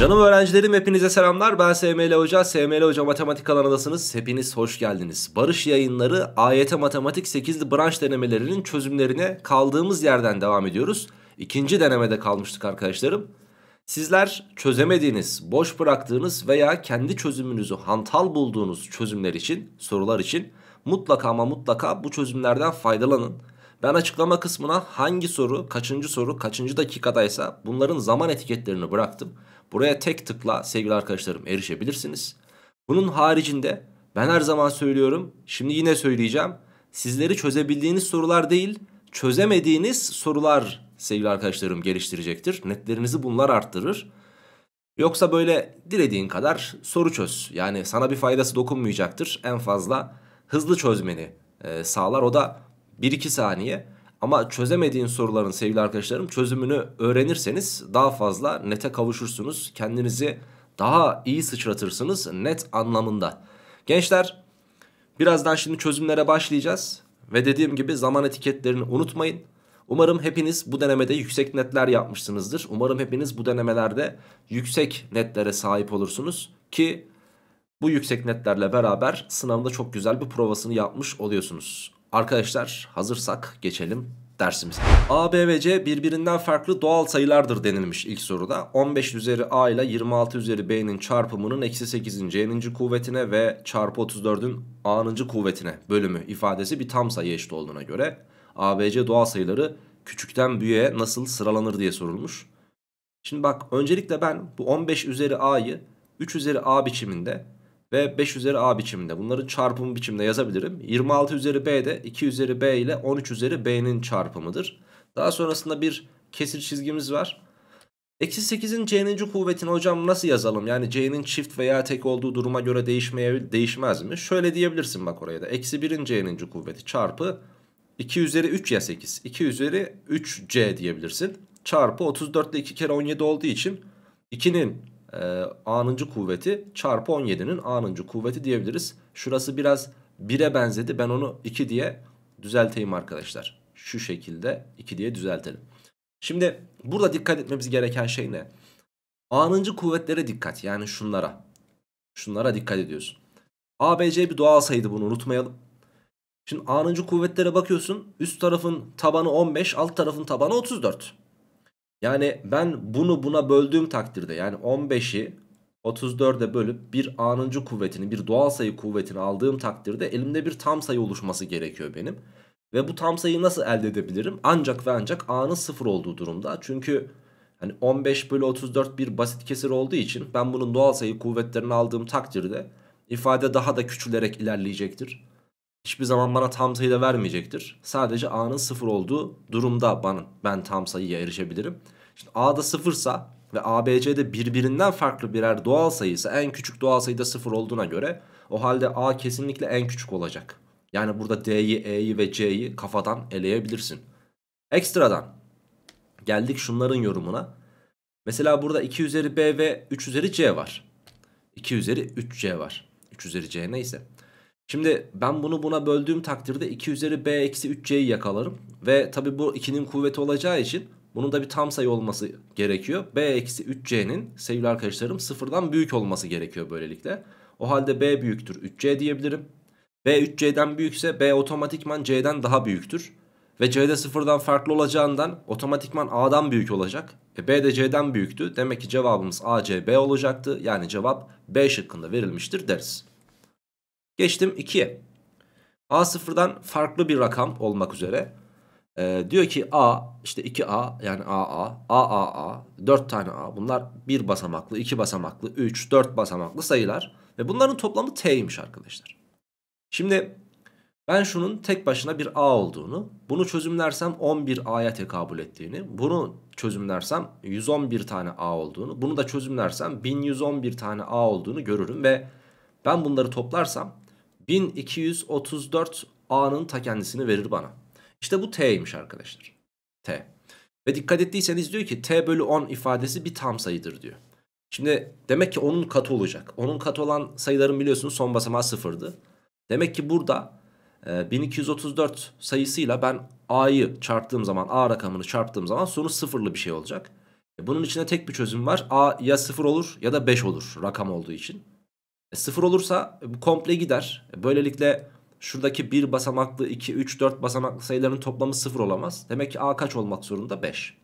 Canım öğrencilerim hepinize selamlar. Ben SML Hoca. SML Hoca Matematik kanalındasınız. Hepiniz hoş geldiniz. Barış yayınları AYT Matematik 8'li branş denemelerinin çözümlerine kaldığımız yerden devam ediyoruz. İkinci denemede kalmıştık arkadaşlarım. Sizler çözemediğiniz, boş bıraktığınız veya kendi çözümünüzü hantal bulduğunuz çözümler için, sorular için mutlaka ama mutlaka bu çözümlerden faydalanın. Ben açıklama kısmına hangi soru, kaçıncı soru, kaçıncı dakikadaysa bunların zaman etiketlerini bıraktım. Buraya tek tıkla sevgili arkadaşlarım erişebilirsiniz. Bunun haricinde ben her zaman söylüyorum. Şimdi yine söyleyeceğim. Sizleri çözebildiğiniz sorular değil, çözemediğiniz sorular sevgili arkadaşlarım geliştirecektir. Netlerinizi bunlar arttırır. Yoksa böyle dilediğin kadar soru çöz. Yani sana bir faydası dokunmayacaktır. En fazla hızlı çözmeni e, sağlar. O da 1-2 saniye. Ama çözemediğin soruların sevgili arkadaşlarım çözümünü öğrenirseniz daha fazla nete kavuşursunuz. Kendinizi daha iyi sıçratırsınız net anlamında. Gençler birazdan şimdi çözümlere başlayacağız. Ve dediğim gibi zaman etiketlerini unutmayın. Umarım hepiniz bu denemede yüksek netler yapmışsınızdır. Umarım hepiniz bu denemelerde yüksek netlere sahip olursunuz. Ki bu yüksek netlerle beraber sınavda çok güzel bir provasını yapmış oluyorsunuz. Arkadaşlar hazırsak geçelim dersimiz. A, B ve C birbirinden farklı doğal sayılardır denilmiş ilk soruda. 15 üzeri A ile 26 üzeri B'nin çarpımının eksi 8'in C'nin kuvvetine ve çarpı 34'ün A'nın kuvvetine bölümü ifadesi bir tam sayı eşit olduğuna göre A, B, C doğal sayıları küçükten büyüğe nasıl sıralanır diye sorulmuş. Şimdi bak öncelikle ben bu 15 üzeri A'yı 3 üzeri A biçiminde ve 5 üzeri a biçiminde. bunları çarpımı biçiminde yazabilirim. 26 üzeri b de 2 üzeri b ile 13 üzeri b'nin çarpımıdır. Daha sonrasında bir kesir çizgimiz var. Eksi 8'in c'ninci kuvvetini hocam nasıl yazalım? Yani c'nin çift veya tek olduğu duruma göre değişmeye, değişmez mi? Şöyle diyebilirsin bak oraya da. Eksi 1'in c'ninci kuvveti çarpı 2 üzeri 3 ya 8. 2 üzeri 3c diyebilirsin. Çarpı 34 ile 2 kere 17 olduğu için 2'nin e, a'nıncı kuvveti çarpı 17'nin a'nıncı kuvveti diyebiliriz. Şurası biraz 1'e benzedi. Ben onu 2 diye düzelteyim arkadaşlar. Şu şekilde 2 diye düzeltelim. Şimdi burada dikkat etmemiz gereken şey ne? A'nıncı kuvvetlere dikkat. Yani şunlara. Şunlara dikkat ediyoruz. A, B, C bir doğal sayıydı bunu unutmayalım. Şimdi A'nıncı kuvvetlere bakıyorsun. Üst tarafın tabanı 15, alt tarafın tabanı 34. Yani ben bunu buna böldüğüm takdirde yani 15'i 34'e bölüp bir anıncı kuvvetini bir doğal sayı kuvvetini aldığım takdirde elimde bir tam sayı oluşması gerekiyor benim. Ve bu tam sayıyı nasıl elde edebilirim? Ancak ve ancak a'nın sıfır olduğu durumda. Çünkü hani 15 bölü 34 bir basit kesir olduğu için ben bunun doğal sayı kuvvetlerini aldığım takdirde ifade daha da küçülerek ilerleyecektir. Hiçbir zaman bana tam sayı da vermeyecektir. Sadece a'nın sıfır olduğu durumda ben, ben tam sayıya erişebilirim. Şimdi A'da sıfırsa ve ABC'de birbirinden farklı birer doğal sayısı en küçük doğal sayı da sıfır olduğuna göre o halde A kesinlikle en küçük olacak. Yani burada D'yi, E'yi ve C'yi kafadan eleyebilirsin. Ekstradan geldik şunların yorumuna. Mesela burada 2 üzeri B ve 3 üzeri C var. 2 üzeri 3C var. 3 üzeri C neyse. Şimdi ben bunu buna böldüğüm takdirde 2 üzeri B eksi 3C'yi yakalarım. Ve tabi bu 2'nin kuvveti olacağı için bunun da bir tam sayı olması gerekiyor. B-3C'nin eksi sevgili arkadaşlarım sıfırdan büyük olması gerekiyor böylelikle. O halde B büyüktür 3C diyebilirim. B 3C'den büyükse B otomatikman C'den daha büyüktür. Ve C'de sıfırdan farklı olacağından otomatikman A'dan büyük olacak. E B de C'den büyüktü. Demek ki cevabımız A, C, B olacaktı. Yani cevap B şıkkında verilmiştir deriz. Geçtim 2'ye. A sıfırdan farklı bir rakam olmak üzere e, diyor ki A işte 2A yani AA, AAA, 4 tane A bunlar 1 basamaklı, 2 basamaklı, 3, 4 basamaklı sayılar. Ve bunların toplamı T'ymiş arkadaşlar. Şimdi ben şunun tek başına bir A olduğunu, bunu çözümlersem 11A'ya tekabül ettiğini, bunu çözümlersem 111 tane A olduğunu, bunu da çözümlersem 1111 tane A olduğunu görürüm ve ben bunları toplarsam 1234 A'nın ta kendisini verir bana. İşte bu T'ymiş arkadaşlar. T. Ve dikkat ettiyseniz diyor ki T bölü 10 ifadesi bir tam sayıdır diyor. Şimdi demek ki onun katı olacak. Onun katı olan sayıların biliyorsunuz son basamağı sıfırdı. Demek ki burada 1234 e, sayısıyla ben A'yı çarptığım zaman A rakamını çarptığım zaman sonu sıfırlı bir şey olacak. E, bunun içine tek bir çözüm var. A ya sıfır olur ya da 5 olur rakam olduğu için. E, sıfır olursa e, bu komple gider. Böylelikle Şuradaki 1 basamaklı 2, 3, 4 basamaklı sayıların toplamı 0 olamaz. Demek ki A kaç olmak zorunda? 5.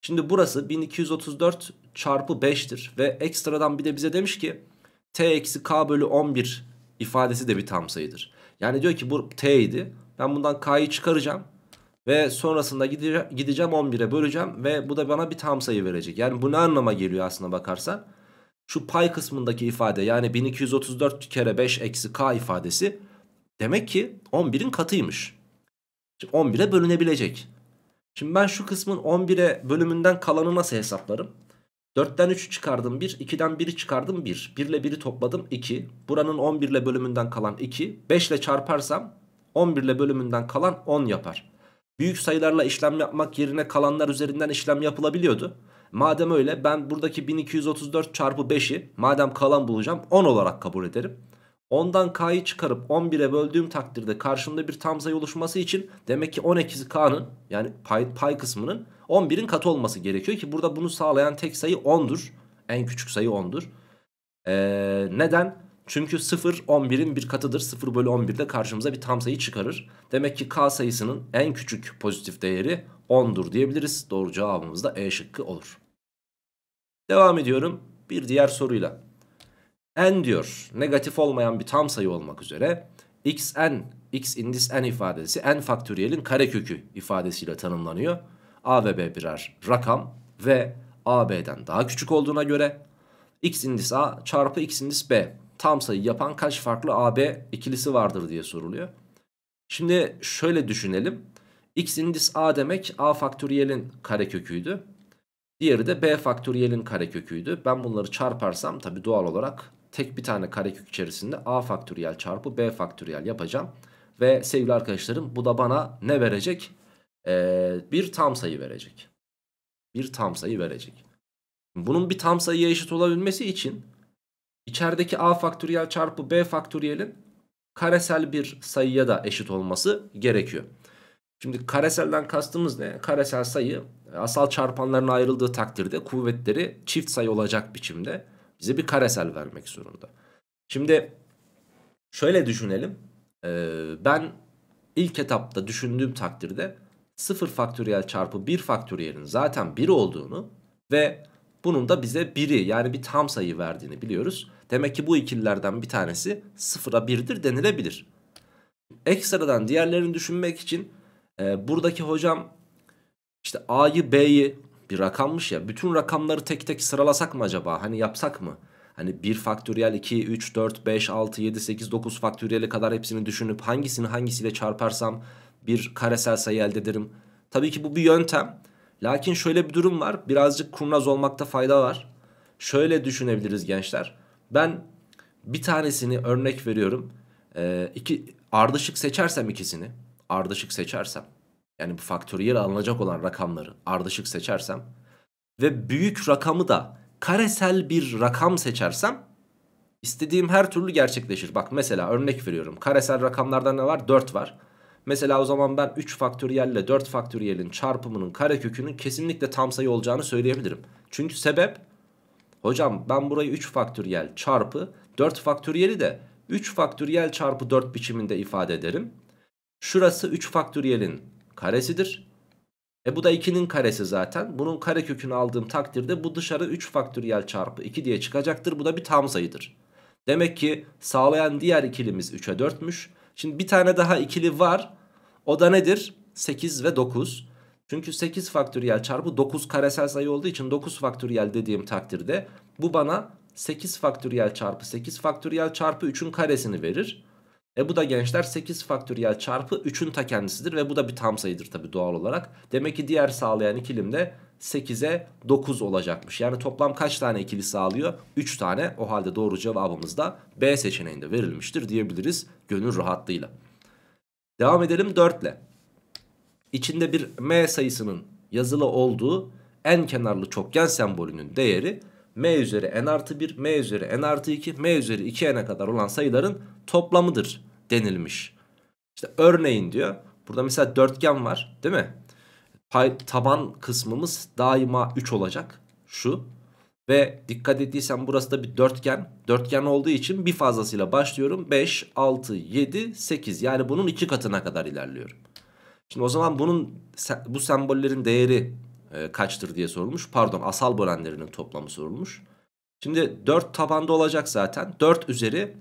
Şimdi burası 1234 çarpı 5'tir. Ve ekstradan bir de bize demiş ki T eksi K bölü 11 ifadesi de bir tam sayıdır. Yani diyor ki bu T idi. Ben bundan K'yı çıkaracağım. Ve sonrasında gideceğim, gideceğim 11'e böleceğim. Ve bu da bana bir tam sayı verecek. Yani bu ne anlama geliyor aslına bakarsan? Şu pay kısmındaki ifade yani 1234 kere 5 eksi K ifadesi Demek ki 11'in katıymış. Şimdi 11'e bölünebilecek. Şimdi ben şu kısmın 11'e bölümünden kalanı nasıl hesaplarım? 4'ten 3'ü çıkardım 1, 2'den 1'i çıkardım 1. 1 ile 1'i topladım 2. Buranın 11 ile bölümünden kalan 2. 5 ile çarparsam 11 ile bölümünden kalan 10 yapar. Büyük sayılarla işlem yapmak yerine kalanlar üzerinden işlem yapılabiliyordu. Madem öyle ben buradaki 1234 çarpı 5'i madem kalan bulacağım 10 olarak kabul ederim. 10'dan k'yı çıkarıp 11'e böldüğüm takdirde karşımda bir tam sayı oluşması için demek ki 10 eksi k'nın yani pay, pay kısmının 11'in katı olması gerekiyor ki burada bunu sağlayan tek sayı 10'dur. En küçük sayı 10'dur. Ee, neden? Çünkü 0 11'in bir katıdır. 0 bölü 11 de karşımıza bir tam sayı çıkarır. Demek ki k sayısının en küçük pozitif değeri 10'dur diyebiliriz. Doğru cevabımız da E şıkkı olur. Devam ediyorum bir diğer soruyla n diyor negatif olmayan bir tam sayı olmak üzere xn x indis n ifadesi n faktöriyelin karekökü ifadesiyle tanımlanıyor. a ve b birer rakam ve a b'den daha küçük olduğuna göre x indis a çarpı x indis b tam sayı yapan kaç farklı a b ikilisi vardır diye soruluyor. Şimdi şöyle düşünelim. x indis a demek a faktöriyelin kareköküydü. Diğeri de b faktöriyelin kareköküydü. Ben bunları çarparsam tabi doğal olarak tek bir tane karekök içerisinde a faktöriyel çarpı b faktöriyel yapacağım. Ve sevgili arkadaşlarım bu da bana ne verecek? Ee, bir tam sayı verecek. Bir tam sayı verecek. Bunun bir tam sayıya eşit olabilmesi için içerideki a faktöriyel çarpı b faktöriyelin karesel bir sayıya da eşit olması gerekiyor. Şimdi kareselden kastımız ne? Karesel sayı e, asal çarpanların ayrıldığı takdirde kuvvetleri çift sayı olacak biçimde bize bir karesel vermek zorunda. Şimdi şöyle düşünelim. Ee, ben ilk etapta düşündüğüm takdirde 0 faktöriyel çarpı 1 faktöriyelin zaten 1 olduğunu ve bunun da bize 1'i yani bir tam sayı verdiğini biliyoruz. Demek ki bu ikililerden bir tanesi 0'a 1'dir denilebilir. Ekstradan diğerlerini düşünmek için e, buradaki hocam işte A'yı B'yi bir rakammış ya. Bütün rakamları tek tek sıralasak mı acaba? Hani yapsak mı? Hani 1 faktöriyel 2, 3, 4, 5, 6, 7, 8, 9 faktöriyeli kadar hepsini düşünüp hangisini hangisiyle çarparsam bir karesel sayı elde ederim. Tabii ki bu bir yöntem. Lakin şöyle bir durum var. Birazcık kurnaz olmakta fayda var. Şöyle düşünebiliriz gençler. Ben bir tanesini örnek veriyorum. Ee, iki, ardışık seçersem ikisini. Ardışık seçersem yani bu faktöriyel alınacak olan rakamları ardışık seçersem ve büyük rakamı da karesel bir rakam seçersem istediğim her türlü gerçekleşir. Bak mesela örnek veriyorum. Karesel rakamlardan ne var? 4 var. Mesela o zaman ben 3 ile 4 faktöriyelin çarpımının karekökünün kesinlikle tam sayı olacağını söyleyebilirim. Çünkü sebep hocam ben burayı 3 faktöriyel çarpı 4 faktöriyeli de 3 faktöriyel çarpı 4 biçiminde ifade ederim. Şurası 3 faktöriyelin karesidir. E bu da 2'nin karesi zaten. Bunun karekökünü aldığım takdirde bu dışarı 3 faktöriyel çarpı 2 diye çıkacaktır. Bu da bir tam sayıdır. Demek ki sağlayan diğer ikilimiz 3'e 4'müş. Şimdi bir tane daha ikili var. O da nedir? 8 ve 9. Çünkü 8 faktöriyel çarpı 9 karesel sayı olduğu için 9 faktöriyel dediğim takdirde bu bana 8 faktöriyel çarpı 8 faktöriyel çarpı 3'ün karesini verir. E bu da gençler 8 faktöriyel çarpı 3'ün ta kendisidir ve bu da bir tam sayıdır tabi doğal olarak. Demek ki diğer sağlayan ikilim de 8'e 9 olacakmış. Yani toplam kaç tane ikili sağlıyor? 3 tane o halde doğru cevabımız da B seçeneğinde verilmiştir diyebiliriz gönül rahatlığıyla. Devam edelim 4 ile. İçinde bir M sayısının yazılı olduğu en kenarlı çokgen sembolünün değeri m üzeri n artı 1, m üzeri n artı 2, m üzeri 2n'e kadar olan sayıların toplamıdır denilmiş. İşte örneğin diyor. Burada mesela dörtgen var değil mi? Pay, taban kısmımız daima 3 olacak. Şu. Ve dikkat ettiysen burası da bir dörtgen. Dörtgen olduğu için bir fazlasıyla başlıyorum. 5, 6, 7, 8. Yani bunun iki katına kadar ilerliyorum. Şimdi o zaman bunun bu sembollerin değeri e, kaçtır diye sorulmuş. Pardon asal bölenlerinin toplamı sorulmuş. Şimdi 4 tabanda olacak zaten. 4 üzeri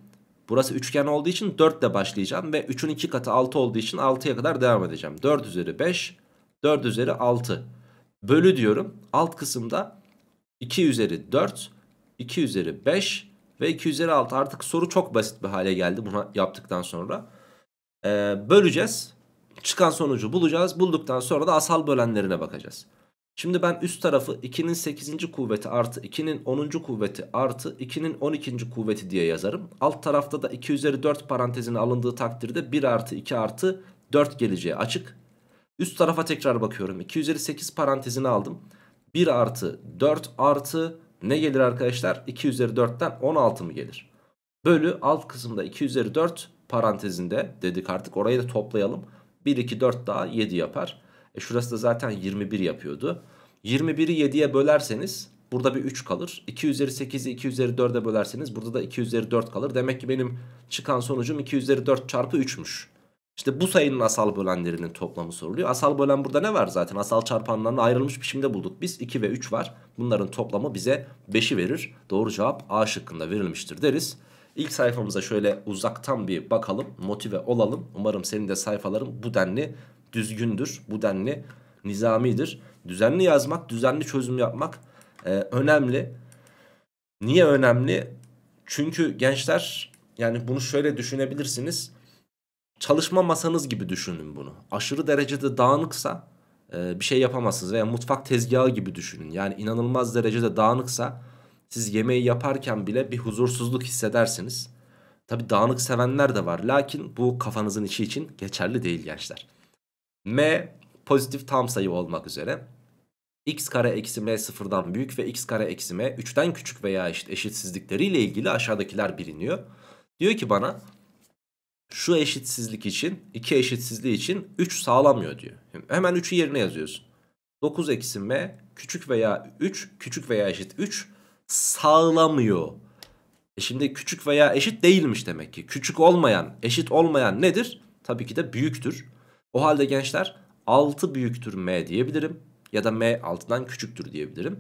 burası üçgen olduğu için 4 ile başlayacağım. Ve 3'ün 2 katı 6 olduğu için 6'ya kadar devam edeceğim. 4 üzeri 5 4 üzeri 6 bölü diyorum. Alt kısımda 2 üzeri 4 2 üzeri 5 ve 2 üzeri 6 artık soru çok basit bir hale geldi buna yaptıktan sonra. Ee, böleceğiz. Çıkan sonucu bulacağız. Bulduktan sonra da asal bölenlerine bakacağız. Şimdi ben üst tarafı 2'nin 8. kuvveti artı 2'nin 10. kuvveti artı 2'nin 12. kuvveti diye yazarım. Alt tarafta da 2 üzeri 4 parantezine alındığı takdirde 1 artı 2 artı 4 geleceği açık. Üst tarafa tekrar bakıyorum. 2 üzeri 8 parantezini aldım. 1 artı 4 artı ne gelir arkadaşlar? 2 üzeri 4'ten 16 mı gelir? Bölü alt kısımda 2 üzeri 4 parantezinde dedik artık orayı da toplayalım. 1, 2, 4 daha 7 yapar. E şurası da zaten 21 yapıyordu. 21'i 7'ye bölerseniz burada bir 3 kalır. 2 üzeri 8'i 2 üzeri 4'e bölerseniz burada da 2 üzeri 4 kalır. Demek ki benim çıkan sonucum 2 üzeri 4 çarpı 3'müş. İşte bu sayının asal bölenlerinin toplamı soruluyor. Asal bölen burada ne var zaten? Asal çarpanlarına ayrılmış biçimde bulduk. Biz 2 ve 3 var. Bunların toplamı bize 5'i verir. Doğru cevap A şıkkında verilmiştir deriz. İlk sayfamıza şöyle uzaktan bir bakalım, motive olalım. Umarım senin de sayfaların bu denli düzgündür. Bu denli nizamidir. Düzenli yazmak, düzenli çözüm yapmak e, önemli. Niye önemli? Çünkü gençler yani bunu şöyle düşünebilirsiniz. Çalışma masanız gibi düşünün bunu. Aşırı derecede dağınıksa e, bir şey yapamazsınız. Veya mutfak tezgahı gibi düşünün. Yani inanılmaz derecede dağınıksa siz yemeği yaparken bile bir huzursuzluk hissedersiniz. Tabi dağınık sevenler de var. Lakin bu kafanızın içi için geçerli değil gençler m pozitif tam sayı olmak üzere x kare eksi m sıfırdan büyük ve x kare eksi m 3'ten küçük veya eşit eşitsizlikleriyle ilgili aşağıdakiler biliniyor. Diyor ki bana şu eşitsizlik için iki eşitsizliği için 3 sağlamıyor diyor. Hemen 3'ü yerine yazıyoruz 9 eksi m küçük veya 3 küçük veya eşit 3 sağlamıyor. E şimdi küçük veya eşit değilmiş demek ki. Küçük olmayan eşit olmayan nedir? Tabii ki de büyüktür. O halde gençler 6 büyüktür m diyebilirim ya da m 6'dan küçüktür diyebilirim.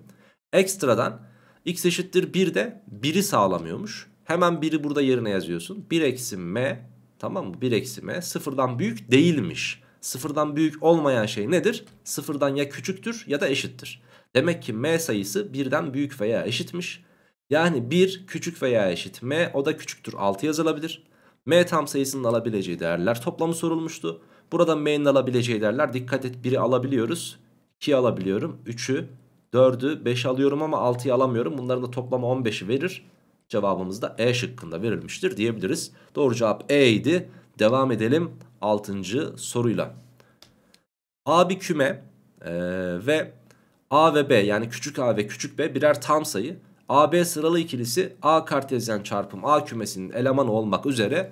Ekstradan x eşittir 1 de 1'i sağlamıyormuş. Hemen 1'i burada yerine yazıyorsun. 1 eksi m tamam mı? 1 eksi m sıfırdan büyük değilmiş. Sıfırdan büyük olmayan şey nedir? Sıfırdan ya küçüktür ya da eşittir. Demek ki m sayısı birden büyük veya eşitmiş. Yani 1 küçük veya eşit m o da küçüktür 6 yazılabilir. m tam sayısının alabileceği değerler toplamı sorulmuştu. Buradan main alabileceği değerler. Dikkat et 1'i alabiliyoruz. 2'yi alabiliyorum. 3'ü 4'ü 5 alıyorum ama 6'yı alamıyorum. Bunların da toplamı 15'i verir. Cevabımız da E şıkkında verilmiştir diyebiliriz. Doğru cevap E idi. Devam edelim 6. soruyla. A bir küme e, ve A ve B yani küçük A ve küçük B birer tam sayı. AB sıralı ikilisi A kartezyen çarpım A kümesinin elemanı olmak üzere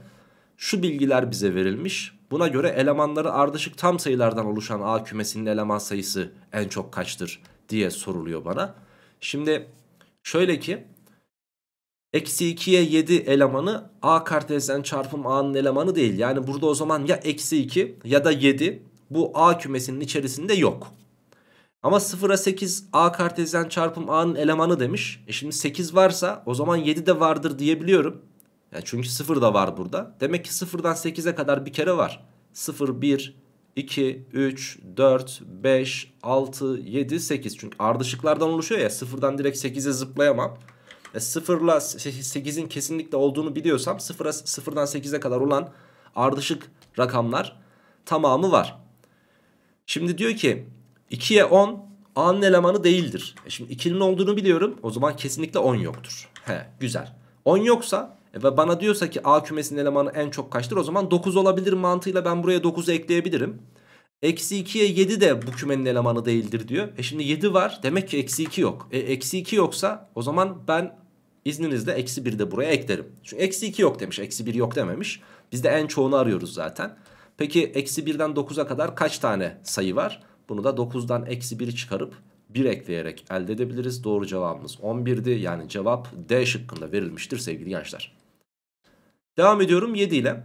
şu bilgiler bize verilmiş. Buna göre elemanları ardışık tam sayılardan oluşan A kümesinin eleman sayısı en çok kaçtır diye soruluyor bana. Şimdi şöyle ki Eksi 2'ye 7 elemanı A kartezyen çarpım A'nın elemanı değil. Yani burada o zaman ya eksi 2 ya da 7 bu A kümesinin içerisinde yok. Ama 0'a 8 A kartezyen çarpım A'nın elemanı demiş. E şimdi 8 varsa o zaman 7 de vardır diyebiliyorum. Yani çünkü 0 da var burada. Demek ki 0'dan 8'e kadar bir kere var. 0, 1, 2, 3, 4, 5, 6, 7, 8. Çünkü ardışıklardan oluşuyor ya 0'dan direkt 8'e zıplayamam. E 0 ile 8'in kesinlikle olduğunu biliyorsam 0'a 0'dan 8'e kadar olan ardışık rakamlar tamamı var. Şimdi diyor ki 2'ye 10 A'nın elemanı değildir. E şimdi 2'nin olduğunu biliyorum. O zaman kesinlikle 10 yoktur. He güzel. 10 yoksa e, ve bana diyorsa ki A kümesinin elemanı en çok kaçtır o zaman 9 olabilir mantığıyla ben buraya 9'u ekleyebilirim. Eksi 2'ye 7 de bu kümenin elemanı değildir diyor. E şimdi 7 var demek ki eksi 2 yok. E eksi 2 yoksa o zaman ben izninizle eksi 1 de buraya eklerim. Çünkü eksi 2 yok demiş eksi 1 yok dememiş. Biz de en çoğunu arıyoruz zaten. Peki eksi 1'den 9'a kadar kaç tane sayı var? Bunu da 9'dan eksi 1'i çıkarıp 1 ekleyerek elde edebiliriz. Doğru cevabımız 11'di. Yani cevap D şıkkında verilmiştir sevgili gençler. Devam ediyorum 7 ile.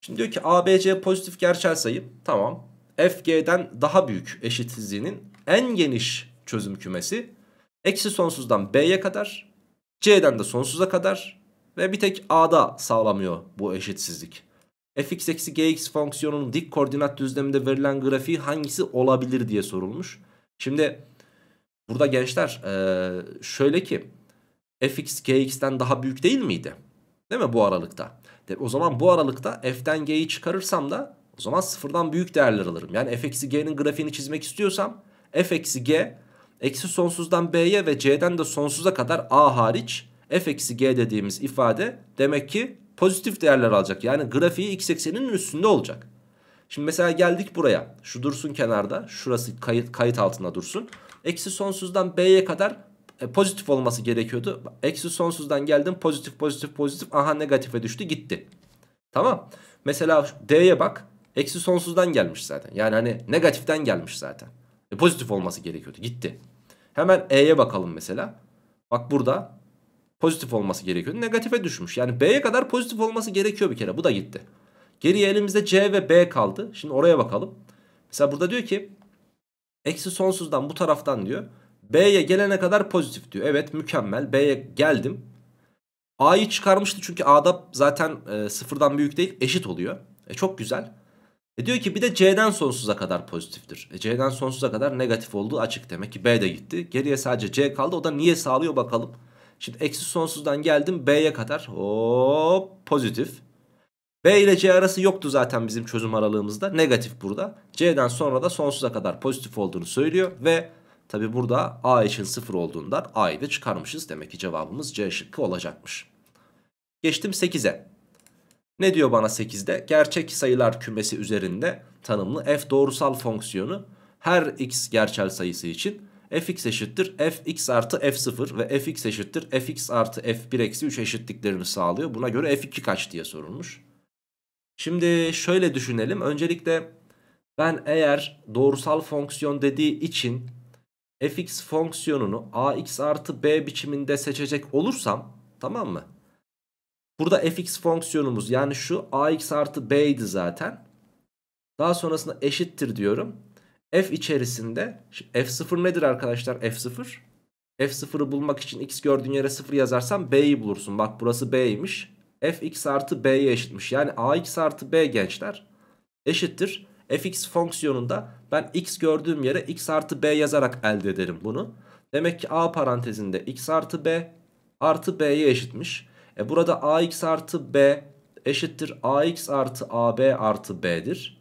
Şimdi diyor ki ABC pozitif gerçel sayı. Tamam. FG'den daha büyük eşitsizliğinin en geniş çözüm kümesi. Eksi sonsuzdan B'ye kadar. C'den de sonsuza kadar. Ve bir tek A'da sağlamıyor bu eşitsizlik. fx eksi gx fonksiyonunun dik koordinat düzleminde verilen grafiği hangisi olabilir diye sorulmuş. Şimdi burada gençler şöyle ki fx gx'den daha büyük değil miydi? Değil mi bu aralıkta? De, o zaman bu aralıkta f'den g'yi çıkarırsam da o zaman sıfırdan büyük değerler alırım. Yani f eksi g'nin grafiğini çizmek istiyorsam f eksi g eksi sonsuzdan b'ye ve c'den de sonsuza kadar a hariç f eksi g dediğimiz ifade demek ki pozitif değerler alacak. Yani grafiği x ekseninin üstünde olacak. Şimdi mesela geldik buraya. Şu dursun kenarda. Şurası kayıt, kayıt altında dursun. Eksi sonsuzdan b'ye kadar e, pozitif olması gerekiyordu. Eksi sonsuzdan geldim pozitif pozitif pozitif aha negatife düştü gitti. Tamam. Mesela D'ye bak eksi sonsuzdan gelmiş zaten. Yani hani negatiften gelmiş zaten. E, pozitif olması gerekiyordu gitti. Hemen E'ye bakalım mesela. Bak burada pozitif olması gerekiyordu. Negatife düşmüş. Yani B'ye kadar pozitif olması gerekiyor bir kere. Bu da gitti. Geriye elimizde C ve B kaldı. Şimdi oraya bakalım. Mesela burada diyor ki eksi sonsuzdan bu taraftan diyor. B'ye gelene kadar pozitif diyor. Evet mükemmel. B'ye geldim. A'yı çıkarmıştı çünkü A'da zaten e, sıfırdan büyük değil eşit oluyor. E çok güzel. E diyor ki bir de C'den sonsuza kadar pozitiftir. E C'den sonsuza kadar negatif olduğu açık demek ki B de gitti. Geriye sadece C kaldı o da niye sağlıyor bakalım. Şimdi eksi sonsuzdan geldim B'ye kadar hop pozitif. B ile C arası yoktu zaten bizim çözüm aralığımızda negatif burada. C'den sonra da sonsuza kadar pozitif olduğunu söylüyor ve Tabi burada A için 0 olduğundan A'yı da çıkarmışız. Demek ki cevabımız C şıkkı olacakmış. Geçtim 8'e. Ne diyor bana 8'de? Gerçek sayılar kümesi üzerinde tanımlı f doğrusal fonksiyonu her x gerçel sayısı için fx eşittir fx artı f0 ve fx eşittir fx artı f1 eksi 3 eşitliklerini sağlıyor. Buna göre f2 kaç diye sorulmuş. Şimdi şöyle düşünelim. Öncelikle ben eğer doğrusal fonksiyon dediği için fx fonksiyonunu ax artı b biçiminde seçecek olursam tamam mı? Burada fx fonksiyonumuz yani şu ax artı b idi zaten. Daha sonrasında eşittir diyorum. f içerisinde f0 nedir arkadaşlar f0? f0'ı bulmak için x gördüğün yere 0 yazarsan b'yi bulursun. Bak burası b'ymiş. fx artı b'ye eşitmiş. Yani ax artı b gençler eşittir fx fonksiyonunda ben x gördüğüm yere x artı b yazarak elde ederim bunu. Demek ki a parantezinde x artı b artı b'ye eşitmiş. E burada ax artı b eşittir ax artı ab artı b'dir.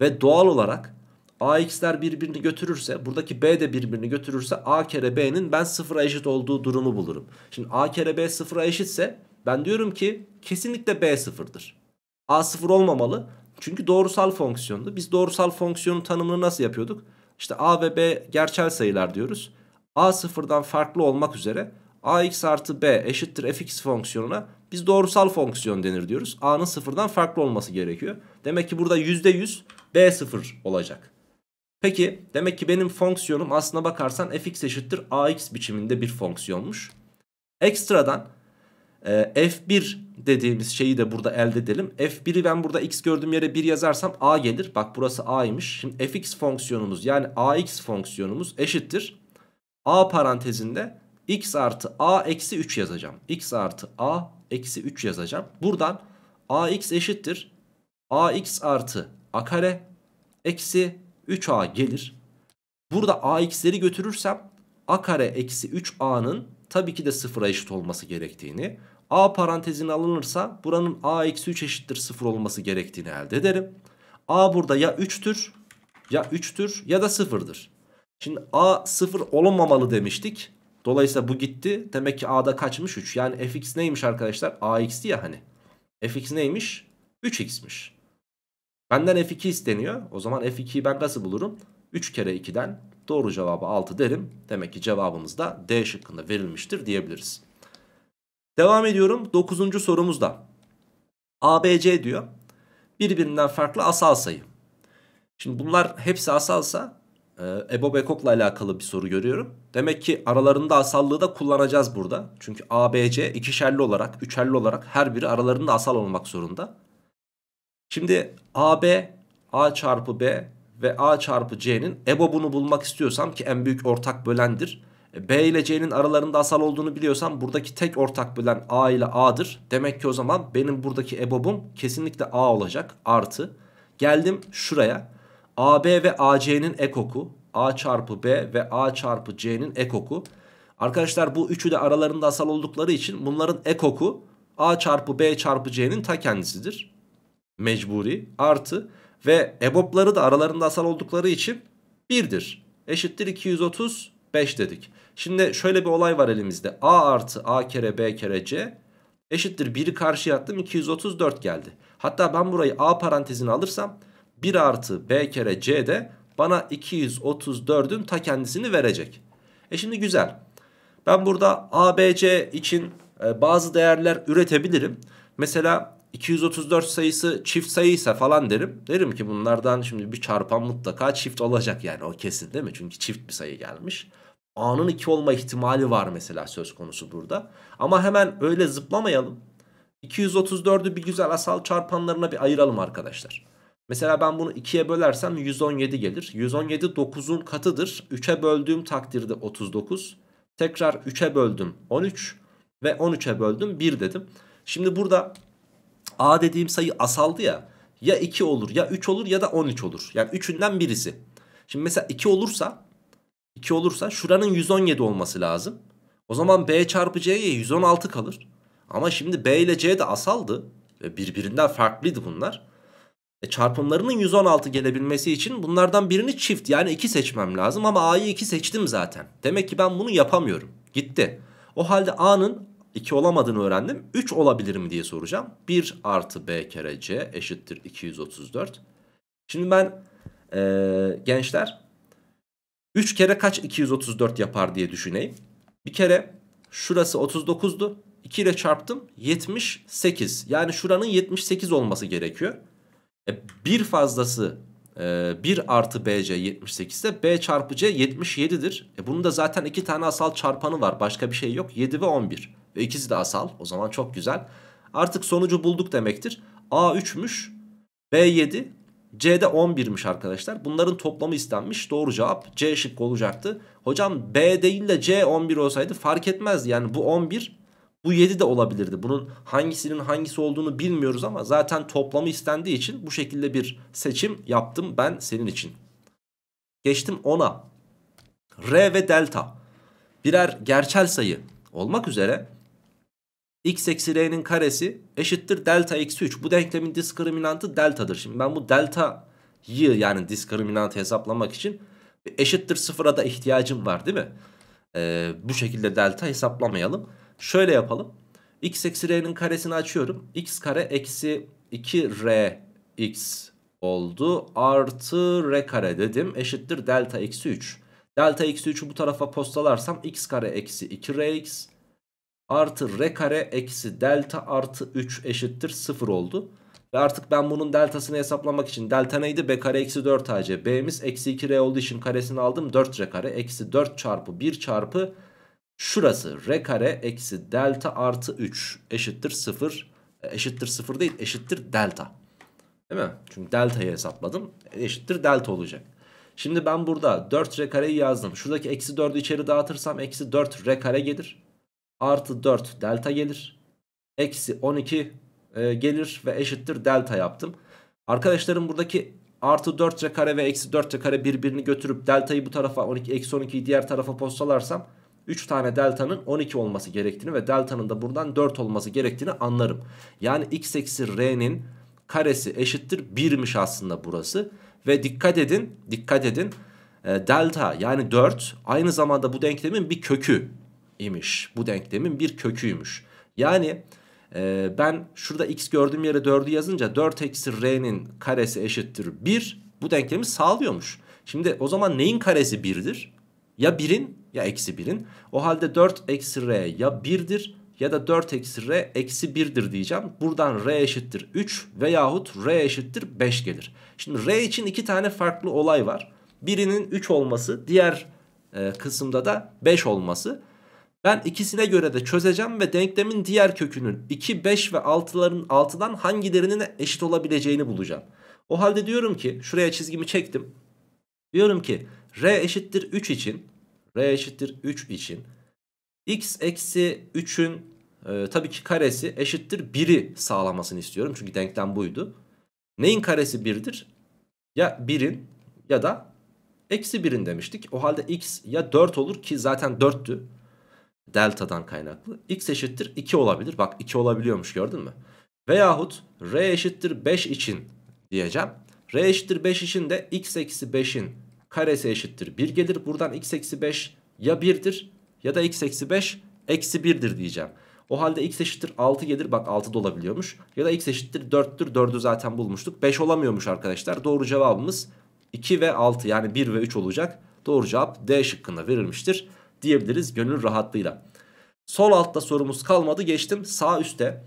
Ve doğal olarak ax'ler birbirini götürürse buradaki b de birbirini götürürse a kere b'nin ben sıfıra eşit olduğu durumu bulurum. Şimdi a kere b sıfıra eşitse ben diyorum ki kesinlikle b sıfırdır. A sıfır olmamalı çünkü doğrusal fonksiyondu. Biz doğrusal fonksiyonun tanımını nasıl yapıyorduk? İşte a ve b gerçel sayılar diyoruz. a sıfırdan farklı olmak üzere ax artı b eşittir fx fonksiyonuna biz doğrusal fonksiyon denir diyoruz. a'nın sıfırdan farklı olması gerekiyor. Demek ki burada %100 b sıfır olacak. Peki demek ki benim fonksiyonum aslına bakarsan fx eşittir ax biçiminde bir fonksiyonmuş. Ekstradan e, f1 dediğimiz şeyi de burada elde edelim. F1'i ben burada x gördüğüm yere 1 yazarsam a gelir. Bak burası a'ymış. Şimdi fx fonksiyonumuz yani ax fonksiyonumuz eşittir. a parantezinde x artı a eksi 3 yazacağım. x artı a eksi 3 yazacağım. Buradan ax eşittir. ax artı a kare eksi 3a gelir. Burada ax'leri götürürsem a kare eksi 3a'nın tabii ki de sıfıra eşit olması gerektiğini A parantezine alınırsa buranın A eksi 3 eşittir 0 olması gerektiğini elde ederim. A burada ya 3'tür ya 3'tür ya da 0'dır. Şimdi A 0 olunmamalı demiştik. Dolayısıyla bu gitti. Demek ki A'da kaçmış 3. Yani fx neymiş arkadaşlar? Ax'ti ya hani. fx neymiş? 3x'miş. Benden f2 isteniyor. O zaman f2'yi ben nasıl bulurum? 3 kere 2'den doğru cevabı 6 derim. Demek ki cevabımız da D şıkkında verilmiştir diyebiliriz. Devam ediyorum Dokuzuncu sorumuzda. ABC diyor. Birbirinden farklı asal sayı. Şimdi bunlar hepsi asalsa e, Ebo Bekok'la alakalı bir soru görüyorum. Demek ki aralarında asallığı da kullanacağız burada. Çünkü ABC ikişerli olarak, üçerli olarak her biri aralarında asal olmak zorunda. Şimdi AB, A çarpı B ve A çarpı C'nin EBOB'unu bulmak istiyorsam ki en büyük ortak bölendir. B ile C'nin aralarında asal olduğunu biliyorsam buradaki tek ortak bölen A ile A'dır. Demek ki o zaman benim buradaki EBOB'um kesinlikle A olacak. Artı. Geldim şuraya. AB ve AC'nin ekoku. A çarpı B ve A çarpı C'nin ekoku. Arkadaşlar bu üçü de aralarında asal oldukları için bunların ekoku A çarpı B çarpı C'nin ta kendisidir. Mecburi. Artı. Ve EBOB'ları da aralarında asal oldukları için birdir. Eşittir 230 5 dedik. Şimdi şöyle bir olay var elimizde. A artı A kere B kere C eşittir 1'i karşıya attım 234 geldi. Hatta ben burayı A parantezine alırsam 1 artı B kere C de bana 234'ün ta kendisini verecek. E şimdi güzel. Ben burada a b c için e, bazı değerler üretebilirim. Mesela 234 sayısı çift sayıysa falan derim. Derim ki bunlardan şimdi bir çarpan mutlaka çift olacak yani o kesin değil mi? Çünkü çift bir sayı gelmiş. A'nın 2 olma ihtimali var mesela söz konusu burada. Ama hemen öyle zıplamayalım. 234'ü bir güzel asal çarpanlarına bir ayıralım arkadaşlar. Mesela ben bunu 2'ye bölersem 117 gelir. 117 9'un katıdır. 3'e böldüğüm takdirde 39. Tekrar 3'e böldüm 13 ve 13'e böldüm 1 dedim. Şimdi burada A dediğim sayı asaldı ya. Ya 2 olur ya 3 olur ya da 13 olur. Yani üçünden birisi. Şimdi mesela 2 olursa 2 olursa şuranın 117 olması lazım. O zaman B çarpı C'ye 116 kalır. Ama şimdi B ile C de asaldı. Ve birbirinden farklıydı bunlar. E çarpımlarının 116 gelebilmesi için bunlardan birini çift yani 2 seçmem lazım. Ama A'yı 2 seçtim zaten. Demek ki ben bunu yapamıyorum. Gitti. O halde A'nın 2 olamadığını öğrendim. 3 olabilir mi diye soracağım. 1 artı B kere C eşittir 234. Şimdi ben e, gençler 3 kere kaç 234 yapar diye düşüneyim. Bir kere şurası 39'du. 2 ile çarptım 78. Yani şuranın 78 olması gerekiyor. E, bir fazlası e, 1 artı bc 78 ise b çarpı c 77'dir. E, bunun da zaten 2 tane asal çarpanı var. Başka bir şey yok. 7 ve 11. Ve ikisi de asal. O zaman çok güzel. Artık sonucu bulduk demektir. A 3'müş. B 7. C'de 11'miş arkadaşlar. Bunların toplamı istenmiş. Doğru cevap C şıkkı olacaktı. Hocam B değil de C 11 olsaydı fark etmezdi. Yani bu 11 bu 7 de olabilirdi. Bunun hangisinin hangisi olduğunu bilmiyoruz ama zaten toplamı istendiği için bu şekilde bir seçim yaptım ben senin için. Geçtim 10'a. R ve delta birer gerçel sayı olmak üzere x eksi r'nin karesi eşittir delta eksi 3. Bu denklemin diskriminantı delta'dır. Şimdi ben bu delta'yı yani diskriminantı hesaplamak için eşittir sıfıra da ihtiyacım var değil mi? Ee, bu şekilde delta hesaplamayalım. Şöyle yapalım. x eksi r'nin karesini açıyorum. x kare eksi 2r x oldu. Artı r kare dedim. Eşittir delta eksi 3. Delta eksi 3'ü bu tarafa postalarsam x kare eksi 2 r x artı r kare eksi delta artı 3 eşittir 0 oldu. Ve artık ben bunun deltasını hesaplamak için delta neydi? b kare eksi 4 ac. b'miz eksi 2r olduğu için karesini aldım. 4r kare eksi 4 çarpı 1 çarpı şurası r kare eksi delta artı 3 eşittir 0. E, eşittir 0 değil eşittir delta. Değil mi? Çünkü delta'yı hesapladım. Eşittir delta olacak. Şimdi ben burada 4r kareyi yazdım. Şuradaki eksi 4'ü içeri dağıtırsam eksi 4r kare gelir artı 4 delta gelir. Eksi 12 e, gelir ve eşittir delta yaptım. Arkadaşlarım buradaki artı 4 kare ve eksi 4 kare birbirini götürüp deltayı bu tarafa 12 eksi 12'yi diğer tarafa postalarsam 3 tane delta'nın 12 olması gerektiğini ve delta'nın da buradan 4 olması gerektiğini anlarım. Yani x eksi r'nin karesi eşittir 1'miş aslında burası. Ve dikkat edin dikkat edin e, delta yani 4 aynı zamanda bu denklemin bir kökü imiş. Bu denklemin bir köküymüş. Yani e, ben şurada x gördüğüm yere 4'ü yazınca 4 eksi r'nin karesi eşittir 1. Bu denklemi sağlıyormuş. Şimdi o zaman neyin karesi 1'dir? Ya 1'in ya eksi 1'in. O halde 4 eksi r ya 1'dir ya da 4 eksi r eksi 1'dir diyeceğim. Buradan r eşittir 3 veyahut r eşittir 5 gelir. Şimdi r için iki tane farklı olay var. Birinin 3 olması diğer e, kısımda da 5 olması. Ben ikisine göre de çözeceğim ve denklemin diğer kökünün 2, 5 ve 6'ların 6'dan hangilerinin eşit olabileceğini bulacağım. O halde diyorum ki şuraya çizgimi çektim. Diyorum ki r eşittir 3 için r eşittir 3 için x eksi 3'ün e, tabii ki karesi eşittir 1'i sağlamasını istiyorum. Çünkü denklem buydu. Neyin karesi 1'dir? Ya 1'in ya da eksi 1'in demiştik. O halde x ya 4 olur ki zaten 4'tü delta'dan kaynaklı. X eşittir 2 olabilir. Bak 2 olabiliyormuş gördün mü? Veyahut R eşittir 5 için diyeceğim. R eşittir 5 için de x eksi 5'in karesi eşittir 1 gelir. Buradan x eksi 5 ya 1'dir ya da x eksi 5 eksi 1'dir diyeceğim. O halde x eşittir 6 gelir. Bak 6 da olabiliyormuş. Ya da x eşittir 4'tür. 4'ü zaten bulmuştuk. 5 olamıyormuş arkadaşlar. Doğru cevabımız 2 ve 6 yani 1 ve 3 olacak. Doğru cevap D şıkkında verilmiştir diyebiliriz gönül rahatlığıyla. Sol altta sorumuz kalmadı geçtim sağ üstte.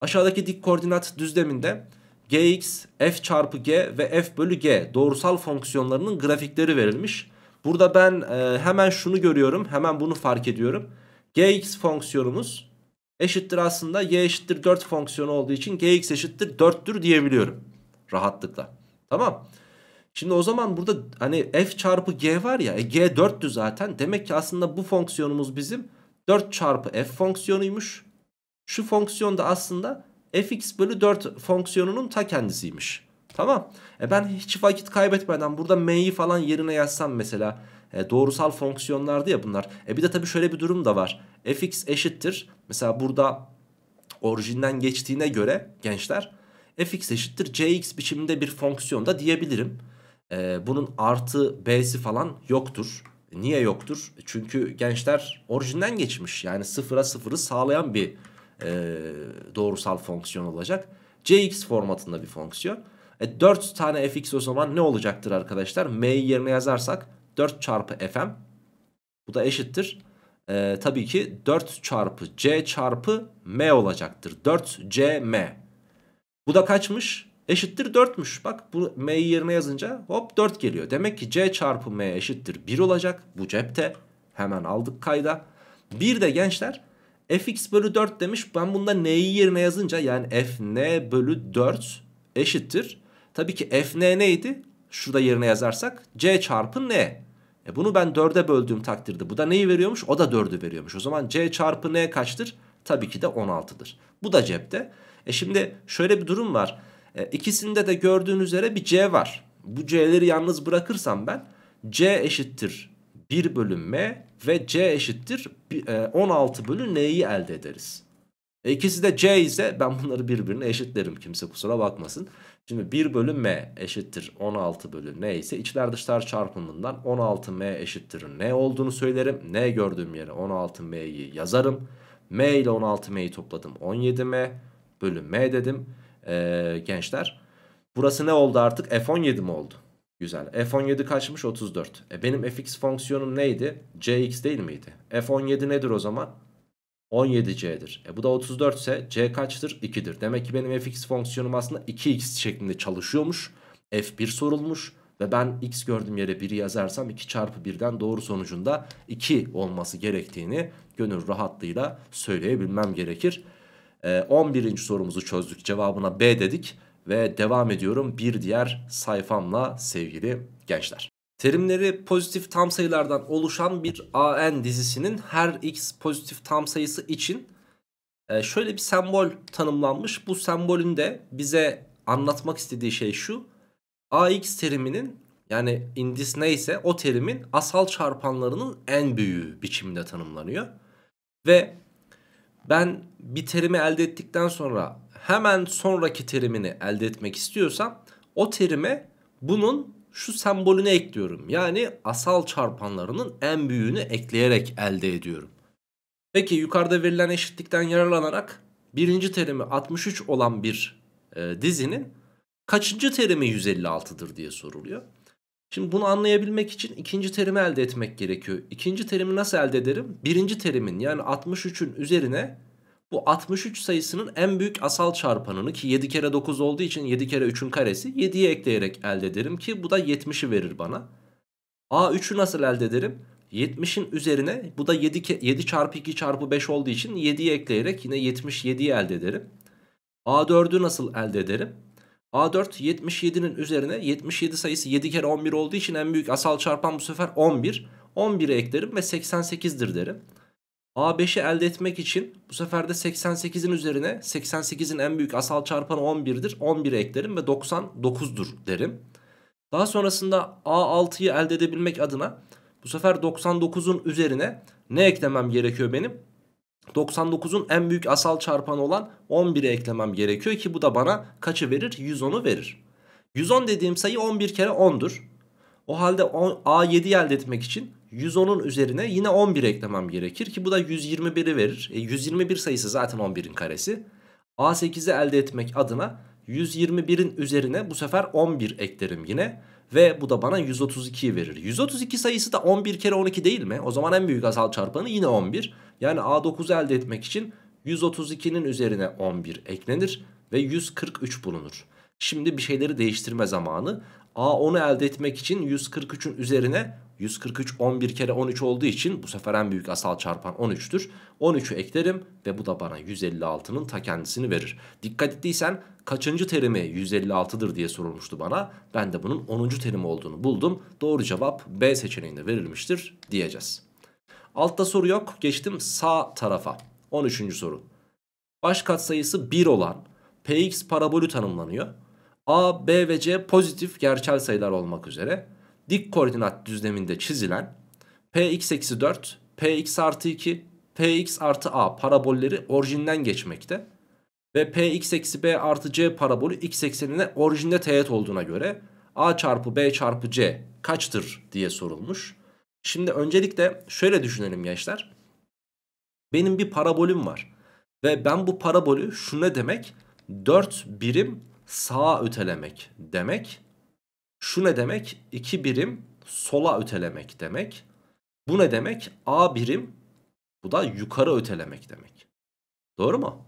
Aşağıdaki dik koordinat düzleminde gx, f çarpı g ve f bölü g doğrusal fonksiyonlarının grafikleri verilmiş. Burada ben e, hemen şunu görüyorum hemen bunu fark ediyorum. gx fonksiyonumuz eşittir aslında y eşittir 4 fonksiyonu olduğu için gx eşittir 4'tür diyebiliyorum rahatlıkla. Tamam mı? Şimdi o zaman burada hani f çarpı g var ya e, g 4'tü zaten. Demek ki aslında bu fonksiyonumuz bizim 4 çarpı f fonksiyonuymuş. Şu fonksiyon da aslında fx bölü 4 fonksiyonunun ta kendisiymiş. Tamam. E ben hiç vakit kaybetmeden burada m'yi falan yerine yazsam mesela e, doğrusal fonksiyonlardı ya bunlar. E bir de tabii şöyle bir durum da var. fx eşittir. Mesela burada orijinden geçtiğine göre gençler fx eşittir cx biçiminde bir fonksiyonda diyebilirim e, bunun artı B'si falan yoktur. Niye yoktur? Çünkü gençler orijinden geçmiş. Yani sıfıra sıfırı sağlayan bir e, doğrusal fonksiyon olacak. Cx formatında bir fonksiyon. E, 4 tane fx o zaman ne olacaktır arkadaşlar? M'yi yerine yazarsak 4 çarpı fm. Bu da eşittir. E, tabii ki 4 çarpı c çarpı m olacaktır. 4cm. Bu da kaçmış? eşittir 4'müş. Bak bu m'yi yerine yazınca hop 4 geliyor. Demek ki c çarpı m eşittir 1 olacak. Bu cepte hemen aldık kayda. Bir de gençler fx bölü 4 demiş. Ben bunda n'yi yerine yazınca yani fn bölü 4 eşittir. Tabii ki fn neydi? Şurada yerine yazarsak c çarpı n. E bunu ben 4'e böldüğüm takdirde bu da neyi veriyormuş? O da 4'ü veriyormuş. O zaman c çarpı n kaçtır? Tabii ki de 16'dır. Bu da cepte. E şimdi şöyle bir durum var. E, ikisinde de gördüğün üzere bir C var. Bu C'leri yalnız bırakırsam ben C eşittir 1 bölü M ve C eşittir 16 e, bölü N'yi elde ederiz. E de C ise ben bunları birbirine eşitlerim kimse kusura bakmasın. Şimdi 1 bölü M eşittir 16 bölü N ise içler dışlar çarpımından 16M eşittir N olduğunu söylerim. N gördüğüm yere 16M'yi yazarım. M ile 16M'yi topladım 17M bölü M dedim e, gençler. Burası ne oldu artık? F17 mi oldu? Güzel. F17 kaçmış? 34. E benim fx fonksiyonum neydi? Cx değil miydi? F17 nedir o zaman? 17c'dir. E bu da 34 ise c kaçtır? 2'dir. Demek ki benim fx fonksiyonum aslında 2x şeklinde çalışıyormuş. F1 sorulmuş ve ben x gördüğüm yere 1'i yazarsam 2 çarpı 1'den doğru sonucunda 2 olması gerektiğini gönül rahatlığıyla söyleyebilmem gerekir. 11. Ee, sorumuzu çözdük cevabına B dedik ve devam ediyorum bir diğer sayfamla sevgili gençler. Terimleri pozitif tam sayılardan oluşan bir AN dizisinin her x pozitif tam sayısı için e, şöyle bir sembol tanımlanmış. Bu sembolün de bize anlatmak istediği şey şu. AX teriminin yani indis neyse o terimin asal çarpanlarının en büyüğü biçiminde tanımlanıyor. Ve ben bir terimi elde ettikten sonra hemen sonraki terimini elde etmek istiyorsam o terime bunun şu sembolünü ekliyorum. Yani asal çarpanlarının en büyüğünü ekleyerek elde ediyorum. Peki yukarıda verilen eşitlikten yararlanarak birinci terimi 63 olan bir e, dizinin kaçıncı terimi 156'dır diye soruluyor. Şimdi bunu anlayabilmek için ikinci terimi elde etmek gerekiyor. İkinci terimi nasıl elde ederim? Birinci terimin yani 63'ün üzerine bu 63 sayısının en büyük asal çarpanını ki 7 kere 9 olduğu için 7 kere 3'ün karesi 7'ye ekleyerek elde ederim ki bu da 70'i verir bana. A3'ü nasıl elde ederim? 70'in üzerine bu da 7, 7 çarpı 2 çarpı 5 olduğu için 7'yi ekleyerek yine 77'yi elde ederim. A4'ü nasıl elde ederim? A4 77'nin üzerine 77 sayısı 7 kere 11 olduğu için en büyük asal çarpan bu sefer 11. 11'e eklerim ve 88'dir derim. A5'i elde etmek için bu sefer de 88'in üzerine 88'in en büyük asal çarpanı 11'dir. 11'i eklerim ve 99'dur derim. Daha sonrasında A6'yı elde edebilmek adına bu sefer 99'un üzerine ne eklemem gerekiyor benim? 99'un en büyük asal çarpanı olan 11'i eklemem gerekiyor ki bu da bana kaçı verir? 110'u verir. 110 dediğim sayı 11 kere 10'dur. O halde A7'yi elde etmek için 110'un üzerine yine 11 eklemem gerekir ki bu da 121'i verir. E, 121 sayısı zaten 11'in karesi. A8'i elde etmek adına 121'in üzerine bu sefer 11 eklerim yine. Ve bu da bana 132'yi verir. 132 sayısı da 11 kere 12 değil mi? O zaman en büyük asal çarpanı yine 11. Yani A9'u elde etmek için 132'nin üzerine 11 eklenir ve 143 bulunur. Şimdi bir şeyleri değiştirme zamanı. A onu elde etmek için 143'ün üzerine 143 11 kere 13 olduğu için bu sefer en büyük asal çarpan 13'tür. 13'ü eklerim ve bu da bana 156'nın ta kendisini verir. Dikkat ettiysen kaçıncı terimi 156'dır diye sorulmuştu bana. Ben de bunun 10. terimi olduğunu buldum. Doğru cevap B seçeneğinde verilmiştir diyeceğiz. Altta soru yok. Geçtim sağ tarafa. 13. soru. Baş katsayısı 1 olan px parabolü tanımlanıyor. A, B ve C pozitif gerçel sayılar olmak üzere dik koordinat düzleminde çizilen Px eksi 4, Px artı 2, Px artı A parabolleri orijinden geçmekte. Ve Px eksi B artı C parabolü x eksenine orijinde teğet olduğuna göre A çarpı B çarpı C kaçtır diye sorulmuş. Şimdi öncelikle şöyle düşünelim gençler. Benim bir parabolüm var. Ve ben bu parabolü şu demek? 4 birim sağa ötelemek demek. Şu ne demek? 2 birim sola ötelemek demek. Bu ne demek? A birim bu da yukarı ötelemek demek. Doğru mu?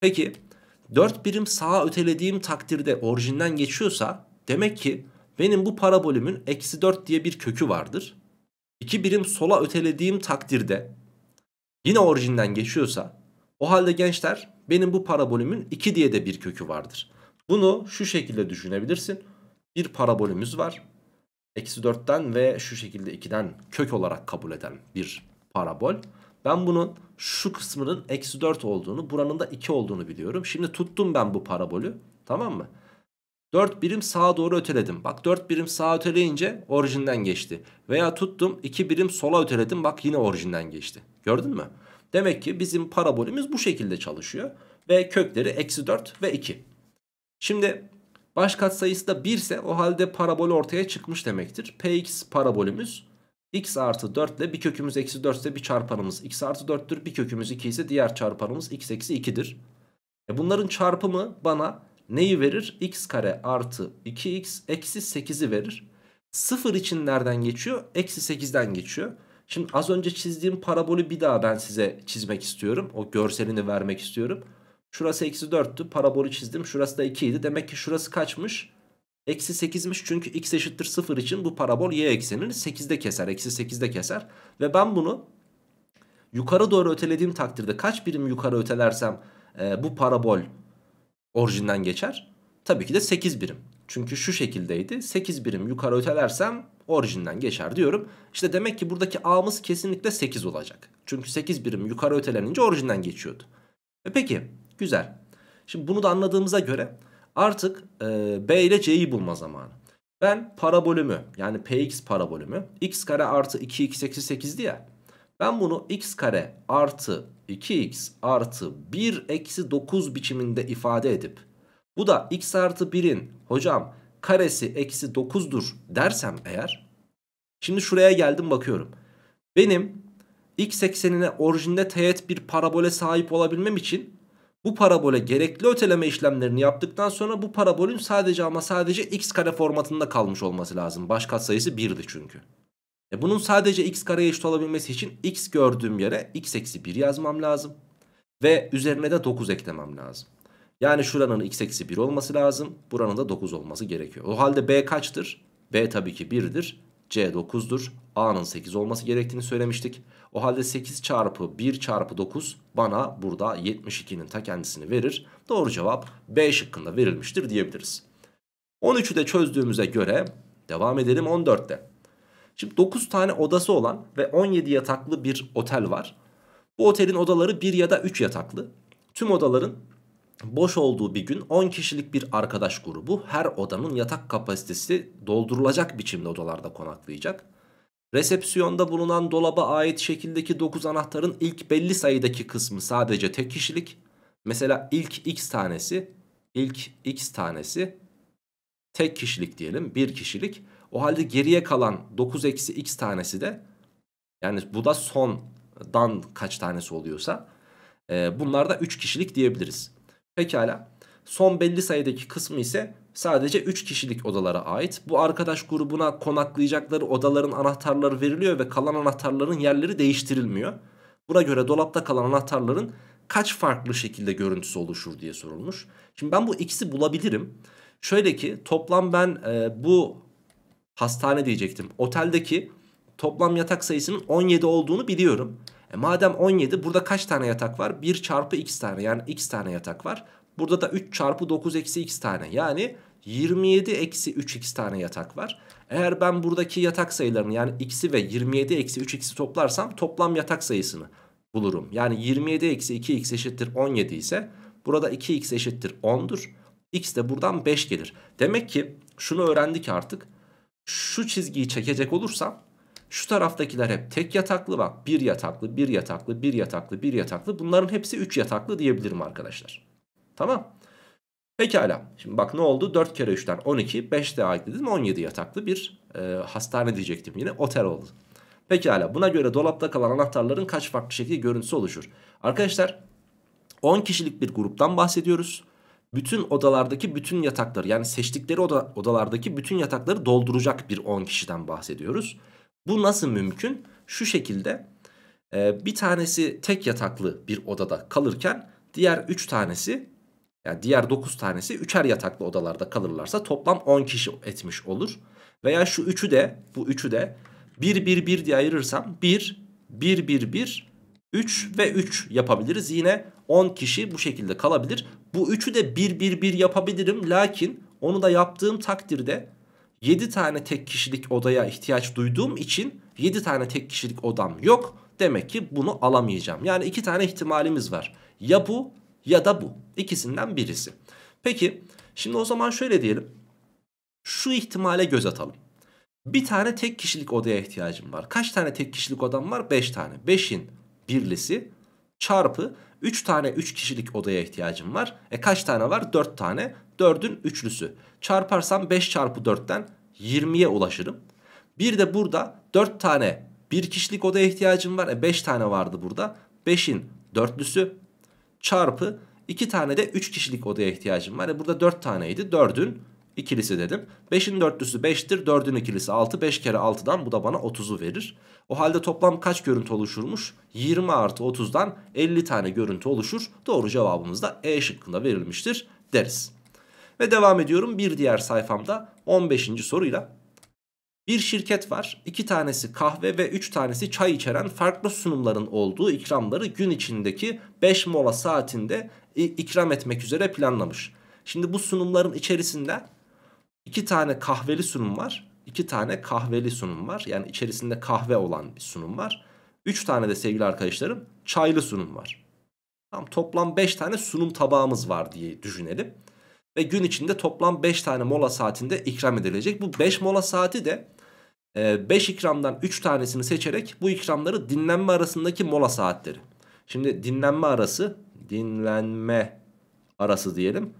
Peki 4 birim sağa ötelediğim takdirde orijinden geçiyorsa demek ki benim bu parabolümün eksi 4 diye bir kökü vardır. 2 birim sola ötelediğim takdirde yine orijinden geçiyorsa o halde gençler benim bu parabolümün 2 diye de bir kökü vardır. Bunu şu şekilde düşünebilirsin. Bir parabolümüz var. Eksi 4'ten ve şu şekilde 2'den kök olarak kabul eden bir parabol. Ben bunun şu kısmının eksi 4 olduğunu buranın da 2 olduğunu biliyorum. Şimdi tuttum ben bu parabolü tamam mı? 4 birim sağa doğru öteledim. Bak 4 birim sağa öteleyince orijinden geçti. Veya tuttum 2 birim sola öteledim. Bak yine orijinden geçti. Gördün mü? Demek ki bizim parabolümüz bu şekilde çalışıyor. Ve kökleri eksi 4 ve 2. Şimdi baş katsayısı da 1 ise o halde parabol ortaya çıkmış demektir. Px parabolümüz x artı 4 ile bir kökümüz eksi 4 ise bir çarpanımız x artı 4'tür. Bir kökümüz 2 ise diğer çarpanımız x eksi 2'dir. E bunların çarpımı bana neyi verir? x kare artı 2x eksi 8'i verir. 0 için nereden geçiyor? Eksi 8'den geçiyor. Şimdi az önce çizdiğim parabolü bir daha ben size çizmek istiyorum. O görselini vermek istiyorum. Şurası eksi 4'tü. Parabolü çizdim. Şurası da 2 idi. Demek ki şurası kaçmış? Eksi 8'miş çünkü x eşittir 0 için bu parabol y eksenini 8'de keser. Eksi 8'de keser. Ve ben bunu yukarı doğru ötelediğim takdirde kaç birim yukarı ötelersem e, bu parabol orijinden geçer? Tabii ki de 8 birim. Çünkü şu şekildeydi. 8 birim yukarı ötelersem orijinden geçer diyorum. İşte demek ki buradaki a'mız kesinlikle 8 olacak. Çünkü 8 birim yukarı ötelenince orijinden geçiyordu. E peki Güzel. Şimdi bunu da anladığımıza göre artık e, B ile C'yi bulma zamanı. Ben parabolümü yani Px parabolümü x kare artı 2x eksi 8'di ya. Ben bunu x kare artı 2x artı 1 eksi 9 biçiminde ifade edip bu da x artı 1'in hocam karesi eksi 9'dur dersem eğer. Şimdi şuraya geldim bakıyorum. Benim x eksenine orijinde teğet bir parabole sahip olabilmem için bu parabole gerekli öteleme işlemlerini yaptıktan sonra bu parabolün sadece ama sadece x kare formatında kalmış olması lazım. Baş katsayısı 1'di çünkü. E bunun sadece x kareye eşit olabilmesi için x gördüğüm yere x eksi 1 yazmam lazım. Ve üzerine de 9 eklemem lazım. Yani şuranın x eksi 1 olması lazım. Buranın da 9 olması gerekiyor. O halde b kaçtır? b tabii ki 1'dir. c 9'dur. A'nın 8 olması gerektiğini söylemiştik. O halde 8 çarpı 1 çarpı 9 bana burada 72'nin ta kendisini verir. Doğru cevap B şıkkında verilmiştir diyebiliriz. 13'ü de çözdüğümüze göre devam edelim 14'te. Şimdi 9 tane odası olan ve 17 yataklı bir otel var. Bu otelin odaları 1 ya da 3 yataklı. Tüm odaların boş olduğu bir gün 10 kişilik bir arkadaş grubu her odanın yatak kapasitesi doldurulacak biçimde odalarda konaklayacak. Resepsiyonda bulunan dolaba ait şekildeki 9 anahtarın ilk belli sayıdaki kısmı sadece tek kişilik. Mesela ilk x tanesi, ilk x tanesi tek kişilik diyelim, bir kişilik. O halde geriye kalan 9 eksi x tanesi de yani bu da sondan kaç tanesi oluyorsa e, bunlar da 3 kişilik diyebiliriz. Pekala son belli sayıdaki kısmı ise Sadece 3 kişilik odalara ait. Bu arkadaş grubuna konaklayacakları odaların anahtarları veriliyor ve kalan anahtarların yerleri değiştirilmiyor. Buna göre dolapta kalan anahtarların kaç farklı şekilde görüntüsü oluşur diye sorulmuş. Şimdi ben bu ikisi bulabilirim. Şöyle ki toplam ben e, bu hastane diyecektim. Oteldeki toplam yatak sayısının 17 olduğunu biliyorum. E madem 17 burada kaç tane yatak var? 1 çarpı x tane yani x tane yatak var. Burada da 3 çarpı 9 eksi x tane. Yani 27 eksi 3x tane yatak var. Eğer ben buradaki yatak sayılarını yani x'i ve 27 eksi 3x'i toplarsam toplam yatak sayısını bulurum. Yani 27 eksi 2x eşittir 17 ise burada 2x eşittir 10'dur. x de buradan 5 gelir. Demek ki şunu öğrendik artık. Şu çizgiyi çekecek olursam şu taraftakiler hep tek yataklı bak. Bir yataklı, bir yataklı, bir yataklı, bir yataklı, Bunların hepsi 3 yataklı diyebilirim arkadaşlar. Tamam. Pekala. Şimdi bak ne oldu? 4 kere 3'ten 12, 5 daha ekledim 17 yataklı bir e, hastane diyecektim yine. Otel oldu. Pekala buna göre dolapta kalan anahtarların kaç farklı şekilde görüntüsü oluşur? Arkadaşlar 10 kişilik bir gruptan bahsediyoruz. Bütün odalardaki bütün yatakları yani seçtikleri oda, odalardaki bütün yatakları dolduracak bir 10 kişiden bahsediyoruz. Bu nasıl mümkün? Şu şekilde e, bir tanesi tek yataklı bir odada kalırken diğer 3 tanesi yani diğer 9 tanesi üçer yataklı odalarda kalırlarsa toplam 10 kişi etmiş olur. Veya şu üçü de bu üçü de 1 1 1 diye ayırırsam 1 1 1 1 3 ve 3 yapabiliriz. Yine 10 kişi bu şekilde kalabilir. Bu üçü de 1 1 1 yapabilirim. Lakin onu da yaptığım takdirde 7 tane tek kişilik odaya ihtiyaç duyduğum için 7 tane tek kişilik odam yok. Demek ki bunu alamayacağım. Yani iki tane ihtimalimiz var. Ya bu ya da bu. İkisinden birisi. Peki şimdi o zaman şöyle diyelim. Şu ihtimale göz atalım. Bir tane tek kişilik odaya ihtiyacım var. Kaç tane tek kişilik odam var? 5 tane. 5'in birlisi çarpı 3 tane 3 kişilik odaya ihtiyacım var. E kaç tane var? 4 tane. 4'ün üçlüsü. Çarparsam 5 çarpı 4'ten 20'ye ulaşırım. Bir de burada 4 tane 1 kişilik odaya ihtiyacım var. E 5 tane vardı burada. 5'in dörtlüsü çarpı 2 tane de 3 kişilik odaya ihtiyacım var. E burada 4 taneydi. 4'ün ikilisi dedim. 5'in dörtlüsü 5'tir. 4'ün ikilisi 6. 5 kere 6'dan bu da bana 30'u verir. O halde toplam kaç görüntü oluşurmuş? 20 artı 30'dan 50 tane görüntü oluşur. Doğru cevabımız da E şıkkında verilmiştir deriz. Ve devam ediyorum bir diğer sayfamda 15. soruyla. Bir şirket var. İki tanesi kahve ve üç tanesi çay içeren farklı sunumların olduğu ikramları gün içindeki 5 mola saatinde e, ikram etmek üzere planlamış. Şimdi bu sunumların içerisinde iki tane kahveli sunum var. iki tane kahveli sunum var. Yani içerisinde kahve olan bir sunum var. Üç tane de sevgili arkadaşlarım çaylı sunum var. Tam toplam 5 tane sunum tabağımız var diye düşünelim. Ve gün içinde toplam 5 tane mola saatinde ikram edilecek. Bu 5 mola saati de 5 ee, ikramdan 3 tanesini seçerek bu ikramları dinlenme arasındaki mola saatleri. Şimdi dinlenme arası, dinlenme arası diyelim.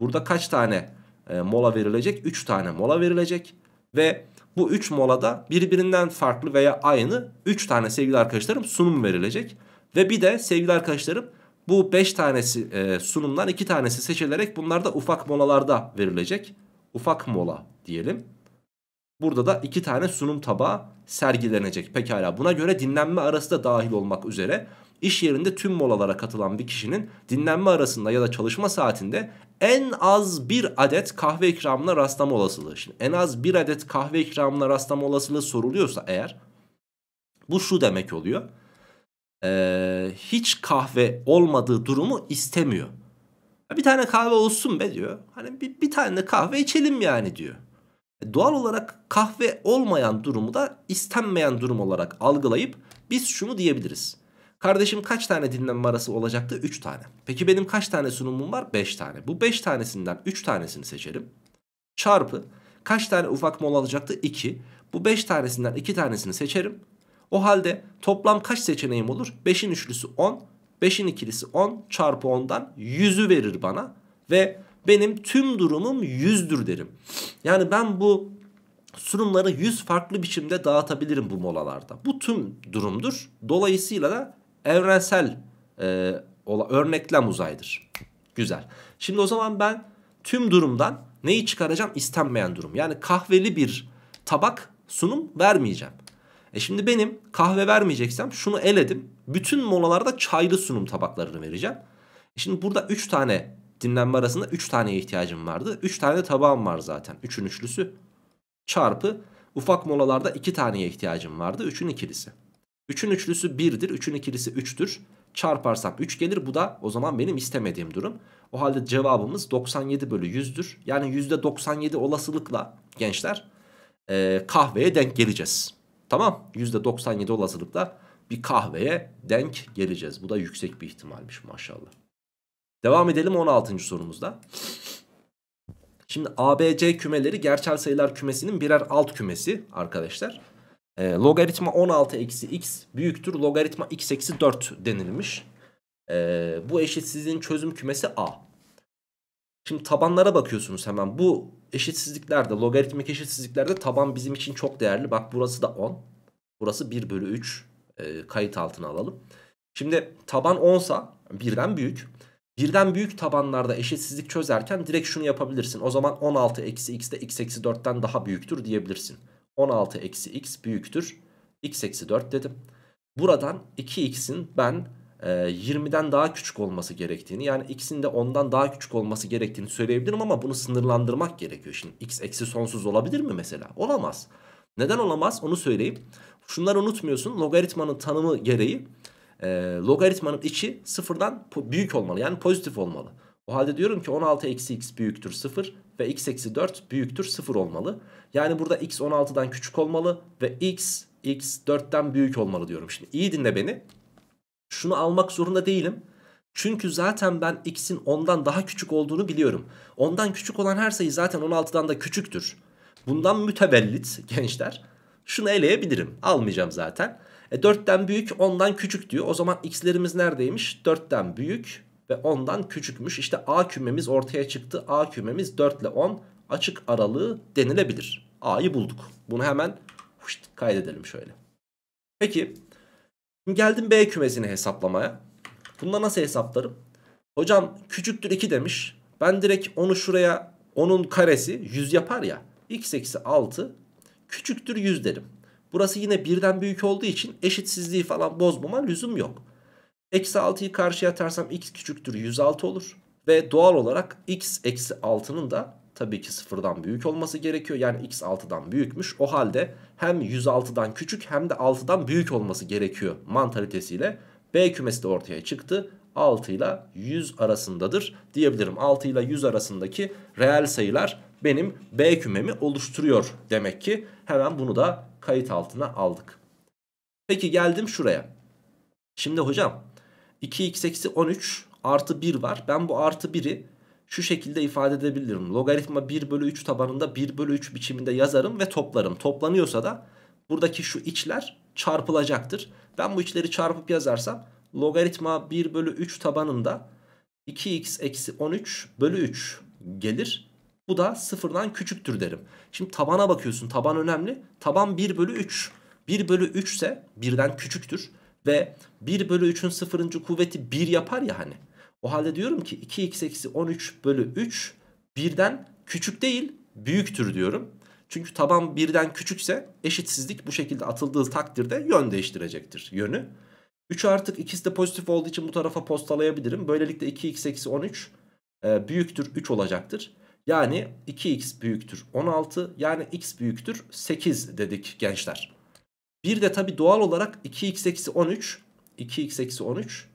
Burada kaç tane e, mola verilecek? 3 tane mola verilecek. Ve bu 3 molada birbirinden farklı veya aynı 3 tane sevgili arkadaşlarım sunum verilecek. Ve bir de sevgili arkadaşlarım bu 5 tanesi e, sunumdan 2 tanesi seçilerek bunlar da ufak molalarda verilecek. Ufak mola diyelim. Burada da iki tane sunum tabağı sergilenecek. Pekala buna göre dinlenme arası da dahil olmak üzere iş yerinde tüm molalara katılan bir kişinin dinlenme arasında ya da çalışma saatinde en az bir adet kahve ikramına rastlama olasılığı. Şimdi en az bir adet kahve ikramına rastlama olasılığı soruluyorsa eğer bu şu demek oluyor. Ee, hiç kahve olmadığı durumu istemiyor. Bir tane kahve olsun be diyor. Hani bir, bir tane kahve içelim yani diyor. Doğal olarak kahve olmayan durumu da istenmeyen durum olarak algılayıp biz şunu diyebiliriz. Kardeşim kaç tane dinlenme arası olacaktı? 3 tane. Peki benim kaç tane sunumum var? 5 tane. Bu 5 tanesinden 3 tanesini seçerim. Çarpı kaç tane ufak mola olacaktı? 2. Bu 5 tanesinden 2 tanesini seçerim. O halde toplam kaç seçeneğim olur? 5'in üçlüsü 10, 5'in ikilisi 10 çarpı 10'dan 100'ü verir bana. Ve benim tüm durumum yüzdür derim. Yani ben bu sunumları yüz farklı biçimde dağıtabilirim bu molalarda. Bu tüm durumdur. Dolayısıyla da evrensel e, örneklem uzaydır. Güzel. Şimdi o zaman ben tüm durumdan neyi çıkaracağım? İstenmeyen durum. Yani kahveli bir tabak sunum vermeyeceğim. E şimdi benim kahve vermeyeceksem şunu eledim. Bütün molalarda çaylı sunum tabaklarını vereceğim. E şimdi burada 3 tane dinlenme arasında 3 taneye ihtiyacım vardı. 3 tane tabağım var zaten. 3'ün üçlüsü çarpı ufak molalarda 2 taneye ihtiyacım vardı. 3'ün ikilisi. 3'ün üçlüsü 1'dir. 3'ün ikilisi 3'tür. Çarparsam 3 gelir. Bu da o zaman benim istemediğim durum. O halde cevabımız 97 bölü 100'dür. Yani %97 olasılıkla gençler e, kahveye denk geleceğiz. Tamam %97 olasılıkla bir kahveye denk geleceğiz. Bu da yüksek bir ihtimalmiş maşallah. Devam edelim 16. sorumuzda. Şimdi ABC kümeleri gerçel sayılar kümesinin birer alt kümesi arkadaşlar. E, logaritma 16 eksi x büyüktür logaritma x eksi 4 denilmiş. E, bu eşitsizliğin çözüm kümesi A. Şimdi tabanlara bakıyorsunuz hemen. Bu eşitsizliklerde logaritmik eşitsizliklerde taban bizim için çok değerli. Bak burası da 10. Burası 1 bölü 3 e, kayıt altına alalım. Şimdi taban 10 sa 1'den büyük. Birden büyük tabanlarda eşitsizlik çözerken direkt şunu yapabilirsin. O zaman 16 eksi x de x eksi 4'ten daha büyüktür diyebilirsin. 16 eksi x büyüktür. x eksi 4 dedim. Buradan 2x'in ben e, 20'den daha küçük olması gerektiğini yani x'in de 10'dan daha küçük olması gerektiğini söyleyebilirim ama bunu sınırlandırmak gerekiyor. Şimdi x eksi sonsuz olabilir mi mesela? Olamaz. Neden olamaz onu söyleyeyim. Şunları unutmuyorsun logaritmanın tanımı gereği e, logaritmanın içi sıfırdan büyük olmalı. Yani pozitif olmalı. O halde diyorum ki 16 eksi x büyüktür 0 ve x eksi 4 büyüktür 0 olmalı. Yani burada x 16'dan küçük olmalı ve x x 4'ten büyük olmalı diyorum. Şimdi iyi dinle beni. Şunu almak zorunda değilim. Çünkü zaten ben x'in 10'dan daha küçük olduğunu biliyorum. 10'dan küçük olan her sayı zaten 16'dan da küçüktür. Bundan mütevellit gençler. Şunu eleyebilirim. Almayacağım zaten. E 4'ten büyük 10'dan küçük diyor. O zaman x'lerimiz neredeymiş? 4'ten büyük ve 10'dan küçükmüş. İşte A kümemiz ortaya çıktı. A kümemiz 4 ile 10 açık aralığı denilebilir. A'yı bulduk. Bunu hemen huşt, kaydedelim şöyle. Peki geldim B kümesini hesaplamaya. Bunu nasıl hesaplarım? Hocam küçüktür 2 demiş. Ben direkt onu şuraya onun karesi 100 yapar ya. x eksi 6 küçüktür 100 derim. Burası yine birden büyük olduğu için eşitsizliği falan bozmama lüzum yok. Eksi 6'yı karşıya atarsam x küçüktür 106 olur. Ve doğal olarak x eksi 6'nın da tabii ki sıfırdan büyük olması gerekiyor. Yani x 6'dan büyükmüş. O halde hem 106'dan küçük hem de 6'dan büyük olması gerekiyor mantalitesiyle. B kümesi de ortaya çıktı. 6 ile 100 arasındadır diyebilirim. 6 ile 100 arasındaki reel sayılar benim B kümemi oluşturuyor demek ki. Hemen bunu da kayıt altına aldık. Peki geldim şuraya. Şimdi hocam 2x eksi 13 artı 1 var. Ben bu artı 1'i şu şekilde ifade edebilirim. Logaritma 1 bölü 3 tabanında 1 bölü 3 biçiminde yazarım ve toplarım. Toplanıyorsa da buradaki şu içler çarpılacaktır. Ben bu içleri çarpıp yazarsam logaritma 1 bölü 3 tabanında 2x eksi 13 bölü 3 gelir. Bu da sıfırdan küçüktür derim. Şimdi tabana bakıyorsun. Taban önemli. Taban 1 bölü 3. 1 bölü 3 ise 1'den küçüktür. Ve 1 bölü 3'ün sıfırıncı kuvveti 1 yapar ya hani. O halde diyorum ki 2x eksi 13 bölü 3 birden küçük değil büyüktür diyorum. Çünkü taban birden küçükse eşitsizlik bu şekilde atıldığı takdirde yön değiştirecektir yönü. 3 artık ikisi de pozitif olduğu için bu tarafa postalayabilirim. Böylelikle 2x eksi 13 e, büyüktür 3 olacaktır. Yani 2x büyüktür 16 yani x büyüktür 8 dedik gençler. Bir de tabi doğal olarak 2x eksi 13 2x eksi 13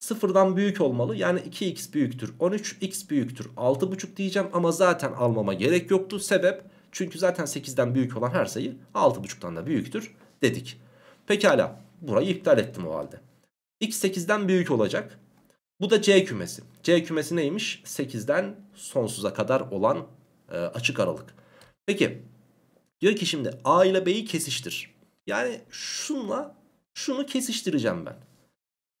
sıfırdan büyük olmalı. Yani 2x büyüktür 13 x büyüktür 6,5 diyeceğim ama zaten almama gerek yoktu. Sebep çünkü zaten 8'den büyük olan her sayı 6,5'tan da büyüktür dedik. Pekala burayı iptal ettim o halde. x 8'den büyük olacak. Bu da C kümesi. C kümesi neymiş? 8'den sonsuza kadar olan e, açık aralık. Peki diyor ki şimdi A ile B'yi kesiştir. Yani şunla şunu kesiştireceğim ben.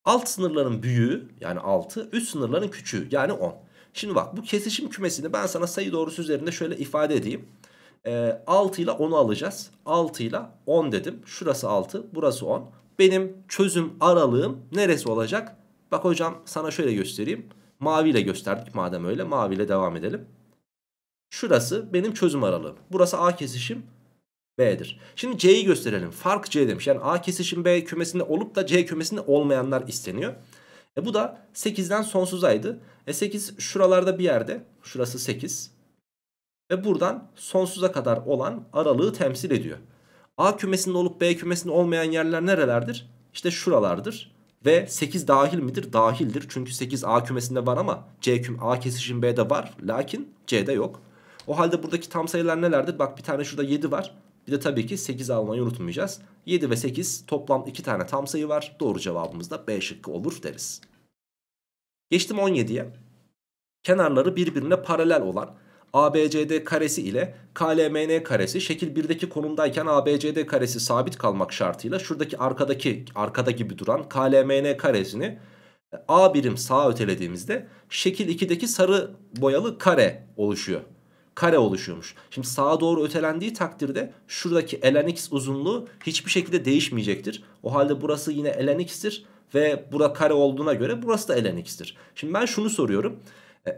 Alt sınırların büyüğü yani 6 üst sınırların küçüğü yani 10. Şimdi bak bu kesişim kümesini ben sana sayı doğrusu üzerinde şöyle ifade edeyim. E, 6 ile 10'u alacağız. 6 ile 10 dedim. Şurası 6 burası 10. Benim çözüm aralığım neresi olacak? Bak hocam sana şöyle göstereyim maviyle gösterdik madem öyle. Maviyle devam edelim. Şurası benim çözüm aralığım. Burası A kesişim B'dir. Şimdi C'yi gösterelim. Fark C demiş. Yani A kesişim B kümesinde olup da C kümesinde olmayanlar isteniyor. E bu da 8'den sonsuzaydı. E 8 şuralarda bir yerde. Şurası 8. Ve buradan sonsuza kadar olan aralığı temsil ediyor. A kümesinde olup B kümesinde olmayan yerler nerelerdir? İşte şuralardır. Ve 8 dahil midir? Dahildir. Çünkü 8 A kümesinde var ama C küm A kesişim B'de var. Lakin C'de yok. O halde buradaki tam sayılar nelerdir? Bak bir tane şurada 7 var. Bir de tabii ki 8 almayı unutmayacağız. 7 ve 8 toplam 2 tane tam sayı var. Doğru cevabımız da B şıkkı olur deriz. Geçtim 17'ye. Kenarları birbirine paralel olan ABCD karesi ile KLMN karesi şekil 1'deki konumdayken ABCD karesi sabit kalmak şartıyla şuradaki arkadaki arkada gibi duran KLMN karesini e, A birim sağa ötelediğimizde şekil 2'deki sarı boyalı kare oluşuyor. Kare oluşuyormuş. Şimdi sağa doğru ötelendiği takdirde şuradaki lnx uzunluğu hiçbir şekilde değişmeyecektir. O halde burası yine lnx'tir ve bura kare olduğuna göre burası da lnx'tir. Şimdi ben şunu soruyorum.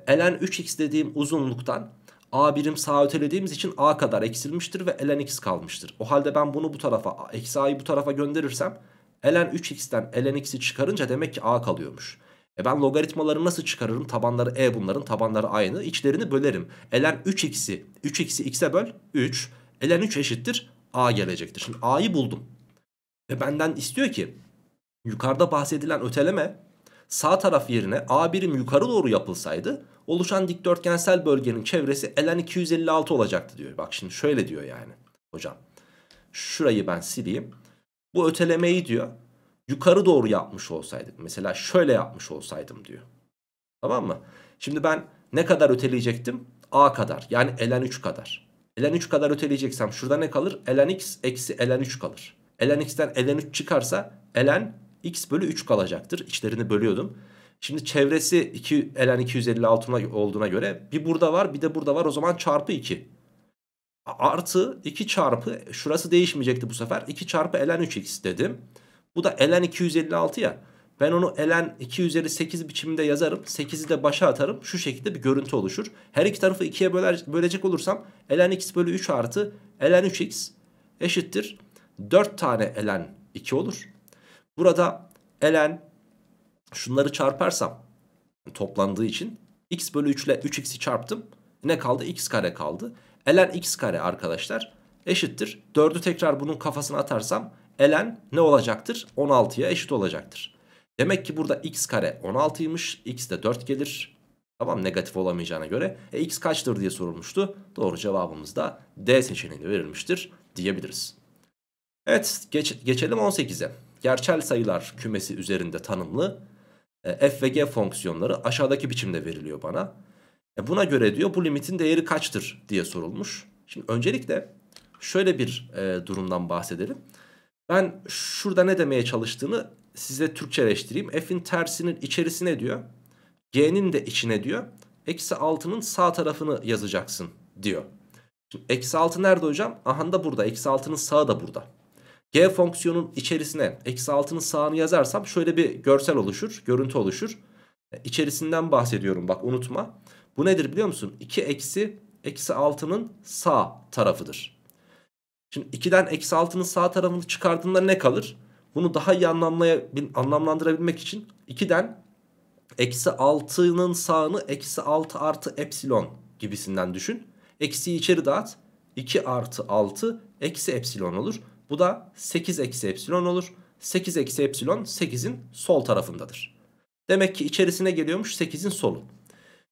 E, ln 3x dediğim uzunluktan A birim sağ ötelediğimiz için A kadar eksilmiştir ve ln x kalmıştır. O halde ben bunu bu tarafa eksi A'yı bu tarafa gönderirsem ln 3x'ten ln x'i çıkarınca demek ki A kalıyormuş. E ben logaritmaları nasıl çıkarırım? Tabanları e bunların tabanları aynı. İçlerini bölerim. Ln 3x'i 3x'i x'e böl 3. Ln 3 eşittir a gelecektir. Şimdi a'yı buldum. Ve benden istiyor ki yukarıda bahsedilen öteleme sağ taraf yerine a birim yukarı doğru yapılsaydı oluşan dikdörtgensel bölgenin çevresi ln 256 olacaktı diyor. Bak şimdi şöyle diyor yani hocam. Şurayı ben sileyim. Bu ötelemeyi diyor yukarı doğru yapmış olsaydık. Mesela şöyle yapmış olsaydım diyor. Tamam mı? Şimdi ben ne kadar öteleyecektim? A kadar yani ln 3 kadar. ln 3 kadar öteleyeceksem şurada ne kalır? ln x eksi ln 3 kalır. ln x'ten ln 3 çıkarsa ln x bölü 3 kalacaktır. İçlerini bölüyordum. Şimdi çevresi 2 ln 256 olduğuna göre bir burada var bir de burada var o zaman çarpı 2. Artı 2 çarpı şurası değişmeyecekti bu sefer 2 çarpı elen 3x dedim. Bu da elen 256 ya. Ben onu elen 2 üzeri 8 biçiminde yazarım. 8'i de başa atarım. Şu şekilde bir görüntü oluşur. Her iki tarafı 2'ye bölecek olursam elen x bölü 3 artı elen 3x eşittir. 4 tane elen 2 olur. Burada ln Şunları çarparsam toplandığı için x bölü 3 ile 3x'i çarptım. Ne kaldı? x kare kaldı. Ln x kare arkadaşlar eşittir. 4'ü tekrar bunun kafasına atarsam ln ne olacaktır? 16'ya eşit olacaktır. Demek ki burada x kare 16'ymış. x de 4 gelir. Tamam negatif olamayacağına göre. E x kaçtır diye sorulmuştu. Doğru cevabımız da D seçeneğinde verilmiştir diyebiliriz. Evet geç, geçelim 18'e. Gerçel sayılar kümesi üzerinde tanımlı e, f ve g fonksiyonları aşağıdaki biçimde veriliyor bana. E buna göre diyor bu limitin değeri kaçtır diye sorulmuş. Şimdi öncelikle şöyle bir e, durumdan bahsedelim. Ben şurada ne demeye çalıştığını size Türkçeleştireyim. F'in tersinin içerisine diyor. G'nin de içine diyor. Eksi 6'nın sağ tarafını yazacaksın diyor. Şimdi eksi 6 nerede hocam? Aha da burada. Eksi 6'nın sağı da burada. G fonksiyonun içerisine eksi altının sağını yazarsam şöyle bir görsel oluşur, görüntü oluşur. E, içerisinden bahsediyorum bak unutma. Bu nedir biliyor musun? 2 eksi eksi altının sağ tarafıdır. Şimdi 2'den eksi altının sağ tarafını çıkardığında ne kalır? Bunu daha iyi anlamlandırabilmek için 2'den eksi altının sağını eksi 6 artı epsilon gibisinden düşün. Eksiyi içeri dağıt. 2 artı 6 eksi epsilon olur. Bu da 8 eksi epsilon olur. 8 eksi epsilon 8'in sol tarafındadır. Demek ki içerisine geliyormuş 8'in solu.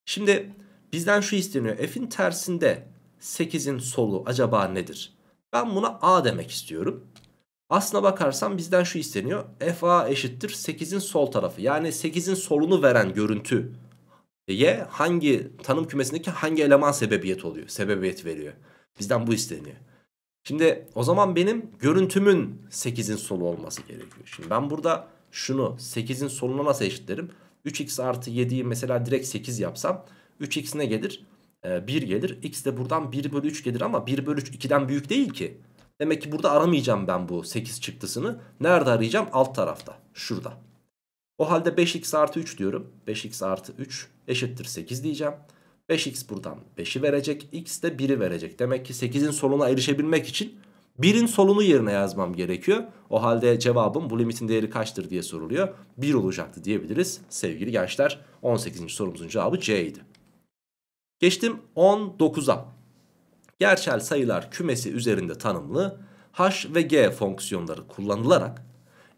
Şimdi bizden şu isteniyor. F'in tersinde 8'in solu acaba nedir? Ben buna A demek istiyorum. Aslına bakarsam bizden şu isteniyor. F A eşittir 8'in sol tarafı. Yani 8'in solunu veren görüntü y hangi tanım kümesindeki hangi eleman sebebiyet oluyor? Sebebiyet veriyor. Bizden bu isteniyor. Şimdi o zaman benim görüntümün 8'in solu olması gerekiyor. Şimdi ben burada şunu 8'in soluna nasıl eşitlerim? 3x artı 7'yi mesela direkt 8 yapsam 3x ne gelir? Ee, 1 gelir. x de buradan 1 bölü 3 gelir ama 1 bölü 3 2'den büyük değil ki. Demek ki burada aramayacağım ben bu 8 çıktısını. Nerede arayacağım? Alt tarafta. Şurada. O halde 5x artı 3 diyorum. 5x artı 3 eşittir 8 diyeceğim. 5x buradan 5'i verecek. X de 1'i verecek. Demek ki 8'in soluna erişebilmek için 1'in solunu yerine yazmam gerekiyor. O halde cevabım bu limitin değeri kaçtır diye soruluyor. 1 olacaktı diyebiliriz. Sevgili gençler 18. sorumuzun cevabı C idi. Geçtim 19'a. Gerçel sayılar kümesi üzerinde tanımlı h ve g fonksiyonları kullanılarak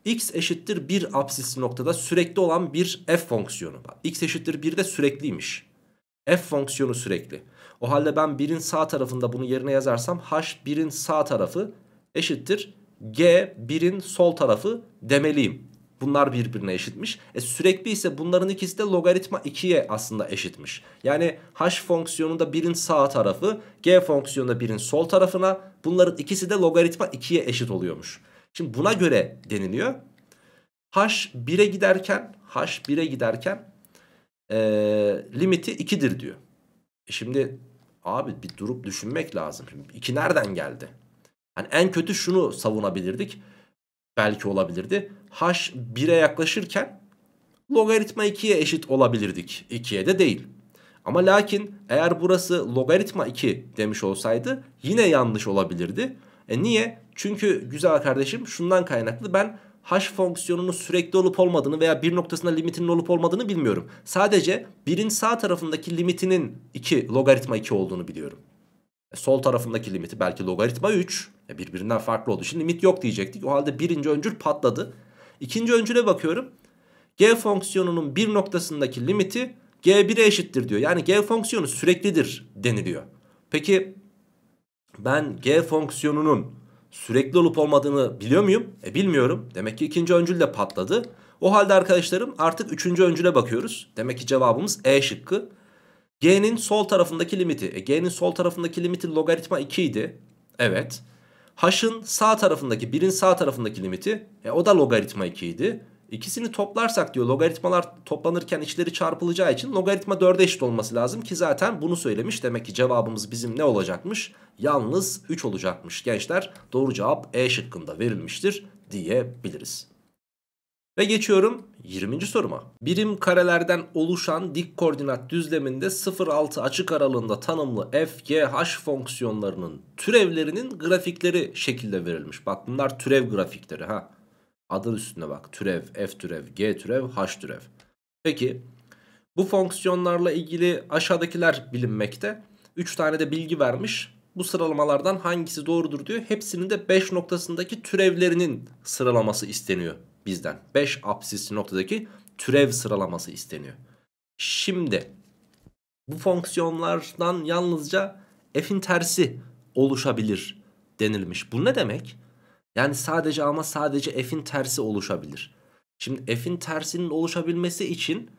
x eşittir 1 apsis noktada sürekli olan bir f fonksiyonu. X eşittir 1 de sürekliymiş f fonksiyonu sürekli. O halde ben 1'in sağ tarafında bunu yerine yazarsam h 1'in sağ tarafı eşittir g 1'in sol tarafı demeliyim. Bunlar birbirine eşitmiş. E sürekli ise bunların ikisi de logaritma 2'ye aslında eşitmiş. Yani h fonksiyonunda 1'in sağ tarafı, g fonksiyonunda 1'in sol tarafına bunların ikisi de logaritma 2'ye eşit oluyormuş. Şimdi buna göre deniliyor. h 1'e giderken, h 1'e giderken e, limiti 2'dir diyor. E şimdi abi bir durup düşünmek lazım. Şimdi 2 nereden geldi? Hani en kötü şunu savunabilirdik. Belki olabilirdi. H 1'e yaklaşırken logaritma 2'ye eşit olabilirdik. 2'ye de değil. Ama lakin eğer burası logaritma 2 demiş olsaydı yine yanlış olabilirdi. E niye? Çünkü güzel kardeşim şundan kaynaklı ben h fonksiyonunun sürekli olup olmadığını veya bir noktasında limitinin olup olmadığını bilmiyorum. Sadece birin sağ tarafındaki limitinin 2 logaritma 2 olduğunu biliyorum. E, sol tarafındaki limiti belki logaritma 3. E, birbirinden farklı olduğu Şimdi limit yok diyecektik. O halde birinci öncül patladı. İkinci öncüle bakıyorum. G fonksiyonunun bir noktasındaki limiti G1'e eşittir diyor. Yani G fonksiyonu süreklidir deniliyor. Peki ben G fonksiyonunun sürekli olup olmadığını biliyor muyum? E bilmiyorum. Demek ki ikinci öncül de patladı. O halde arkadaşlarım artık üçüncü öncüle bakıyoruz. Demek ki cevabımız E şıkkı. G'nin sol tarafındaki limiti. E, G'nin sol tarafındaki limiti logaritma 2 idi. Evet. H'ın sağ tarafındaki bir'in sağ tarafındaki limiti. E, o da logaritma 2 idi. İkisini toplarsak diyor logaritmalar toplanırken içleri çarpılacağı için logaritma 4'e eşit olması lazım ki zaten bunu söylemiş. Demek ki cevabımız bizim ne olacakmış? Yalnız 3 olacakmış gençler. Doğru cevap E şıkkında verilmiştir diyebiliriz. Ve geçiyorum 20. soruma. Birim karelerden oluşan dik koordinat düzleminde 0-6 açık aralığında tanımlı f, g, h fonksiyonlarının türevlerinin grafikleri şekilde verilmiş. Bak bunlar türev grafikleri ha. Adı üstünde bak. Türev, f türev, g türev, h türev. Peki bu fonksiyonlarla ilgili aşağıdakiler bilinmekte. 3 tane de bilgi vermiş. Bu sıralamalardan hangisi doğrudur diyor. Hepsinin de 5 noktasındaki türevlerinin sıralaması isteniyor bizden. 5 apsisli noktadaki türev sıralaması isteniyor. Şimdi bu fonksiyonlardan yalnızca f'in tersi oluşabilir denilmiş. Bu ne demek? Yani sadece ama sadece f'in tersi oluşabilir. Şimdi f'in tersinin oluşabilmesi için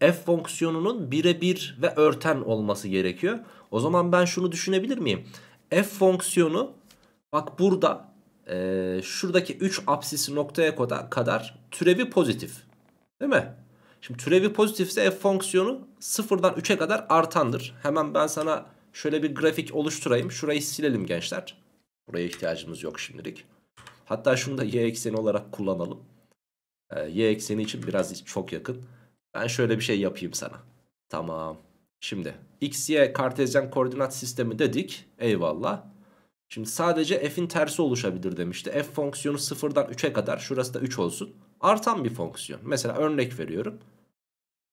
f fonksiyonunun birebir ve örten olması gerekiyor. O zaman ben şunu düşünebilir miyim? f fonksiyonu bak burada e, şuradaki 3 apsisi noktaya kadar türevi pozitif. Değil mi? Şimdi türevi pozitifse f fonksiyonu 0'dan 3'e kadar artandır. Hemen ben sana şöyle bir grafik oluşturayım. Şurayı silelim gençler. Buraya ihtiyacımız yok şimdilik. Hatta şunu da y ekseni olarak kullanalım. Ee, y ekseni için biraz çok yakın. Ben şöyle bir şey yapayım sana. Tamam. Şimdi x, y kartezyen koordinat sistemi dedik. Eyvallah. Şimdi sadece f'in tersi oluşabilir demişti. F fonksiyonu sıfırdan 3'e kadar şurası da 3 olsun. Artan bir fonksiyon. Mesela örnek veriyorum.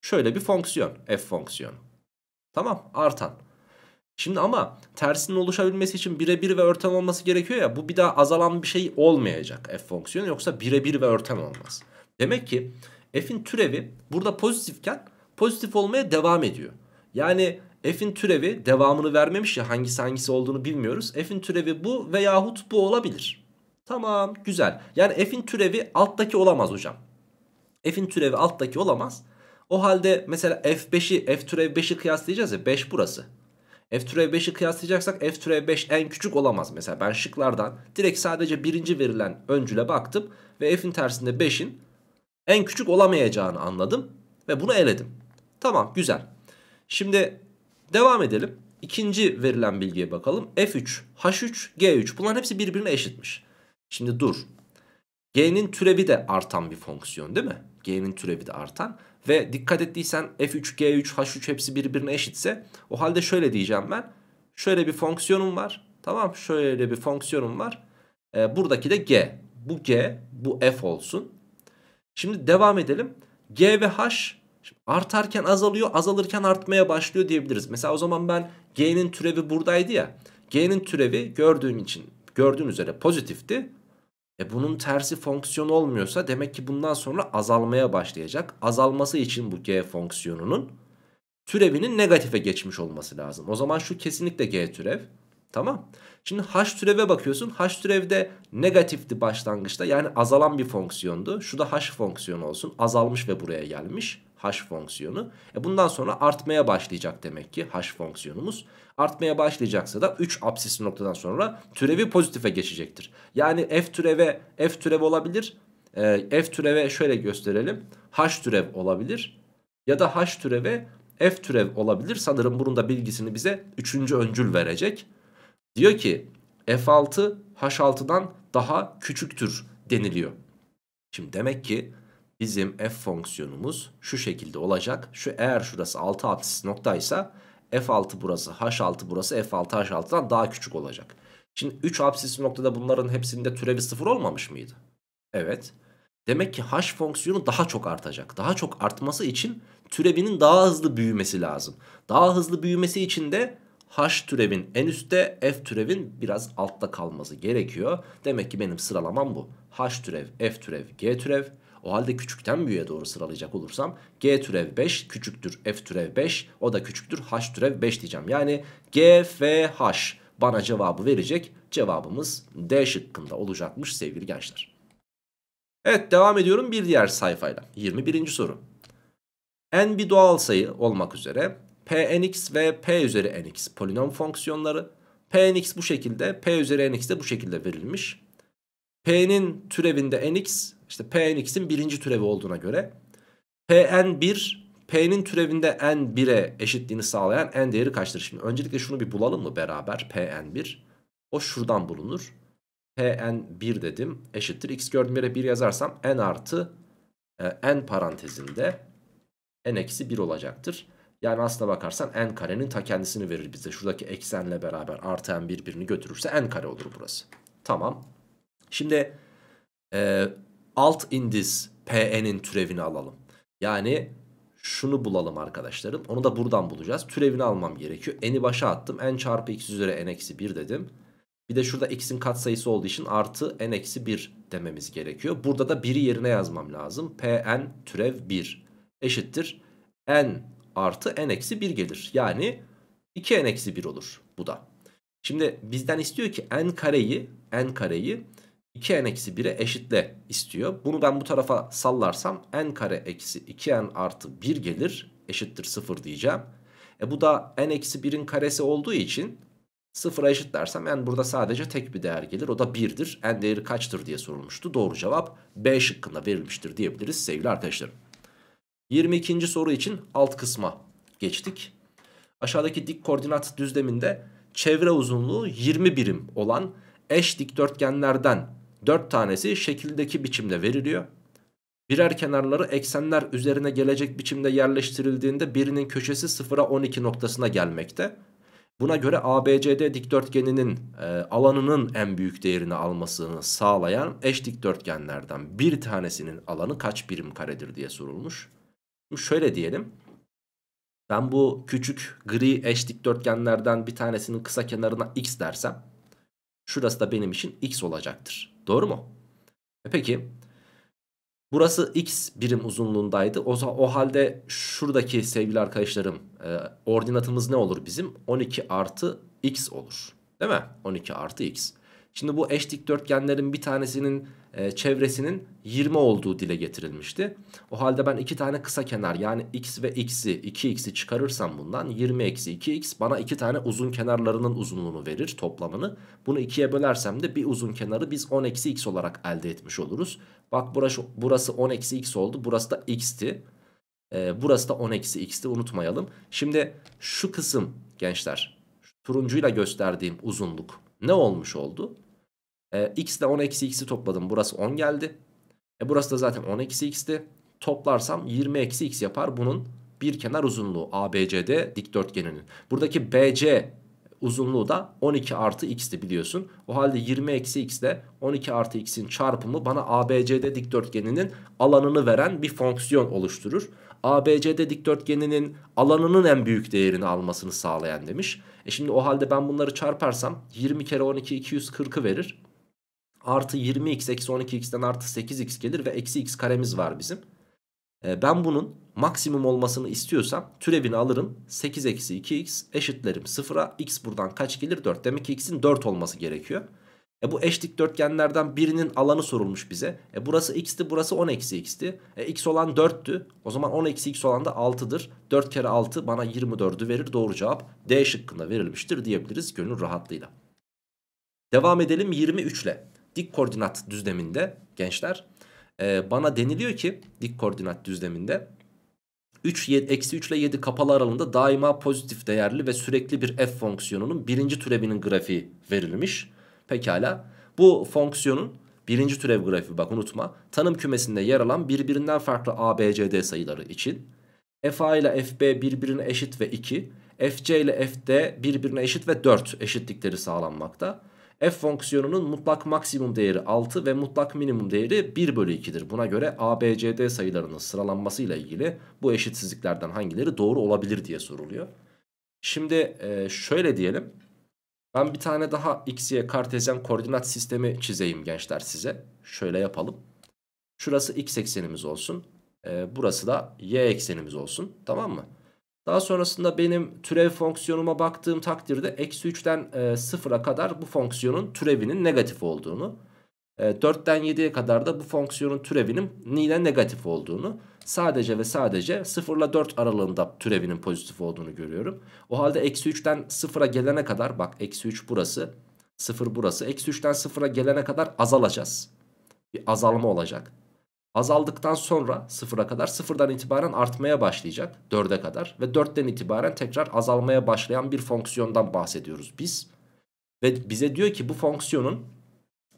Şöyle bir fonksiyon f fonksiyonu. Tamam artan. Şimdi ama tersinin oluşabilmesi için birebir ve örten olması gerekiyor ya bu bir daha azalan bir şey olmayacak f fonksiyonu yoksa birebir ve örten olmaz. Demek ki f'in türevi burada pozitifken pozitif olmaya devam ediyor. Yani f'in türevi devamını vermemiş ya hangisi hangisi olduğunu bilmiyoruz. F'in türevi bu veyahut bu olabilir. Tamam güzel. Yani f'in türevi alttaki olamaz hocam. F'in türevi alttaki olamaz. O halde mesela f5'i f türev 5'i kıyaslayacağız ya 5 burası. F türev 5'i kıyaslayacaksak F türev 5 en küçük olamaz. Mesela ben şıklardan direkt sadece birinci verilen öncüle baktım. Ve F'in tersinde 5'in en küçük olamayacağını anladım. Ve bunu eledim. Tamam güzel. Şimdi devam edelim. İkinci verilen bilgiye bakalım. F3, H3, G3 bunların hepsi birbirine eşitmiş. Şimdi dur. G'nin türevi de artan bir fonksiyon değil mi? G'nin türevi de artan ve dikkat ettiysen F3, G3, H3 hepsi birbirine eşitse o halde şöyle diyeceğim ben. Şöyle bir fonksiyonum var. Tamam şöyle bir fonksiyonum var. E, buradaki de G. Bu G, bu F olsun. Şimdi devam edelim. G ve H artarken azalıyor, azalırken artmaya başlıyor diyebiliriz. Mesela o zaman ben G'nin türevi buradaydı ya. G'nin türevi gördüğüm için, gördüğüm üzere pozitifti. E bunun tersi fonksiyon olmuyorsa demek ki bundan sonra azalmaya başlayacak. Azalması için bu g fonksiyonunun türevinin negatife geçmiş olması lazım. O zaman şu kesinlikle g türev. Tamam. Şimdi h türeve bakıyorsun. H türevde negatifti başlangıçta. Yani azalan bir fonksiyondu. Şu da h fonksiyonu olsun. Azalmış ve buraya gelmiş hash fonksiyonu. E bundan sonra artmaya başlayacak demek ki hash fonksiyonumuz. Artmaya başlayacaksa da 3 absisli noktadan sonra türevi pozitife geçecektir. Yani f türeve f türev olabilir. E, f türeve şöyle gösterelim. h türev olabilir. Ya da h türeve f türev olabilir. Sanırım bunun da bilgisini bize 3. öncül verecek. Diyor ki f6 h6'dan daha küçüktür deniliyor. Şimdi demek ki bizim f fonksiyonumuz şu şekilde olacak. Şu eğer şurası 6 apsis noktaysa f6 burası h6 burası f6 h6'dan daha küçük olacak. Şimdi 3 apsis noktada bunların hepsinde türevi 0 olmamış mıydı? Evet. Demek ki h fonksiyonu daha çok artacak. Daha çok artması için türevinin daha hızlı büyümesi lazım. Daha hızlı büyümesi için de h türevin en üstte f türevin biraz altta kalması gerekiyor. Demek ki benim sıralamam bu. h türev f türev g türev o halde küçükten büyüğe doğru sıralayacak olursam G türev 5 küçüktür F türev 5 o da küçüktür H türev 5 diyeceğim. Yani G, F, H bana cevabı verecek. Cevabımız D şıkkında olacakmış sevgili gençler. Evet devam ediyorum bir diğer sayfayla. 21. soru. N bir doğal sayı olmak üzere Pnx ve P üzeri nx polinom fonksiyonları. Pnx bu şekilde, P üzeri nx de bu şekilde verilmiş. P'nin türevinde nx işte Pnx'in birinci türevi olduğuna göre Pn1 P'nin türevinde n1'e eşitliğini sağlayan n değeri kaçtır? Şimdi öncelikle şunu bir bulalım mı beraber Pn1? O şuradan bulunur. Pn1 dedim eşittir. X gördüğüm yere 1 yazarsam n artı e, n parantezinde n eksi 1 olacaktır. Yani aslına bakarsan n karenin ta kendisini verir bize. Şuradaki eksenle beraber artı n birbirini götürürse n kare olur burası. Tamam. Şimdi e, alt indis P'nin türevini alalım. Yani şunu bulalım arkadaşlarım. Onu da buradan bulacağız. Türevini almam gerekiyor. N'i başa attım. N çarpı x üzeri n eksi 1 dedim. Bir de şurada x'in katsayısı olduğu için artı n eksi 1 dememiz gerekiyor. Burada da 1'i yerine yazmam lazım. Pn türev 1 eşittir. n artı n eksi 1 gelir. Yani 2n eksi 1 olur bu da. Şimdi bizden istiyor ki n kareyi n kareyi 2n-1'e eksi eşitle istiyor. Bunu ben bu tarafa sallarsam n kare eksi 2n artı 1 gelir eşittir 0 diyeceğim. E bu da n-1'in eksi karesi olduğu için 0'a eşitlersem n burada sadece tek bir değer gelir. O da 1'dir. n değeri kaçtır diye sorulmuştu. Doğru cevap B şıkkında verilmiştir diyebiliriz sevgili arkadaşlarım. 22. soru için alt kısma geçtik. Aşağıdaki dik koordinat düzleminde çevre uzunluğu 20 birim olan eş dikdörtgenlerden 4 tanesi şekildeki biçimde veriliyor. Birer kenarları eksenler üzerine gelecek biçimde yerleştirildiğinde birinin köşesi 0'a 12 noktasına gelmekte. Buna göre ABCD dikdörtgeninin e, alanının en büyük değerini almasını sağlayan eş dikdörtgenlerden bir tanesinin alanı kaç birim karedir diye sorulmuş. Şimdi şöyle diyelim. Ben bu küçük gri eş dikdörtgenlerden bir tanesinin kısa kenarına x dersem şurası da benim için x olacaktır. Doğru mu? E peki burası x birim uzunluğundaydı. O, o halde şuradaki sevgili arkadaşlarım e, ordinatımız ne olur bizim? 12 artı x olur. Değil mi? 12 artı x. Şimdi bu eş dikdörtgenlerin bir tanesinin e, çevresinin 20 olduğu dile getirilmişti. O halde ben iki tane kısa kenar yani x ve x'i 2x'i çıkarırsam bundan 20 eksi 2x bana iki tane uzun kenarlarının uzunluğunu verir toplamını. Bunu ikiye bölersem de bir uzun kenarı biz 10 eksi x olarak elde etmiş oluruz. Bak burası, burası 10 eksi x oldu burası da x'ti. E, burası da 10 eksi x'ti unutmayalım. Şimdi şu kısım gençler turuncuyla gösterdiğim uzunluk ne olmuş oldu? E, x ile 10 eksi x'i topladım. Burası 10 geldi. E, burası da zaten 10 eksi x'ti. Toplarsam 20 eksi x yapar. Bunun bir kenar uzunluğu ABCD dikdörtgeninin. Buradaki BC uzunluğu da 12 artı x'ti biliyorsun. O halde 20 eksi x ile 12 artı x'in çarpımı bana ABCD dikdörtgeninin alanını veren bir fonksiyon oluşturur. ABCD dikdörtgeninin alanının en büyük değerini almasını sağlayan demiş. E şimdi o halde ben bunları çarparsam 20 kere 12 240'ı verir artı 20x eksi 12x'ten artı 8x gelir ve eksi x karemiz var bizim. E, ben bunun maksimum olmasını istiyorsam türevini alırım. 8 eksi 2x eşitlerim 0'a x buradan kaç gelir 4. Demek ki x'in 4 olması gerekiyor. E bu eşlik dörtgenlerden birinin alanı sorulmuş bize. E burası x'ti burası 10 eksi x'ti. E x olan 4'tü. O zaman 10 eksi x olan da 6'dır. 4 kere 6 bana 24'ü verir. Doğru cevap D şıkkında verilmiştir diyebiliriz gönül rahatlığıyla. Devam edelim 23 ile dik koordinat düzleminde gençler e, bana deniliyor ki dik koordinat düzleminde 3, 7, eksi 3 ile 7 kapalı aralığında daima pozitif değerli ve sürekli bir f fonksiyonunun birinci türevinin grafiği verilmiş. Pekala bu fonksiyonun birinci türev grafiği bak unutma tanım kümesinde yer alan birbirinden farklı a, b, c, d sayıları için fa ile fb birbirine eşit ve 2 fc ile fd birbirine eşit ve 4 eşitlikleri sağlanmakta f fonksiyonunun mutlak maksimum değeri 6 ve mutlak minimum değeri 1 bölü 2'dir. Buna göre ABCD sayılarının sıralanmasıyla ilgili bu eşitsizliklerden hangileri doğru olabilir diye soruluyor. Şimdi e, şöyle diyelim. Ben bir tane daha x-y kartezyen koordinat sistemi çizeyim gençler size. Şöyle yapalım. Şurası x eksenimiz olsun. E, burası da y eksenimiz olsun. Tamam mı? Daha sonrasında benim türev fonksiyonuma baktığım takdirde eksi 3'ten e, 0'a kadar bu fonksiyonun türevinin negatif olduğunu. E, 4'ten 7'ye kadar da bu fonksiyonun türevinin yine negatif olduğunu. Sadece ve sadece 0 ile 4 aralığında türevinin pozitif olduğunu görüyorum. O halde eksi 3'ten 0'a gelene kadar bak eksi 3 burası 0 burası. Eksi 3'ten 0'a gelene kadar azalacağız. Bir azalma olacak. Azaldıktan sonra sıfıra kadar sıfırdan itibaren artmaya başlayacak dörde kadar ve dörtten itibaren tekrar azalmaya başlayan bir fonksiyondan bahsediyoruz biz. Ve bize diyor ki bu fonksiyonun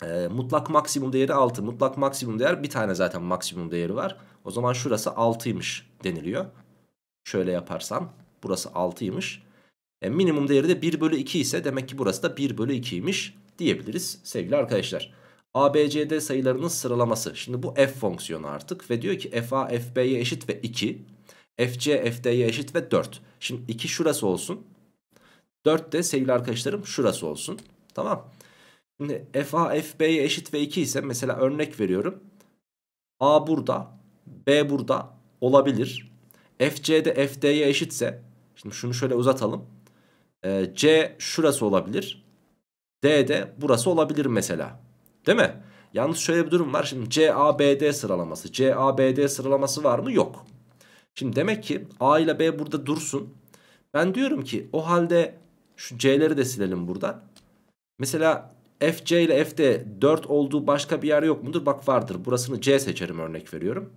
e, mutlak maksimum değeri 6. Mutlak maksimum değer bir tane zaten maksimum değeri var. O zaman şurası 6'ymış deniliyor. Şöyle yaparsam burası 6'ymış. E, minimum değeri de 1 bölü 2 ise demek ki burası da 1 bölü 2'ymiş diyebiliriz sevgili arkadaşlar. ABCD sayılarının sıralaması. Şimdi bu f fonksiyonu artık ve diyor ki FA FB'ye eşit ve 2. FC FD'ye eşit ve 4. Şimdi 2 şurası olsun. 4 de sevgili arkadaşlarım şurası olsun. Tamam. Şimdi FA FB'ye eşit ve 2 ise mesela örnek veriyorum. A burada, B burada olabilir. FC'de FD'ye eşitse şimdi şunu şöyle uzatalım. Ee, C şurası olabilir. D de burası olabilir mesela. Değil mi? Yalnız şöyle bir durum var. Şimdi C A B D sıralaması. C A B D sıralaması var mı? Yok. Şimdi demek ki A ile B burada dursun. Ben diyorum ki o halde şu C'leri de silelim buradan. Mesela F C ile F'de 4 olduğu başka bir yer yok mudur? Bak vardır. Burasını C seçerim örnek veriyorum.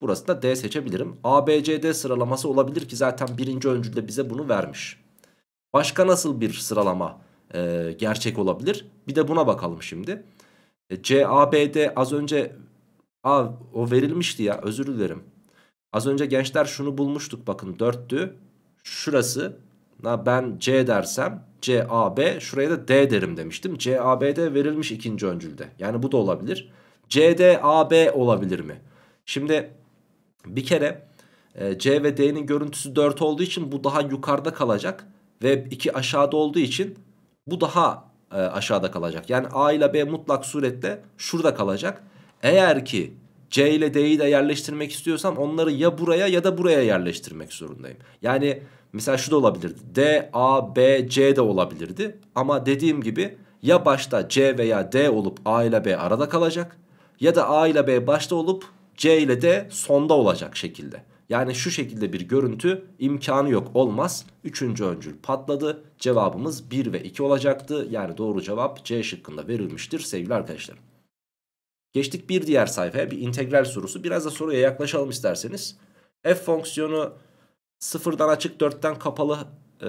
Burası da D seçebilirim. A B C D sıralaması olabilir ki zaten birinci öncülde bize bunu vermiş. Başka nasıl bir sıralama e, gerçek olabilir? Bir de buna bakalım şimdi. E, CABD az önce a, o verilmişti ya özür dilerim. Az önce gençler şunu bulmuştuk bakın 4'tü. Şurası na ben C dersem CAB şuraya da D derim demiştim. CABD verilmiş ikinci öncülde. Yani bu da olabilir. CDAB olabilir mi? Şimdi bir kere e, C ve D'nin görüntüsü 4 olduğu için bu daha yukarıda kalacak. Ve 2 aşağıda olduğu için bu daha e, aşağıda kalacak. Yani A ile B mutlak surette şurada kalacak. Eğer ki C ile D'yi de yerleştirmek istiyorsam onları ya buraya ya da buraya yerleştirmek zorundayım. Yani mesela şu da olabilirdi. D, A, B, C de olabilirdi. Ama dediğim gibi ya başta C veya D olup A ile B arada kalacak. Ya da A ile B başta olup C ile D sonda olacak şekilde. Yani şu şekilde bir görüntü imkanı yok olmaz. Üçüncü öncül patladı. Cevabımız 1 ve 2 olacaktı. Yani doğru cevap C şıkkında verilmiştir sevgili arkadaşlarım. Geçtik bir diğer sayfaya bir integral sorusu. Biraz da soruya yaklaşalım isterseniz. F fonksiyonu sıfırdan açık dörtten kapalı e,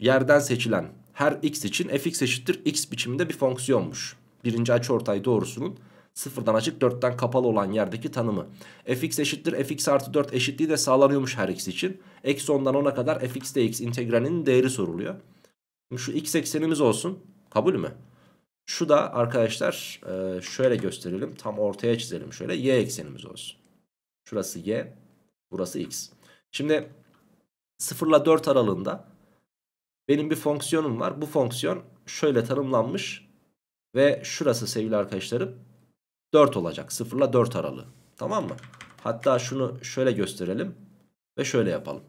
yerden seçilen her x için fx eşittir x biçiminde bir fonksiyonmuş. Birinci açıortay doğrusunun Sıfırdan açık dörtten kapalı olan yerdeki tanımı. fx eşittir fx artı 4 eşitliği de sağlanıyormuş her x için. Eksi 10'dan 10'a kadar fx dx integralinin değeri soruluyor. Şu x eksenimiz olsun. Kabul mü? Şu da arkadaşlar e, şöyle gösterelim. Tam ortaya çizelim şöyle. Y eksenimiz olsun. Şurası y. Burası x. Şimdi 0 ile 4 aralığında benim bir fonksiyonum var. Bu fonksiyon şöyle tanımlanmış. Ve şurası sevgili arkadaşlarım 4 olacak. 0 ile 4 aralığı. Tamam mı? Hatta şunu şöyle gösterelim ve şöyle yapalım.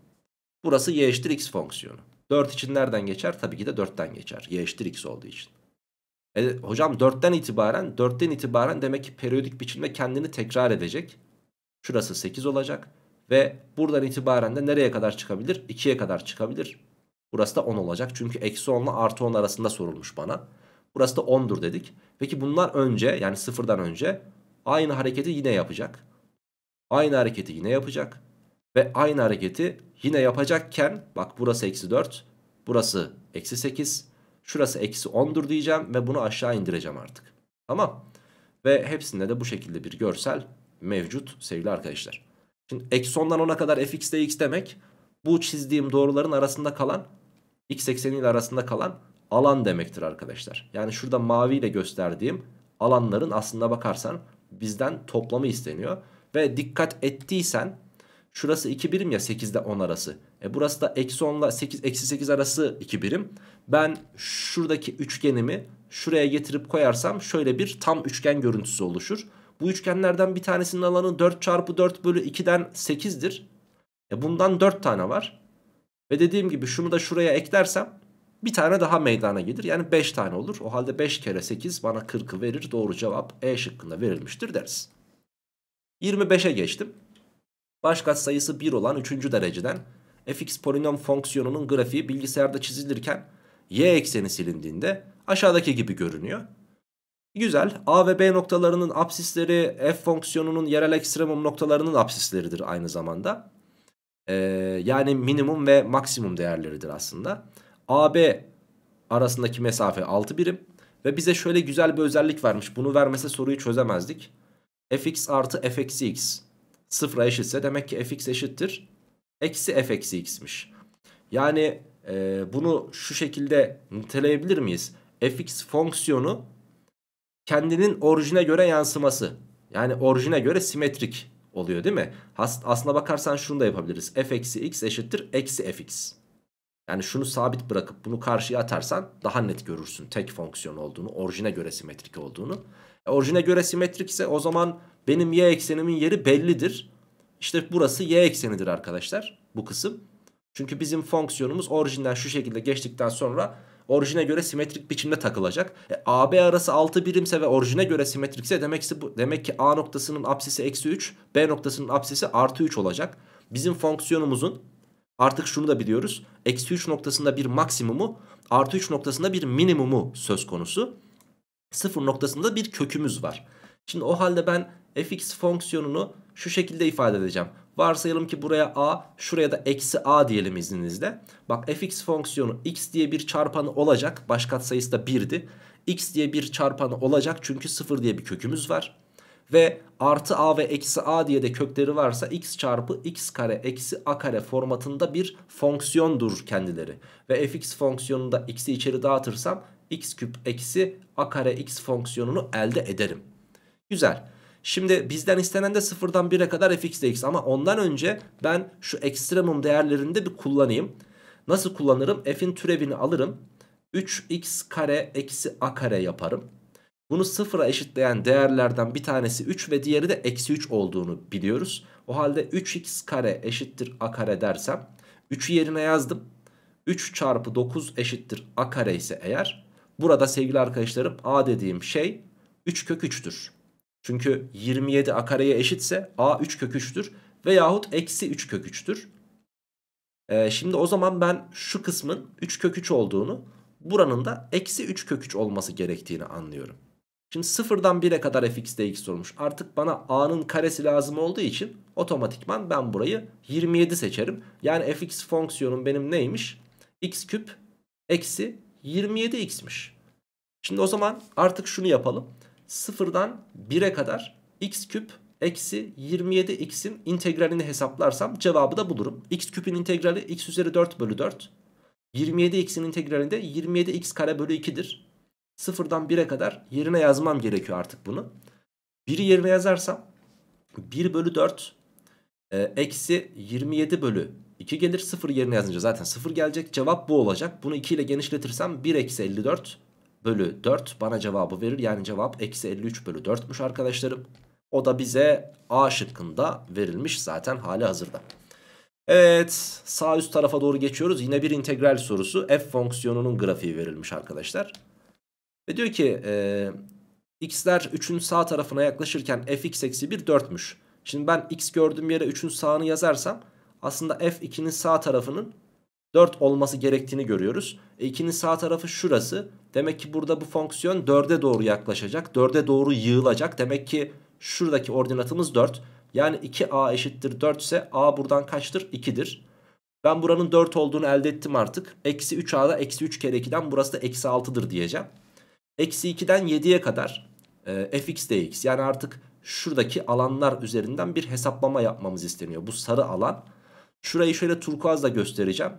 Burası y eşittir x fonksiyonu. 4 için nereden geçer? Tabii ki de 4'ten geçer. Y eşittir x olduğu için. E, hocam 4'ten itibaren 4'ten itibaren demek ki periyodik biçimde kendini tekrar edecek. Şurası 8 olacak. Ve buradan itibaren de nereye kadar çıkabilir? 2'ye kadar çıkabilir. Burası da 10 olacak. Çünkü eksi 10 ile artı 10 arasında sorulmuş bana. Burası da 10'dur dedik. Peki bunlar önce yani sıfırdan önce aynı hareketi yine yapacak. Aynı hareketi yine yapacak. Ve aynı hareketi yine yapacakken bak burası eksi 4. Burası eksi 8. Şurası eksi 10'dur diyeceğim ve bunu aşağı indireceğim artık. Tamam. Ve hepsinde de bu şekilde bir görsel mevcut sevgili arkadaşlar. Şimdi eksi 10'dan 10'a kadar fx de x demek bu çizdiğim doğruların arasında kalan x ekseni ile arasında kalan alan demektir arkadaşlar. Yani şurada maviyle gösterdiğim alanların aslında bakarsan bizden toplamı isteniyor. Ve dikkat ettiysen şurası 2 birim ya 8 ile 10 arası. E burası da eksi 10 ile 8, eksi 8 arası 2 birim. Ben şuradaki üçgenimi şuraya getirip koyarsam şöyle bir tam üçgen görüntüsü oluşur. Bu üçgenlerden bir tanesinin alanı 4 çarpı 4 bölü 2'den 8'dir. E bundan 4 tane var. Ve dediğim gibi şunu da şuraya eklersem bir tane daha meydana gelir. Yani 5 tane olur. O halde 5 kere 8 bana 40'ı verir. Doğru cevap E şıkkında verilmiştir deriz. 25'e geçtim. Başka sayısı 1 olan 3. dereceden fx polinom fonksiyonunun grafiği bilgisayarda çizilirken y ekseni silindiğinde aşağıdaki gibi görünüyor. Güzel. A ve B noktalarının absisleri f fonksiyonunun yerel ekstremum noktalarının absisleridir aynı zamanda. Ee, yani minimum ve maksimum değerleridir aslında. AB arasındaki mesafe 6 birim. Ve bize şöyle güzel bir özellik vermiş. Bunu vermese soruyu çözemezdik. fx artı f eksi x sıfıra eşitse demek ki fx eşittir. Eksi f eksi x'miş. Yani e, bunu şu şekilde niteleyebilir miyiz? fx fonksiyonu kendinin orijine göre yansıması. Yani orijine göre simetrik oluyor değil mi? Aslına bakarsan şunu da yapabiliriz. f eksi x eşittir eksi fx. Yani şunu sabit bırakıp bunu karşıya atarsan daha net görürsün tek fonksiyon olduğunu, orijine göre simetrik olduğunu. E, orijine göre simetrik ise o zaman benim y eksenimin yeri bellidir. İşte burası y eksenidir arkadaşlar bu kısım. Çünkü bizim fonksiyonumuz orijinden şu şekilde geçtikten sonra orijine göre simetrik biçimde takılacak. E, AB arası 6 birimse ve orijine göre simetrikse demek ki, demek ki A noktasının apsisi eksi 3, B noktasının apsisi artı 3 olacak. Bizim fonksiyonumuzun Artık şunu da biliyoruz. Eksi 3 noktasında bir maksimumu artı 3 noktasında bir minimumu söz konusu. 0 noktasında bir kökümüz var. Şimdi o halde ben fx fonksiyonunu şu şekilde ifade edeceğim. Varsayalım ki buraya a şuraya da eksi a diyelim izninizle. Bak fx fonksiyonu x diye bir çarpanı olacak. Baş katsayısı da 1'di. x diye bir çarpanı olacak çünkü 0 diye bir kökümüz var. Ve artı a ve eksi a diye de kökleri varsa x çarpı x kare eksi a kare formatında bir fonksiyondur kendileri. Ve fx fonksiyonunda x'i içeri dağıtırsam x küp eksi a kare x fonksiyonunu elde ederim. Güzel. Şimdi bizden istenen de sıfırdan 1'e kadar fx x ama ondan önce ben şu ekstremum değerlerini de bir kullanayım. Nasıl kullanırım? f'in türevini alırım. 3x kare eksi a kare yaparım. Bunu sıfıra eşitleyen değerlerden bir tanesi 3 ve diğeri de eksi 3 olduğunu biliyoruz. O halde 3x kare eşittir a kare dersem 3'ü yerine yazdım. 3 çarpı 9 eşittir a kare ise eğer burada sevgili arkadaşlarım a dediğim şey 3 kök 3'tür. Çünkü 27 a kareye eşitse a 3 kök 3'tür veyahut eksi 3 kök 3'tür. Ee, şimdi o zaman ben şu kısmın 3 kök 3 olduğunu buranın da eksi 3 kök 3 olması gerektiğini anlıyorum. Şimdi sıfırdan 1'e kadar fx x sormuş. Artık bana a'nın karesi lazım olduğu için otomatikman ben burayı 27 seçerim. Yani fx fonksiyonum benim neymiş? x küp eksi 27x'miş. Şimdi o zaman artık şunu yapalım. Sıfırdan 1'e kadar x küp eksi 27x'in integralini hesaplarsam cevabı da bulurum. x küpün integrali x üzeri 4 bölü 4. 27x'in integralinde 27x kare bölü 2'dir. Sıfırdan 1'e kadar yerine yazmam gerekiyor artık bunu. 1'i yerine yazarsam 1 bölü 4 e, eksi 27 bölü 2 gelir 0 yerine yazınca zaten 0 gelecek cevap bu olacak. Bunu 2 ile genişletirsem 1 eksi 54 bölü 4 bana cevabı verir. Yani cevap eksi 53 bölü 4'müş arkadaşlarım. O da bize A şıkkında verilmiş zaten hali hazırda. Evet sağ üst tarafa doğru geçiyoruz. Yine bir integral sorusu f fonksiyonunun grafiği verilmiş arkadaşlar. Ve diyor ki e, x'ler 3'ün sağ tarafına yaklaşırken fx eksi 1 4'müş. Şimdi ben x gördüğüm yere 3'ün sağını yazarsam aslında f2'nin sağ tarafının 4 olması gerektiğini görüyoruz. E 2'nin sağ tarafı şurası. Demek ki burada bu fonksiyon 4'e doğru yaklaşacak. 4'e doğru yığılacak. Demek ki şuradaki ordinatımız 4. Yani 2a eşittir 4 ise a buradan kaçtır? 2'dir. Ben buranın 4 olduğunu elde ettim artık. Eksi 3a da eksi 3 kere 2'den burası da eksi 6'dır diyeceğim. Eksi 2'den 7'ye kadar e, fx dx yani artık şuradaki alanlar üzerinden bir hesaplama yapmamız isteniyor. Bu sarı alan. Şurayı şöyle turkuazla göstereceğim.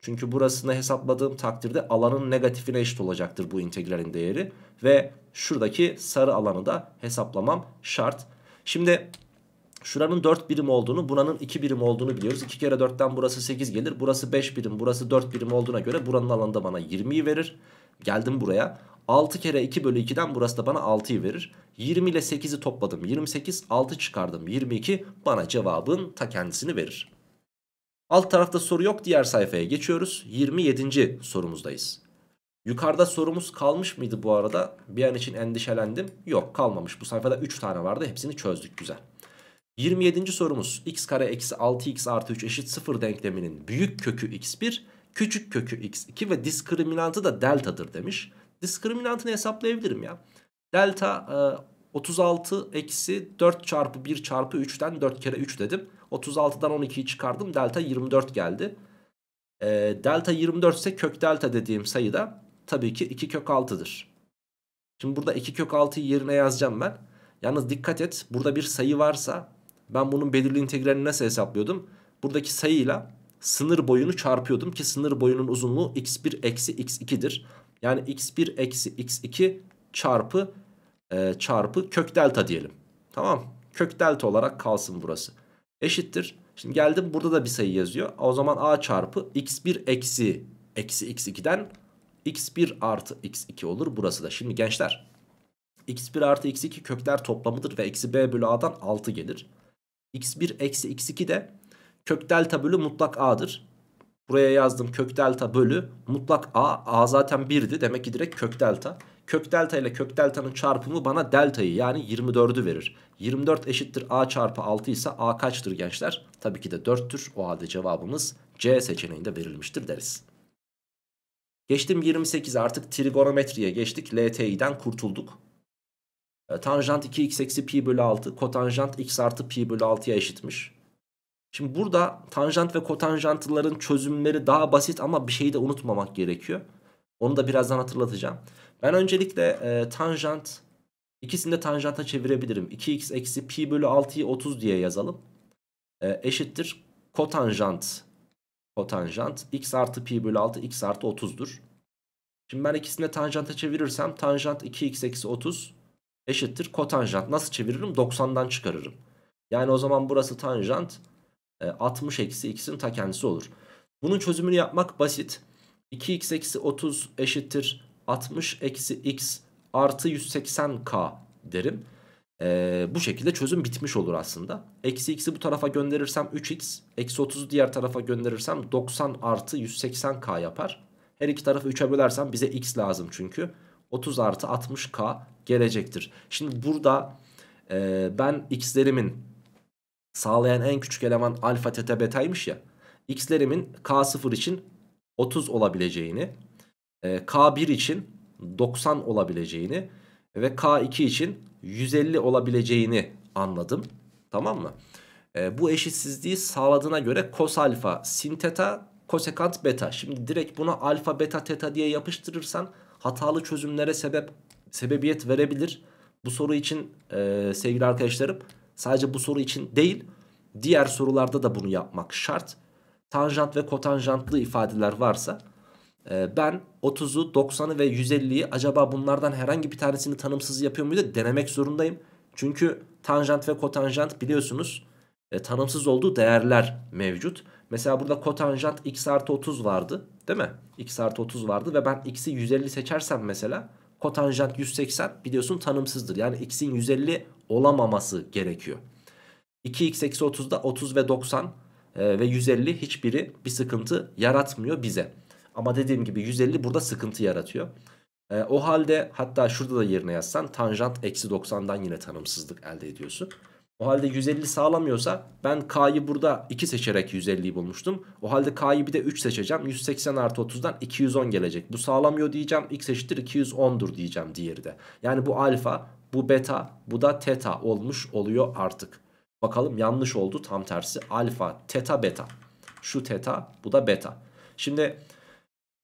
Çünkü burasını hesapladığım takdirde alanın negatifine eşit olacaktır bu integralin değeri. Ve şuradaki sarı alanı da hesaplamam şart. Şimdi şuranın 4 birim olduğunu buranın 2 birim olduğunu biliyoruz. 2 kere 4'ten burası 8 gelir. Burası 5 birim burası 4 birim olduğuna göre buranın alanı da bana 20'yi verir. Geldim buraya. 6 kere 2 bölü 2'den burası da bana 6'yı verir. 20 ile 8'i topladım 28 6 çıkardım 22 bana cevabın ta kendisini verir. Alt tarafta soru yok diğer sayfaya geçiyoruz. 27. sorumuzdayız. Yukarıda sorumuz kalmış mıydı bu arada? Bir an için endişelendim. Yok kalmamış. Bu sayfada 3 tane vardı. Hepsini çözdük güzel. 27. sorumuz x kare eksi 6x artı 3 eşit 0 denkleminin büyük kökü x1, küçük kökü x2 ve diskriminantı da deltadır demiş diskriminantını hesaplayabilirim ya. Delta e, 36 eksi 4 çarpı 1 çarpı 3'ten 4 kere 3 dedim. 36'dan 12'yi çıkardım. Delta 24 geldi. E, delta 24 ise kök delta dediğim sayıda tabii ki 2 kök 6'dır. Şimdi burada 2 kök 6'yı yerine yazacağım ben. Yalnız dikkat et burada bir sayı varsa ben bunun belirli integralini nasıl hesaplıyordum? Buradaki sayıyla sınır boyunu çarpıyordum ki sınır boyunun uzunluğu x1 eksi x2'dir. Yani x1 eksi x2 çarpı e, çarpı kök delta diyelim. Tamam Kök delta olarak kalsın burası. Eşittir. Şimdi geldim burada da bir sayı yazıyor. O zaman a çarpı x1 eksi eksi x2'den x1 artı x2 olur burası da. Şimdi gençler x1 artı x2 kökler toplamıdır ve eksi b bölü a'dan 6 gelir. x1 eksi x2 de kök delta bölü mutlak a'dır. Buraya yazdım kök delta bölü mutlak a. A zaten 1'di demek ki direkt kök delta. Kök delta ile kök delta'nın çarpımı bana delta'yı yani 24'ü verir. 24 eşittir a çarpı 6 ise a kaçtır gençler? Tabii ki de 4'tür. O halde cevabımız C seçeneğinde verilmiştir deriz. Geçtim 28 artık trigonometriye geçtik. LTI'den kurtulduk. Ee, tanjant 2x eksi pi bölü 6 kotanjant x artı pi bölü 6'ya eşitmiş. Şimdi burada tanjant ve kotanjantların çözümleri daha basit ama bir şeyi de unutmamak gerekiyor. Onu da birazdan hatırlatacağım. Ben öncelikle e, tanjant ikisini de tanjanta çevirebilirim. 2x eksi pi bölü 6'yı 30 diye yazalım. E, eşittir kotanjant kotanjant x artı pi bölü 6 x artı 30'dur. Şimdi ben ikisini de tanjanta çevirirsem tanjant 2x eksi 30 eşittir kotanjant. Nasıl çeviririm? 90'dan çıkarırım. Yani o zaman burası tanjant 60 eksi x'in ta kendisi olur. Bunun çözümünü yapmak basit. 2x eksi 30 eşittir 60 eksi x artı 180k derim. Ee, bu şekilde çözüm bitmiş olur aslında. Eksi x'i bu tarafa gönderirsem 3x. Eksi 30'u diğer tarafa gönderirsem 90 artı 180k yapar. Her iki tarafı 3'e bölersem bize x lazım çünkü. 30 artı 60k gelecektir. Şimdi burada e, ben x'lerimin sağlayan en küçük eleman alfa teta betaymış ya. X'lerimin K0 için 30 olabileceğini, e, K1 için 90 olabileceğini ve K2 için 150 olabileceğini anladım. Tamam mı? E, bu eşitsizliği sağladığına göre kos alfa sin teta kosekant beta. Şimdi direkt buna alfa beta teta diye yapıştırırsan hatalı çözümlere sebep sebebiyet verebilir. Bu soru için e, sevgili arkadaşlarım Sadece bu soru için değil diğer sorularda da bunu yapmak şart. Tanjant ve kotanjantlı ifadeler varsa e, ben 30'u 90'ı ve 150'yi acaba bunlardan herhangi bir tanesini tanımsız yapıyor muydu denemek zorundayım. Çünkü tanjant ve kotanjant biliyorsunuz e, tanımsız olduğu değerler mevcut. Mesela burada kotanjant x artı 30 vardı değil mi? x artı 30 vardı ve ben x'i 150 seçersem mesela kotanjant 180 biliyorsun tanımsızdır. Yani x'in 150 olamaması gerekiyor. 2x eksi 30'da 30 ve 90 e, ve 150 hiçbiri bir sıkıntı yaratmıyor bize. Ama dediğim gibi 150 burada sıkıntı yaratıyor. E, o halde hatta şurada da yerine yazsan tanjant eksi 90'dan yine tanımsızlık elde ediyorsun. O halde 150 sağlamıyorsa ben K'yı burada 2 seçerek 150'yi bulmuştum. O halde K'yı bir de 3 seçeceğim. 180 artı 30'dan 210 gelecek. Bu sağlamıyor diyeceğim. X eşittir 210'dur diyeceğim diğeri de. Yani bu alfa, bu beta, bu da teta olmuş oluyor artık. Bakalım yanlış oldu tam tersi. Alfa, teta, beta. Şu teta, bu da beta. Şimdi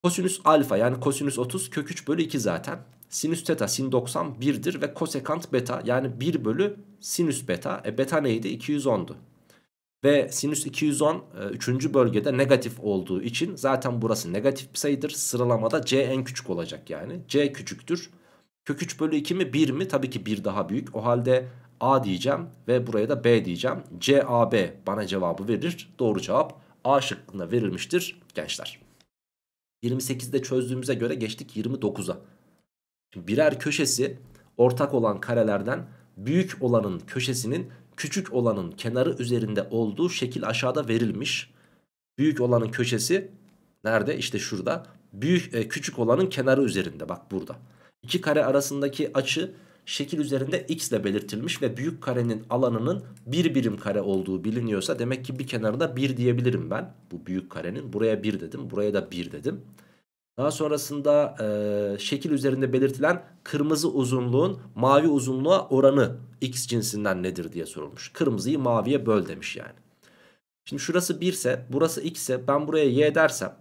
kosinüs alfa yani kosinüs 30 kök 3 bölü 2 zaten sinüs teta sin 90 91'dir ve kosekant beta yani 1 bölü sinüs beta. E beta neydi? 210'du. Ve sinüs 210 3. E, bölgede negatif olduğu için zaten burası negatif bir sayıdır. Sıralamada C en küçük olacak yani. C küçüktür. Kök 3 bölü 2 mi 1 mi? Tabii ki 1 daha büyük. O halde A diyeceğim ve buraya da B diyeceğim. C, A, B bana cevabı verir. Doğru cevap A şıkkında verilmiştir gençler. 28'de çözdüğümüze göre geçtik 29'a birer köşesi ortak olan karelerden büyük olanın köşesinin küçük olanın kenarı üzerinde olduğu şekil aşağıda verilmiş. Büyük olanın köşesi nerede? İşte şurada. Büyük e, küçük olanın kenarı üzerinde bak burada. İki kare arasındaki açı şekil üzerinde x ile belirtilmiş ve büyük karenin alanının bir birim kare olduğu biliniyorsa demek ki bir kenarına bir diyebilirim ben. Bu büyük karenin buraya bir dedim, buraya da bir dedim. Daha sonrasında e, şekil üzerinde belirtilen kırmızı uzunluğun mavi uzunluğa oranı x cinsinden nedir diye sorulmuş. Kırmızıyı maviye böl demiş yani. Şimdi şurası 1 ise burası x ise ben buraya y dersem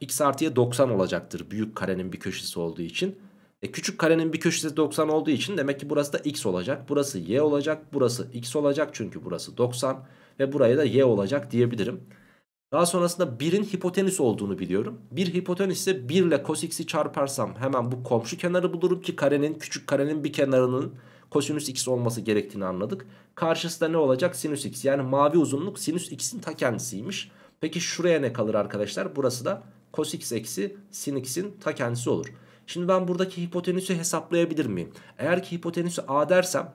x artı y 90 olacaktır büyük karenin bir köşesi olduğu için. E, küçük karenin bir köşesi 90 olduğu için demek ki burası da x olacak. Burası y olacak. Burası x olacak çünkü burası 90. Ve buraya da y olacak diyebilirim. Daha sonrasında 1'in hipotenüs olduğunu biliyorum. Bir hipotenüs ise 1 ile cos x'i çarparsam hemen bu komşu kenarı bulurum ki karenin küçük karenin bir kenarının kosinüs x olması gerektiğini anladık. Karşısında ne olacak? Sinüs x. Yani mavi uzunluk sinüs x'in ta kendisiymiş. Peki şuraya ne kalır arkadaşlar? Burası da cos x eksi sin x'in ta kendisi olur. Şimdi ben buradaki hipotenüsü hesaplayabilir miyim? Eğer ki hipotenüsü a dersem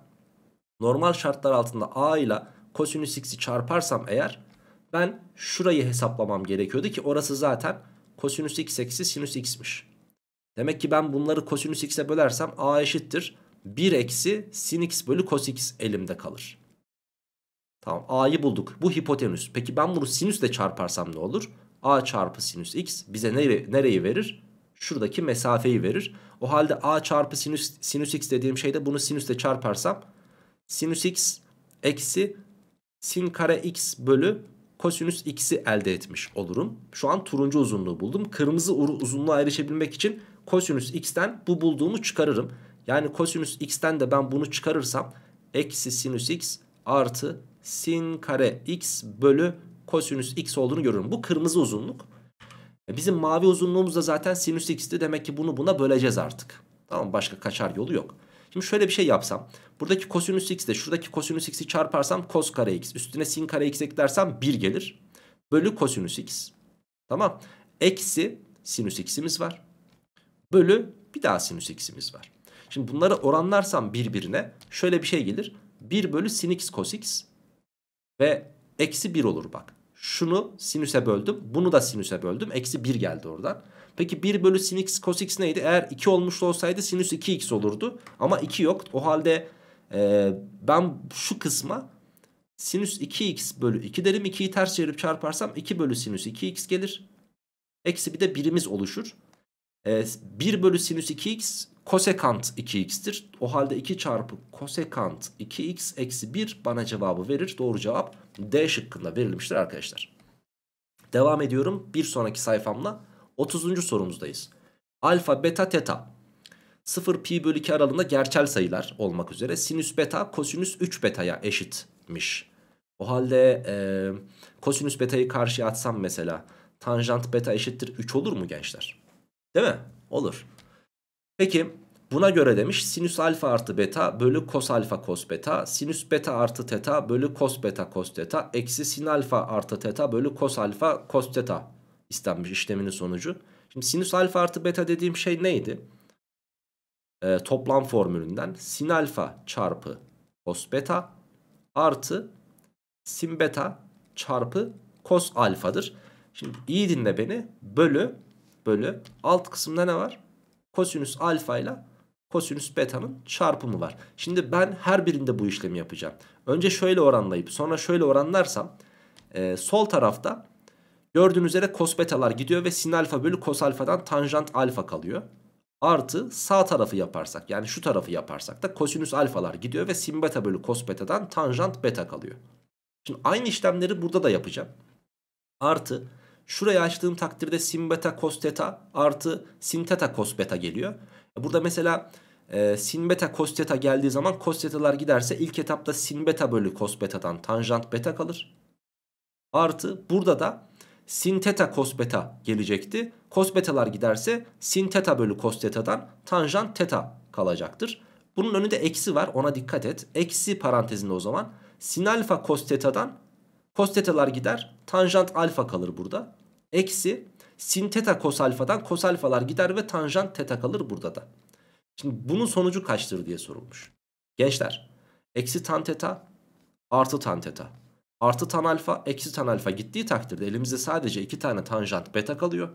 normal şartlar altında a ile kosinüs x'i çarparsam eğer ben şurayı hesaplamam gerekiyordu ki orası zaten kosinüs x eksi sinüs x'miş. Demek ki ben bunları kosinüs x'e bölersem a eşittir 1 eksi sin x bölü cos x elimde kalır. Tamam a'yı bulduk. Bu hipotenüs. Peki ben bunu sinüsle çarparsam ne olur? a çarpı sinüs x bize nere nereyi verir? Şuradaki mesafeyi verir. O halde a çarpı sinüs, sinüs x dediğim şeyde bunu sinüsle çarparsam sinüs x eksi sin kare x bölü kosinüs x'i elde etmiş olurum. Şu an turuncu uzunluğu buldum. Kırmızı uzunluğa erişebilmek için kosinüs x'ten bu bulduğumu çıkarırım. Yani kosinüs x'ten de ben bunu çıkarırsam eksi sinüs x artı sin kare x bölü kosinüs x olduğunu görürüm. Bu kırmızı uzunluk. E, bizim mavi uzunluğumuz da zaten sinüs x'ti. Demek ki bunu buna böleceğiz artık. Tamam başka kaçar yolu yok. Şimdi şöyle bir şey yapsam. Buradaki kosinüs x ile şuradaki kosinüs x'i çarparsam kos kare x. Üstüne sin kare x eklersem 1 gelir. Bölü kosinüs x. Tamam. Eksi sinüs x'imiz var. Bölü bir daha sinüs x'imiz var. Şimdi bunları oranlarsam birbirine şöyle bir şey gelir. 1 bölü sin x kos x ve eksi 1 olur bak. Şunu sinüse böldüm. Bunu da sinüse böldüm. Eksi 1 geldi oradan. Peki 1 bölü sin x cos x neydi? Eğer 2 olmuş olsaydı sinüs 2x olurdu. Ama 2 yok. O halde e, ben şu kısma sinüs 2x bölü 2 derim. 2'yi ters çevirip çarparsam 2 bölü sinüs 2x gelir. Eksi bir de birimiz oluşur. E, 1 bölü sinüs 2x kosekant 2x'tir. O halde 2 çarpı kosekant 2x eksi 1 bana cevabı verir. Doğru cevap D şıkkında verilmiştir arkadaşlar. Devam ediyorum bir sonraki sayfamla. 30. sorumuzdayız. Alfa, beta, teta. 0 pi bölü 2 aralığında gerçel sayılar olmak üzere sinüs beta kosinüs 3 betaya eşitmiş. O halde e, kosinüs betayı karşıya atsam mesela tanjant beta eşittir 3 olur mu gençler? Değil mi? Olur. Peki buna göre demiş sinüs alfa artı beta bölü kos alfa kos beta sinüs beta artı teta bölü kos beta kos teta eksi sin alfa artı teta bölü kos alfa kos teta istenmiş işleminin sonucu. Şimdi sinüs alfa artı beta dediğim şey neydi? Ee, toplam formülünden sin alfa çarpı cos beta artı sin beta çarpı cos alfadır. Şimdi iyi dinle beni. Bölü bölü alt kısımda ne var? Kosinüs alfa ile kosinüs beta'nın çarpımı var. Şimdi ben her birinde bu işlemi yapacağım. Önce şöyle oranlayıp sonra şöyle oranlarsam e, sol tarafta Gördüğünüz üzere kos betalar gidiyor ve sin alfa bölü kos alfadan tanjant alfa kalıyor. Artı sağ tarafı yaparsak yani şu tarafı yaparsak da kosinüs alfalar gidiyor ve sin beta bölü kos betadan tanjant beta kalıyor. Şimdi aynı işlemleri burada da yapacağım. Artı şurayı açtığım takdirde sin beta kos teta artı sin teta kos beta geliyor. Burada mesela e, sin beta kos teta geldiği zaman kos tetalar giderse ilk etapta sin beta bölü kos betadan tanjant beta kalır. Artı burada da sin teta cos beta gelecekti. Cos betalar giderse sin teta bölü cos tetadan tanjant teta kalacaktır. Bunun önünde eksi var ona dikkat et. Eksi parantezinde o zaman sin alfa cos tetadan cos tetalar gider tanjant alfa kalır burada. Eksi sin teta cos alfadan cos alfalar gider ve tanjant teta kalır burada da. Şimdi bunun sonucu kaçtır diye sorulmuş. Gençler eksi tan teta artı tan teta artı tan alfa eksi tan alfa gittiği takdirde elimizde sadece 2 tane tanjant beta kalıyor.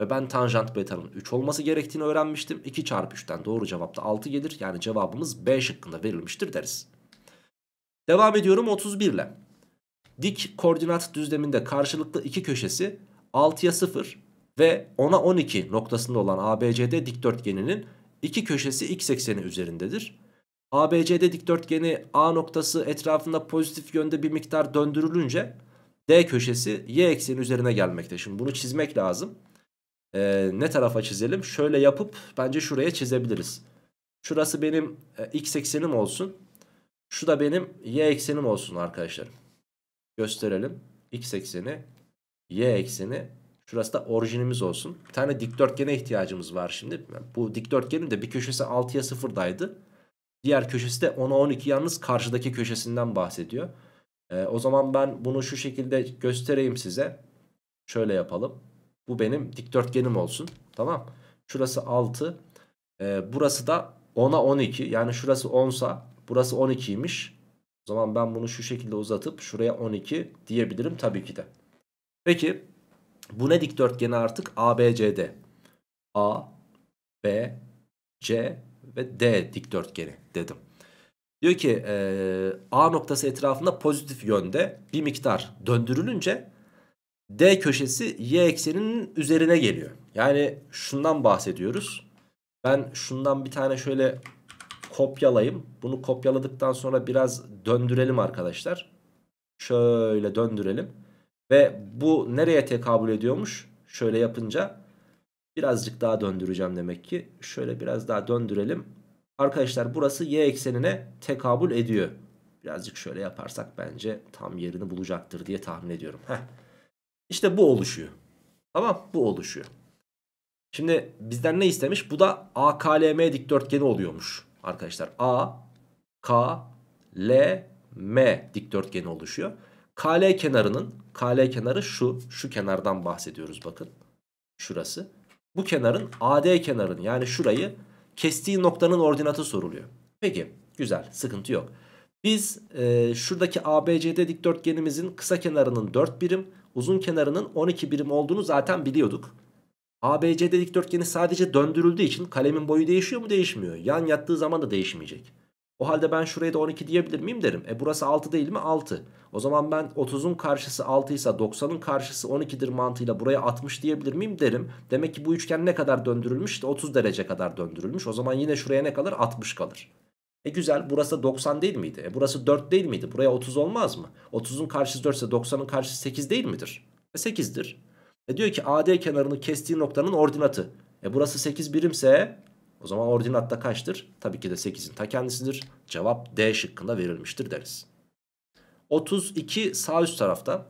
Ve ben tanjant beta'nın 3 olması gerektiğini öğrenmiştim. 2 çarpı 3'ten doğru cevapta 6 gelir. Yani cevabımız B şıkkında verilmiştir deriz. Devam ediyorum 31 ile. Dik koordinat düzleminde karşılıklı iki köşesi 6'ya 0 ve 10'a 12 noktasında olan ABCD dikdörtgeninin iki köşesi x ekseni üzerindedir. ABCD dikdörtgeni A noktası etrafında pozitif yönde bir miktar döndürülünce D köşesi Y ekseni üzerine gelmekte. Şimdi bunu çizmek lazım. Ee, ne tarafa çizelim? Şöyle yapıp bence şuraya çizebiliriz. Şurası benim e, X eksenim olsun. Şu da benim Y eksenim olsun arkadaşlar. Gösterelim. X ekseni, Y ekseni. Şurası da orijinimiz olsun. Bir tane dikdörtgene ihtiyacımız var şimdi. Bu dikdörtgenin de bir köşesi 6'ya 0'daydı. Diğer köşesi de 10'a 12 yalnız karşıdaki köşesinden bahsediyor. E, o zaman ben bunu şu şekilde göstereyim size. Şöyle yapalım. Bu benim dikdörtgenim olsun. Tamam. Şurası 6. E, ee, burası da 10'a 12. Yani şurası 10'sa burası 12'ymiş. O zaman ben bunu şu şekilde uzatıp şuraya 12 diyebilirim tabii ki de. Peki bu ne dikdörtgeni artık? ABCD. A, B, C, ve D dikdörtgeni dedim. Diyor ki e, A noktası etrafında pozitif yönde bir miktar döndürülünce D köşesi Y ekseninin üzerine geliyor. Yani şundan bahsediyoruz. Ben şundan bir tane şöyle kopyalayayım. Bunu kopyaladıktan sonra biraz döndürelim arkadaşlar. Şöyle döndürelim. Ve bu nereye tekabül ediyormuş? Şöyle yapınca Birazcık daha döndüreceğim demek ki. Şöyle biraz daha döndürelim. Arkadaşlar burası y eksenine tekabül ediyor. Birazcık şöyle yaparsak bence tam yerini bulacaktır diye tahmin ediyorum. Heh. İşte bu oluşuyor. Tamam bu oluşuyor. Şimdi bizden ne istemiş? Bu da AKLM dikdörtgeni oluyormuş arkadaşlar. A, K, L, M dikdörtgeni oluşuyor. KL kenarının, KL kenarı şu, şu kenardan bahsediyoruz bakın. Şurası bu kenarın AD kenarın yani şurayı kestiği noktanın ordinatı soruluyor. Peki güzel sıkıntı yok. Biz e, şuradaki ABCD dikdörtgenimizin kısa kenarının 4 birim uzun kenarının 12 birim olduğunu zaten biliyorduk. ABCD dikdörtgeni sadece döndürüldüğü için kalemin boyu değişiyor mu değişmiyor. Yan yattığı zaman da değişmeyecek. O halde ben şuraya da 12 diyebilir miyim derim. E burası 6 değil mi? 6. O zaman ben 30'un karşısı 6 ise 90'ın karşısı 12'dir mantığıyla buraya 60 diyebilir miyim derim. Demek ki bu üçgen ne kadar döndürülmüş? İşte 30 derece kadar döndürülmüş. O zaman yine şuraya ne kalır? 60 kalır. E güzel burası 90 değil miydi? E burası 4 değil miydi? Buraya 30 olmaz mı? 30'un karşısı 4 ise 90'ın karşısı 8 değil midir? E 8'dir. E diyor ki AD kenarını kestiği noktanın ordinatı. E burası 8 birimse o zaman ordinatta kaçtır? Tabii ki de 8'in ta kendisidir. Cevap D şıkkında verilmiştir deriz. 32 sağ üst tarafta.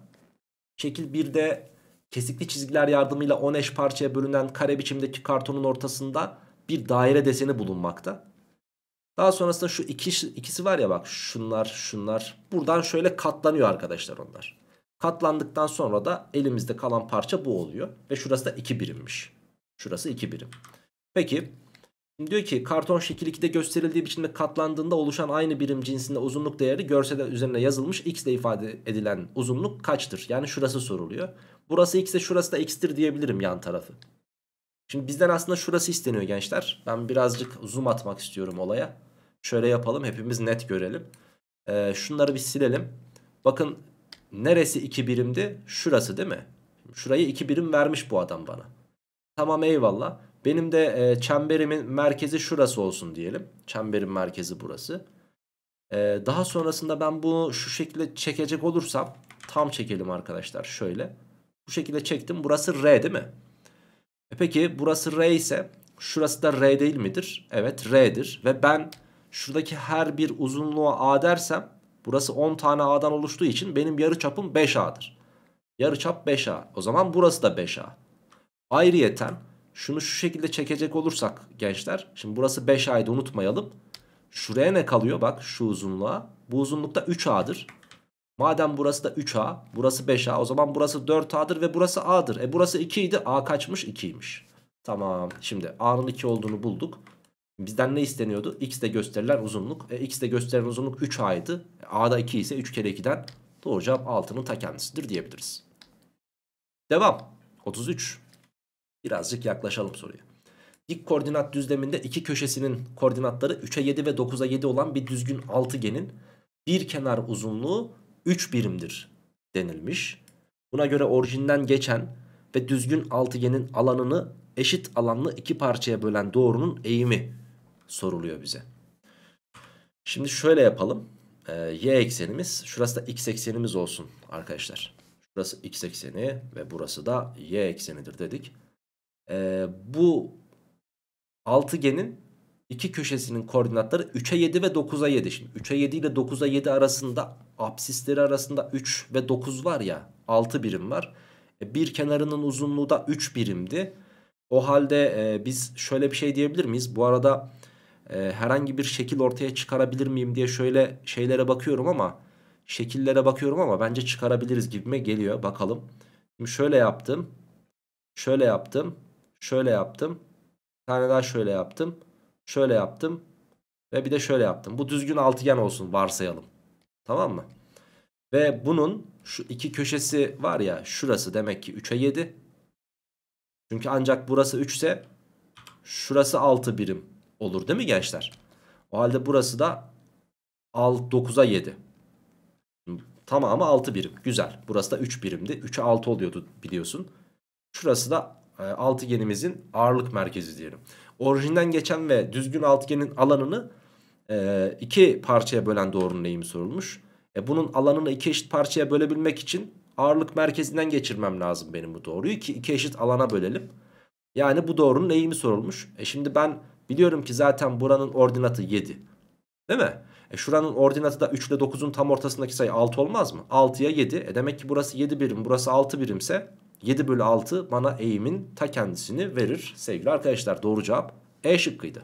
Şekil 1'de kesikli çizgiler yardımıyla 10 eş parçaya bölünen kare biçimdeki kartonun ortasında bir daire deseni bulunmakta. Daha sonrasında şu iki, ikisi var ya bak şunlar şunlar. Buradan şöyle katlanıyor arkadaşlar onlar. Katlandıktan sonra da elimizde kalan parça bu oluyor. Ve şurası da 2 birimmiş. Şurası 2 birim. Peki Diyor ki karton şekil 2'de gösterildiği biçimde katlandığında oluşan aynı birim cinsinde uzunluk değeri görsel üzerine yazılmış x ile ifade edilen uzunluk kaçtır? Yani şurası soruluyor. Burası x ise şurası da x'tir diyebilirim yan tarafı. Şimdi bizden aslında şurası isteniyor gençler. Ben birazcık zoom atmak istiyorum olaya. Şöyle yapalım hepimiz net görelim. Ee, şunları bir silelim. Bakın neresi 2 birimdi? Şurası değil mi? Şurayı 2 birim vermiş bu adam bana. Tamam eyvallah. Benim de e, çemberimin merkezi şurası olsun diyelim. Çemberin merkezi burası. E, daha sonrasında ben bunu şu şekilde çekecek olursam tam çekelim arkadaşlar şöyle. Bu şekilde çektim. Burası R değil mi? E peki burası R ise şurası da R değil midir? Evet R'dir. Ve ben şuradaki her bir uzunluğa A dersem burası 10 tane A'dan oluştuğu için benim yarı çapım 5A'dır. Yarı çap 5A. O zaman burası da 5A. Ayrıyeten şunu şu şekilde çekecek olursak gençler. Şimdi burası 5A'ydı unutmayalım. Şuraya ne kalıyor? Bak şu uzunluğa. Bu uzunlukta 3A'dır. Madem burası da 3A, burası 5A o zaman burası 4A'dır ve burası A'dır. E burası 2 idi, A kaçmış? 2'ymiş. Tamam, şimdi A'nın 2 olduğunu bulduk. Bizden ne isteniyordu? X'de gösterilen uzunluk. E X'de gösterilen uzunluk 3A'ydı. E, A'da 2 ise 3 kere 2'den doğru cevap 6'nın ta kendisidir diyebiliriz. Devam. 33. Birazcık yaklaşalım soruya. Dik koordinat düzleminde iki köşesinin koordinatları 3'e 7 ve 9'a 7 olan bir düzgün altıgenin bir kenar uzunluğu 3 birimdir denilmiş. Buna göre orijinden geçen ve düzgün altıgenin alanını eşit alanlı iki parçaya bölen doğrunun eğimi soruluyor bize. Şimdi şöyle yapalım. Ee, y eksenimiz şurası da x eksenimiz olsun arkadaşlar. Burası x ekseni ve burası da y eksenidir dedik e, bu altıgenin iki köşesinin koordinatları 3'e 7 ve 9'a 7. Şimdi 3'e 7 ile 9'a 7 arasında apsisleri arasında 3 ve 9 var ya 6 birim var. E, bir kenarının uzunluğu da 3 birimdi. O halde e, biz şöyle bir şey diyebilir miyiz? Bu arada e, herhangi bir şekil ortaya çıkarabilir miyim diye şöyle şeylere bakıyorum ama şekillere bakıyorum ama bence çıkarabiliriz gibime geliyor. Bakalım. Şimdi şöyle yaptım. Şöyle yaptım. Şöyle yaptım. Bir tane daha şöyle yaptım. Şöyle yaptım. Ve bir de şöyle yaptım. Bu düzgün altıgen olsun varsayalım. Tamam mı? Ve bunun şu iki köşesi var ya şurası demek ki 3'e 7. Çünkü ancak burası 3 ise şurası 6 birim olur değil mi gençler? O halde burası da 9'a 7. Tamamı 6 birim. Güzel. Burası da 3 birimdi. 3'e 6 oluyordu biliyorsun. Şurası da e, altıgenimizin ağırlık merkezi diyelim. Orijinden geçen ve düzgün altıgenin alanını e, iki parçaya bölen doğrunun eğimi sorulmuş. E, bunun alanını iki eşit parçaya bölebilmek için ağırlık merkezinden geçirmem lazım benim bu doğruyu ki iki eşit alana bölelim. Yani bu doğrunun eğimi sorulmuş. E şimdi ben biliyorum ki zaten buranın ordinatı 7. Değil mi? E şuranın ordinatı da 3 ile 9'un tam ortasındaki sayı 6 olmaz mı? 6'ya 7. E demek ki burası 7 birim burası 6 birimse 7 bölü 6 bana eğimin ta kendisini verir sevgili arkadaşlar. Doğru cevap E şıkkıydı.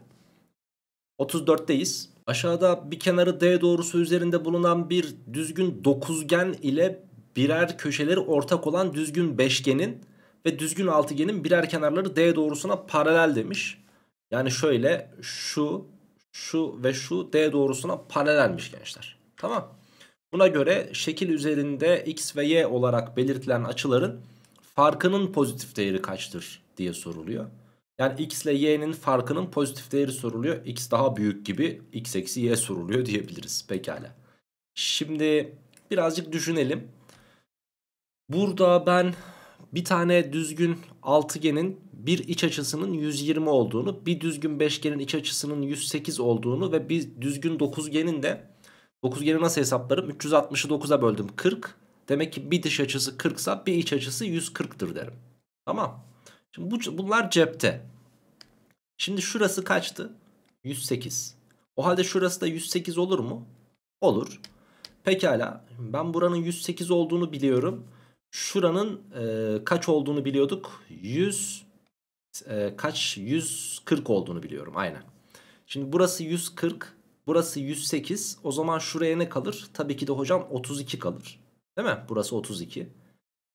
34'teyiz. Aşağıda bir kenarı D doğrusu üzerinde bulunan bir düzgün dokuzgen ile birer köşeleri ortak olan düzgün beşgenin ve düzgün altıgenin birer kenarları D doğrusuna paralel demiş. Yani şöyle şu, şu ve şu D doğrusuna paralelmiş gençler. Tamam. Buna göre şekil üzerinde x ve y olarak belirtilen açıların farkının pozitif değeri kaçtır diye soruluyor. Yani x ile y'nin farkının pozitif değeri soruluyor. x daha büyük gibi x eksi y soruluyor diyebiliriz. Pekala. Şimdi birazcık düşünelim. Burada ben bir tane düzgün altıgenin bir iç açısının 120 olduğunu, bir düzgün beşgenin iç açısının 108 olduğunu ve bir düzgün dokuzgenin de dokuzgeni nasıl hesaplarım? 369'a böldüm 40. Demek ki bir dış açısı 40 sa bir iç açısı 140'tır derim. Tamam. Şimdi bu, bunlar cepte. Şimdi şurası kaçtı? 108. O halde şurası da 108 olur mu? Olur. Pekala. Ben buranın 108 olduğunu biliyorum. Şuranın e, kaç olduğunu biliyorduk? 100 e, kaç? 140 olduğunu biliyorum. Aynen. Şimdi burası 140. Burası 108. O zaman şuraya ne kalır? Tabii ki de hocam 32 kalır. Değil mi? Burası 32.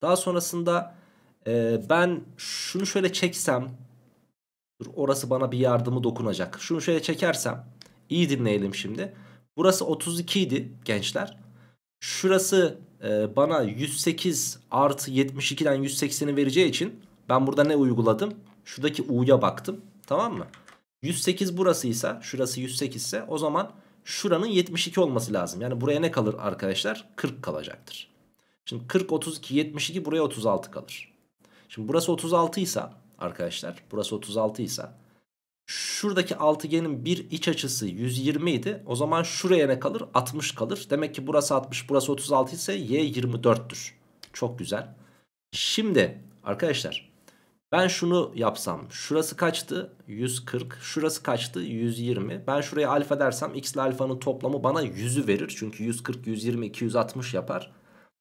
Daha sonrasında e, ben şunu şöyle çeksem dur, orası bana bir yardımı dokunacak. Şunu şöyle çekersem iyi dinleyelim şimdi. Burası 32 idi gençler. Şurası e, bana 108 artı 72'den 180'i vereceği için ben burada ne uyguladım? Şuradaki u'ya baktım. Tamam mı? 108 burasıysa şurası 108 ise o zaman şuranın 72 olması lazım. Yani buraya ne kalır arkadaşlar? 40 kalacaktır. Şimdi 40, 32, 72 buraya 36 kalır. Şimdi burası 36 ise arkadaşlar burası 36 ise şuradaki altıgenin bir iç açısı 120 idi. O zaman şuraya ne kalır? 60 kalır. Demek ki burası 60 burası 36 ise y 24'tür. Çok güzel. Şimdi arkadaşlar ben şunu yapsam şurası kaçtı 140 şurası kaçtı 120 ben şuraya alfa dersem x ile alfanın toplamı bana 100'ü verir. Çünkü 140 120 260 yapar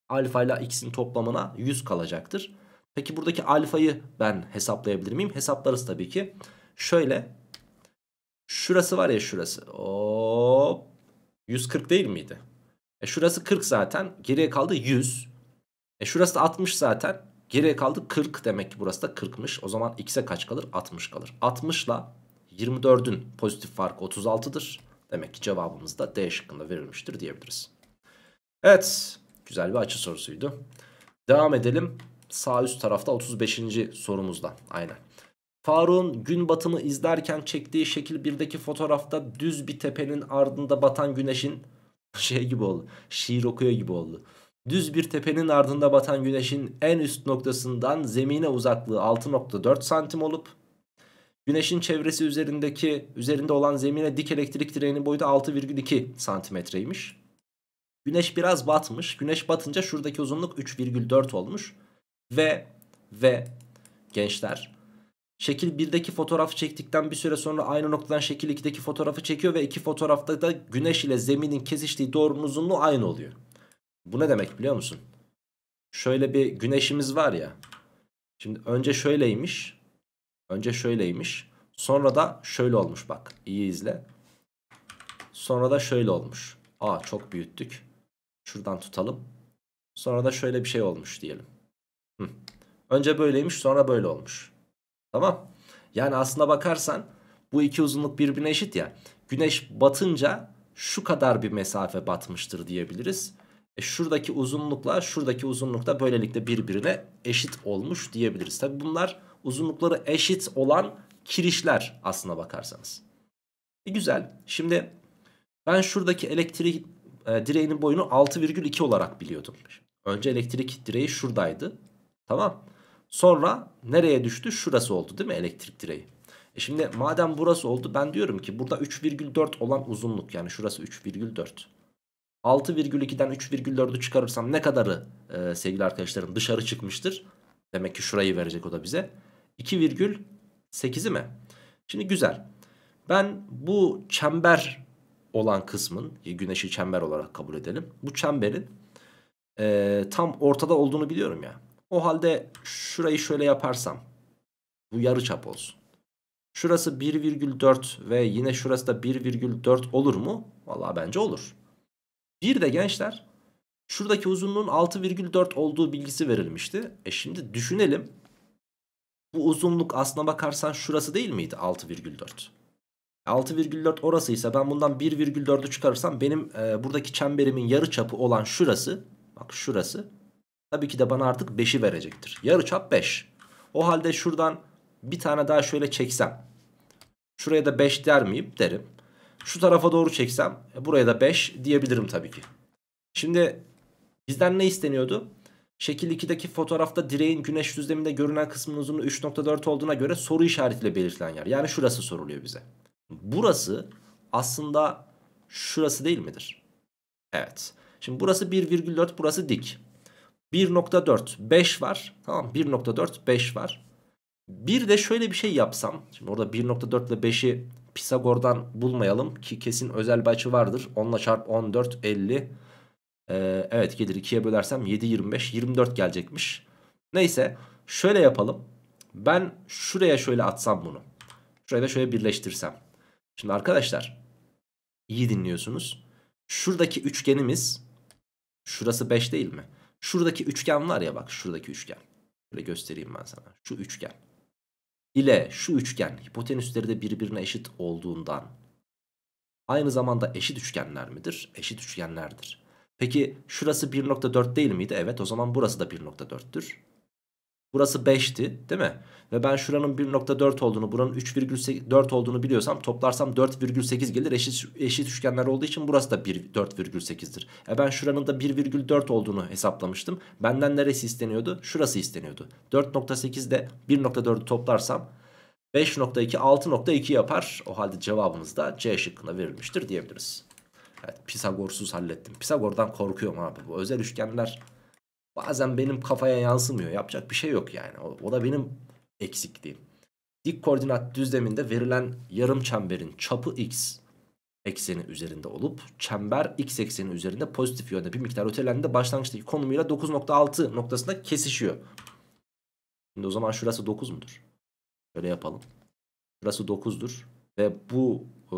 alfa ile x'in toplamına 100 kalacaktır. Peki buradaki alfayı ben hesaplayabilir miyim? Hesaplarız tabii ki. Şöyle şurası var ya şurası. Hop 140 değil miydi? E şurası 40 zaten. Geriye kaldı 100. E şurası da 60 zaten. Geriye kaldı 40 demek ki burası da 40'mış. O zaman x'e kaç kalır? 60 kalır. 60 ile 24'ün pozitif farkı 36'dır. Demek ki cevabımız da D şıkkında verilmiştir diyebiliriz. Evet Güzel bir açı sorusuydu. Devam edelim. Sağ üst tarafta 35. sorumuzda. Aynen. Faruk'un gün batımı izlerken çektiği şekil birdeki fotoğrafta düz bir tepenin ardında batan güneşin şey gibi oldu. Şiir okuyor gibi oldu. Düz bir tepenin ardında batan güneşin en üst noktasından zemine uzaklığı 6.4 santim olup güneşin çevresi üzerindeki üzerinde olan zemine dik elektrik direğinin boyu da 6,2 santimetreymiş. Güneş biraz batmış. Güneş batınca şuradaki uzunluk 3,4 olmuş. Ve ve gençler şekil 1'deki fotoğrafı çektikten bir süre sonra aynı noktadan şekil 2'deki fotoğrafı çekiyor ve iki fotoğrafta da güneş ile zeminin kesiştiği doğrunun uzunluğu aynı oluyor. Bu ne demek biliyor musun? Şöyle bir güneşimiz var ya. Şimdi önce şöyleymiş. Önce şöyleymiş. Sonra da şöyle olmuş bak. İyi izle. Sonra da şöyle olmuş. Aa çok büyüttük. Şuradan tutalım. Sonra da şöyle bir şey olmuş diyelim. Hı. Önce böyleymiş sonra böyle olmuş. Tamam. Yani aslında bakarsan bu iki uzunluk birbirine eşit ya. Güneş batınca şu kadar bir mesafe batmıştır diyebiliriz. E şuradaki uzunlukla şuradaki uzunluk da böylelikle birbirine eşit olmuş diyebiliriz. Tabi bunlar uzunlukları eşit olan kirişler aslına bakarsanız. E güzel. Şimdi ben şuradaki elektrik e, direğinin boyunu 6,2 olarak biliyordum. Önce elektrik direği şuradaydı. Tamam. Sonra nereye düştü? Şurası oldu değil mi elektrik direği? E şimdi madem burası oldu ben diyorum ki burada 3,4 olan uzunluk yani şurası 3,4. 6,2'den 3,4'ü çıkarırsam ne kadarı e, sevgili arkadaşlarım dışarı çıkmıştır? Demek ki şurayı verecek o da bize. 2,8'i mi? Şimdi güzel. Ben bu çember olan kısmın güneşi çember olarak kabul edelim. Bu çemberin e, tam ortada olduğunu biliyorum ya. O halde şurayı şöyle yaparsam bu yarı çap olsun. Şurası 1,4 ve yine şurası da 1,4 olur mu? Valla bence olur. Bir de gençler şuradaki uzunluğun 6,4 olduğu bilgisi verilmişti. E şimdi düşünelim. Bu uzunluk aslına bakarsan şurası değil miydi 6,4? 6,4 orasıysa ben bundan 1,4'ü çıkarırsam benim e, buradaki çemberimin yarı çapı olan şurası bak şurası tabii ki de bana artık 5'i verecektir. Yarı çap 5. O halde şuradan bir tane daha şöyle çeksem şuraya da 5 der miyim derim. Şu tarafa doğru çeksem e, buraya da 5 diyebilirim tabii ki. Şimdi bizden ne isteniyordu? Şekil 2'deki fotoğrafta direğin güneş düzleminde görünen kısmının uzunluğu 3.4 olduğuna göre soru işaretiyle belirtilen yer. Yani şurası soruluyor bize. Burası aslında şurası değil midir? Evet. Şimdi burası 1,4 burası dik. 1.4 5 var. Tamam 1.4 5 var. Bir de şöyle bir şey yapsam. Şimdi orada 1.4 ile 5'i Pisagor'dan bulmayalım ki kesin özel bir açı vardır. 10 çarp 14 50. Ee, evet gelir 2'ye bölersem 7 25 24 gelecekmiş. Neyse şöyle yapalım. Ben şuraya şöyle atsam bunu. Şuraya da şöyle birleştirsem. Şimdi arkadaşlar iyi dinliyorsunuz. Şuradaki üçgenimiz şurası 5 değil mi? Şuradaki üçgen var ya bak şuradaki üçgen. Böyle göstereyim ben sana. Şu üçgen ile şu üçgen hipotenüsleri de birbirine eşit olduğundan aynı zamanda eşit üçgenler midir? Eşit üçgenlerdir. Peki şurası 1.4 değil miydi? Evet o zaman burası da 1.4'tür. Burası 5'ti değil mi? Ve ben şuranın 1.4 olduğunu buranın 3,4 olduğunu biliyorsam toplarsam 4,8 gelir. Eşit, eşit üçgenler olduğu için burası da 4,8'dir. E ben şuranın da 1,4 olduğunu hesaplamıştım. Benden neresi isteniyordu? Şurası isteniyordu. 4.8 de 1.4'ü toplarsam 5.2 6.2 yapar. O halde cevabımız da C şıkkına verilmiştir diyebiliriz. Evet Pisagor'suz hallettim. Pisagor'dan korkuyorum abi. Bu özel üçgenler bazen benim kafaya yansımıyor. Yapacak bir şey yok yani. O, o da benim eksikliğim. Dik koordinat düzleminde verilen yarım çemberin çapı x ekseni üzerinde olup çember x ekseni üzerinde pozitif yönde bir miktar ötelendiğinde başlangıçtaki konumuyla 9.6 noktasında kesişiyor. Şimdi o zaman şurası 9 mudur? Şöyle yapalım. Şurası 9'dur ve bu e,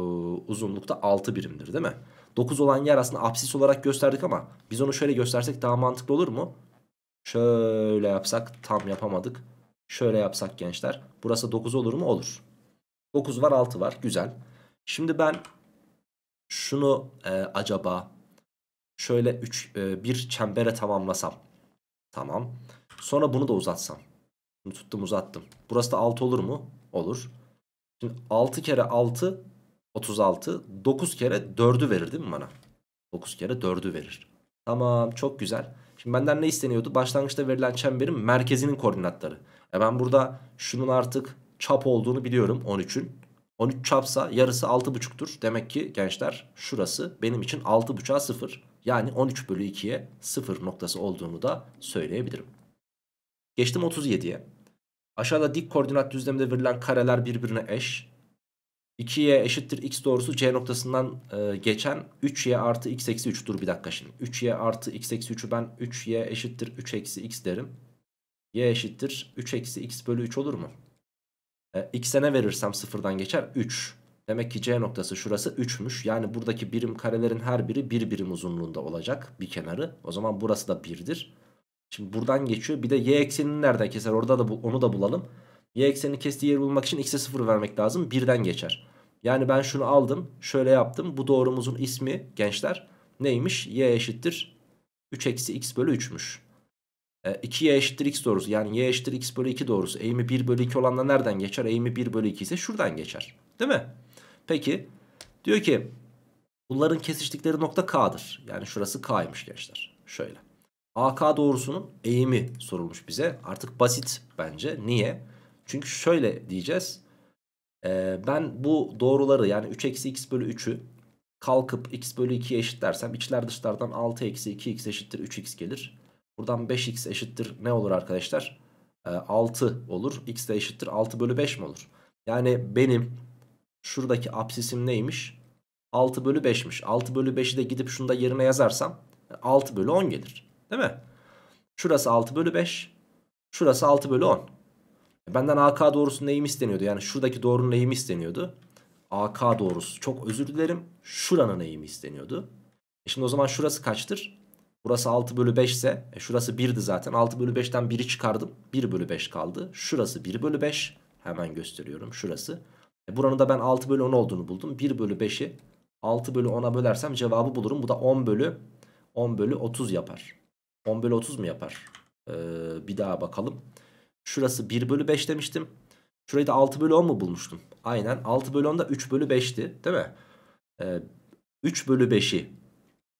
uzunlukta 6 birimdir değil mi? 9 olan yer aslında absis olarak gösterdik ama biz onu şöyle göstersek daha mantıklı olur mu? Şöyle yapsak tam yapamadık. Şöyle yapsak gençler. Burası 9 olur mu? Olur. 9 var 6 var. Güzel. Şimdi ben şunu e, acaba şöyle 3 e, bir çembere tamamlasam. Tamam. Sonra bunu da uzatsam. Bunu tuttum uzattım. Burası da 6 olur mu? Olur. Şimdi 6 kere 6 36. 9 kere 4'ü verir değil mi bana? 9 kere 4'ü verir. Tamam çok güzel. Şimdi benden ne isteniyordu? Başlangıçta verilen çemberin merkezinin koordinatları. E ben burada şunun artık çap olduğunu biliyorum 13'ün. 13 çapsa yarısı 6.5'tur. Demek ki gençler şurası benim için 6.5'a 0. Yani 13 bölü 2'ye 0 noktası olduğunu da söyleyebilirim. Geçtim 37'ye. Aşağıda dik koordinat düzleminde verilen kareler birbirine eş. 2y eşittir x doğrusu c noktasından e, geçen 3y artı x eksi 3 dur bir dakika şimdi. 3y artı x eksi 3'ü ben 3y eşittir 3 eksi x derim. y eşittir 3 eksi x bölü 3 olur mu? E, x'e ne verirsem sıfırdan geçer 3. Demek ki c noktası şurası 3'müş. Yani buradaki birim karelerin her biri bir birim uzunluğunda olacak bir kenarı. O zaman burası da 1'dir. Şimdi buradan geçiyor. Bir de y eksenini nereden keser? Orada da bu, onu da bulalım. Y eksenini kestiği yeri bulmak için x'e 0 vermek lazım. Birden geçer. Yani ben şunu aldım. Şöyle yaptım. Bu doğrumuzun ismi gençler neymiş? Y eşittir 3 eksi x bölü 3'müş. E, 2y eşittir x doğrusu. Yani y eşittir x bölü 2 doğrusu. Eğimi 1 bölü 2 olanla nereden geçer? Eğimi 1 bölü 2 ise şuradan geçer. Değil mi? Peki diyor ki bunların kesiştikleri nokta K'dır. Yani şurası K'ymış gençler. Şöyle. AK doğrusunun eğimi sorulmuş bize. Artık basit bence. Niye? Niye? Çünkü şöyle diyeceğiz. E, ben bu doğruları yani 3 eksi x bölü 3'ü kalkıp x bölü 2'ye eşitlersem içler dışlardan 6 eksi 2x eşittir 3x gelir. Buradan 5x eşittir ne olur arkadaşlar? E, ee, 6 olur. x de eşittir 6 bölü 5 mi olur? Yani benim şuradaki apsisim neymiş? 6 bölü 5'miş. 6 bölü 5'i de gidip şunu da yerine yazarsam 6 bölü 10 gelir. Değil mi? Şurası 6 bölü 5. Şurası 6 bölü 10. Benden AK doğrusu neyim isteniyordu? Yani şuradaki doğrunun neyimi isteniyordu? AK doğrusu. Çok özür dilerim. Şuranın neyimi isteniyordu? E şimdi o zaman şurası kaçtır? Burası 6 bölü 5 ise e şurası 1'di zaten. 6 bölü 5'ten 1'i çıkardım. 1 bölü 5 kaldı. Şurası 1 bölü 5. Hemen gösteriyorum. Şurası. E buranın da ben 6 bölü 10 olduğunu buldum. 1 bölü 5'i 6 bölü 10'a bölersem cevabı bulurum. Bu da 10 bölü 10 bölü 30 yapar. 10 bölü 30 mu yapar? Ee, bir daha bakalım. Şurası 1 bölü 5 demiştim. Şurayı da 6 bölü 10 mu bulmuştum? Aynen 6 bölü 10 da 3 bölü 5'ti değil mi? Ee, 3 bölü 5'i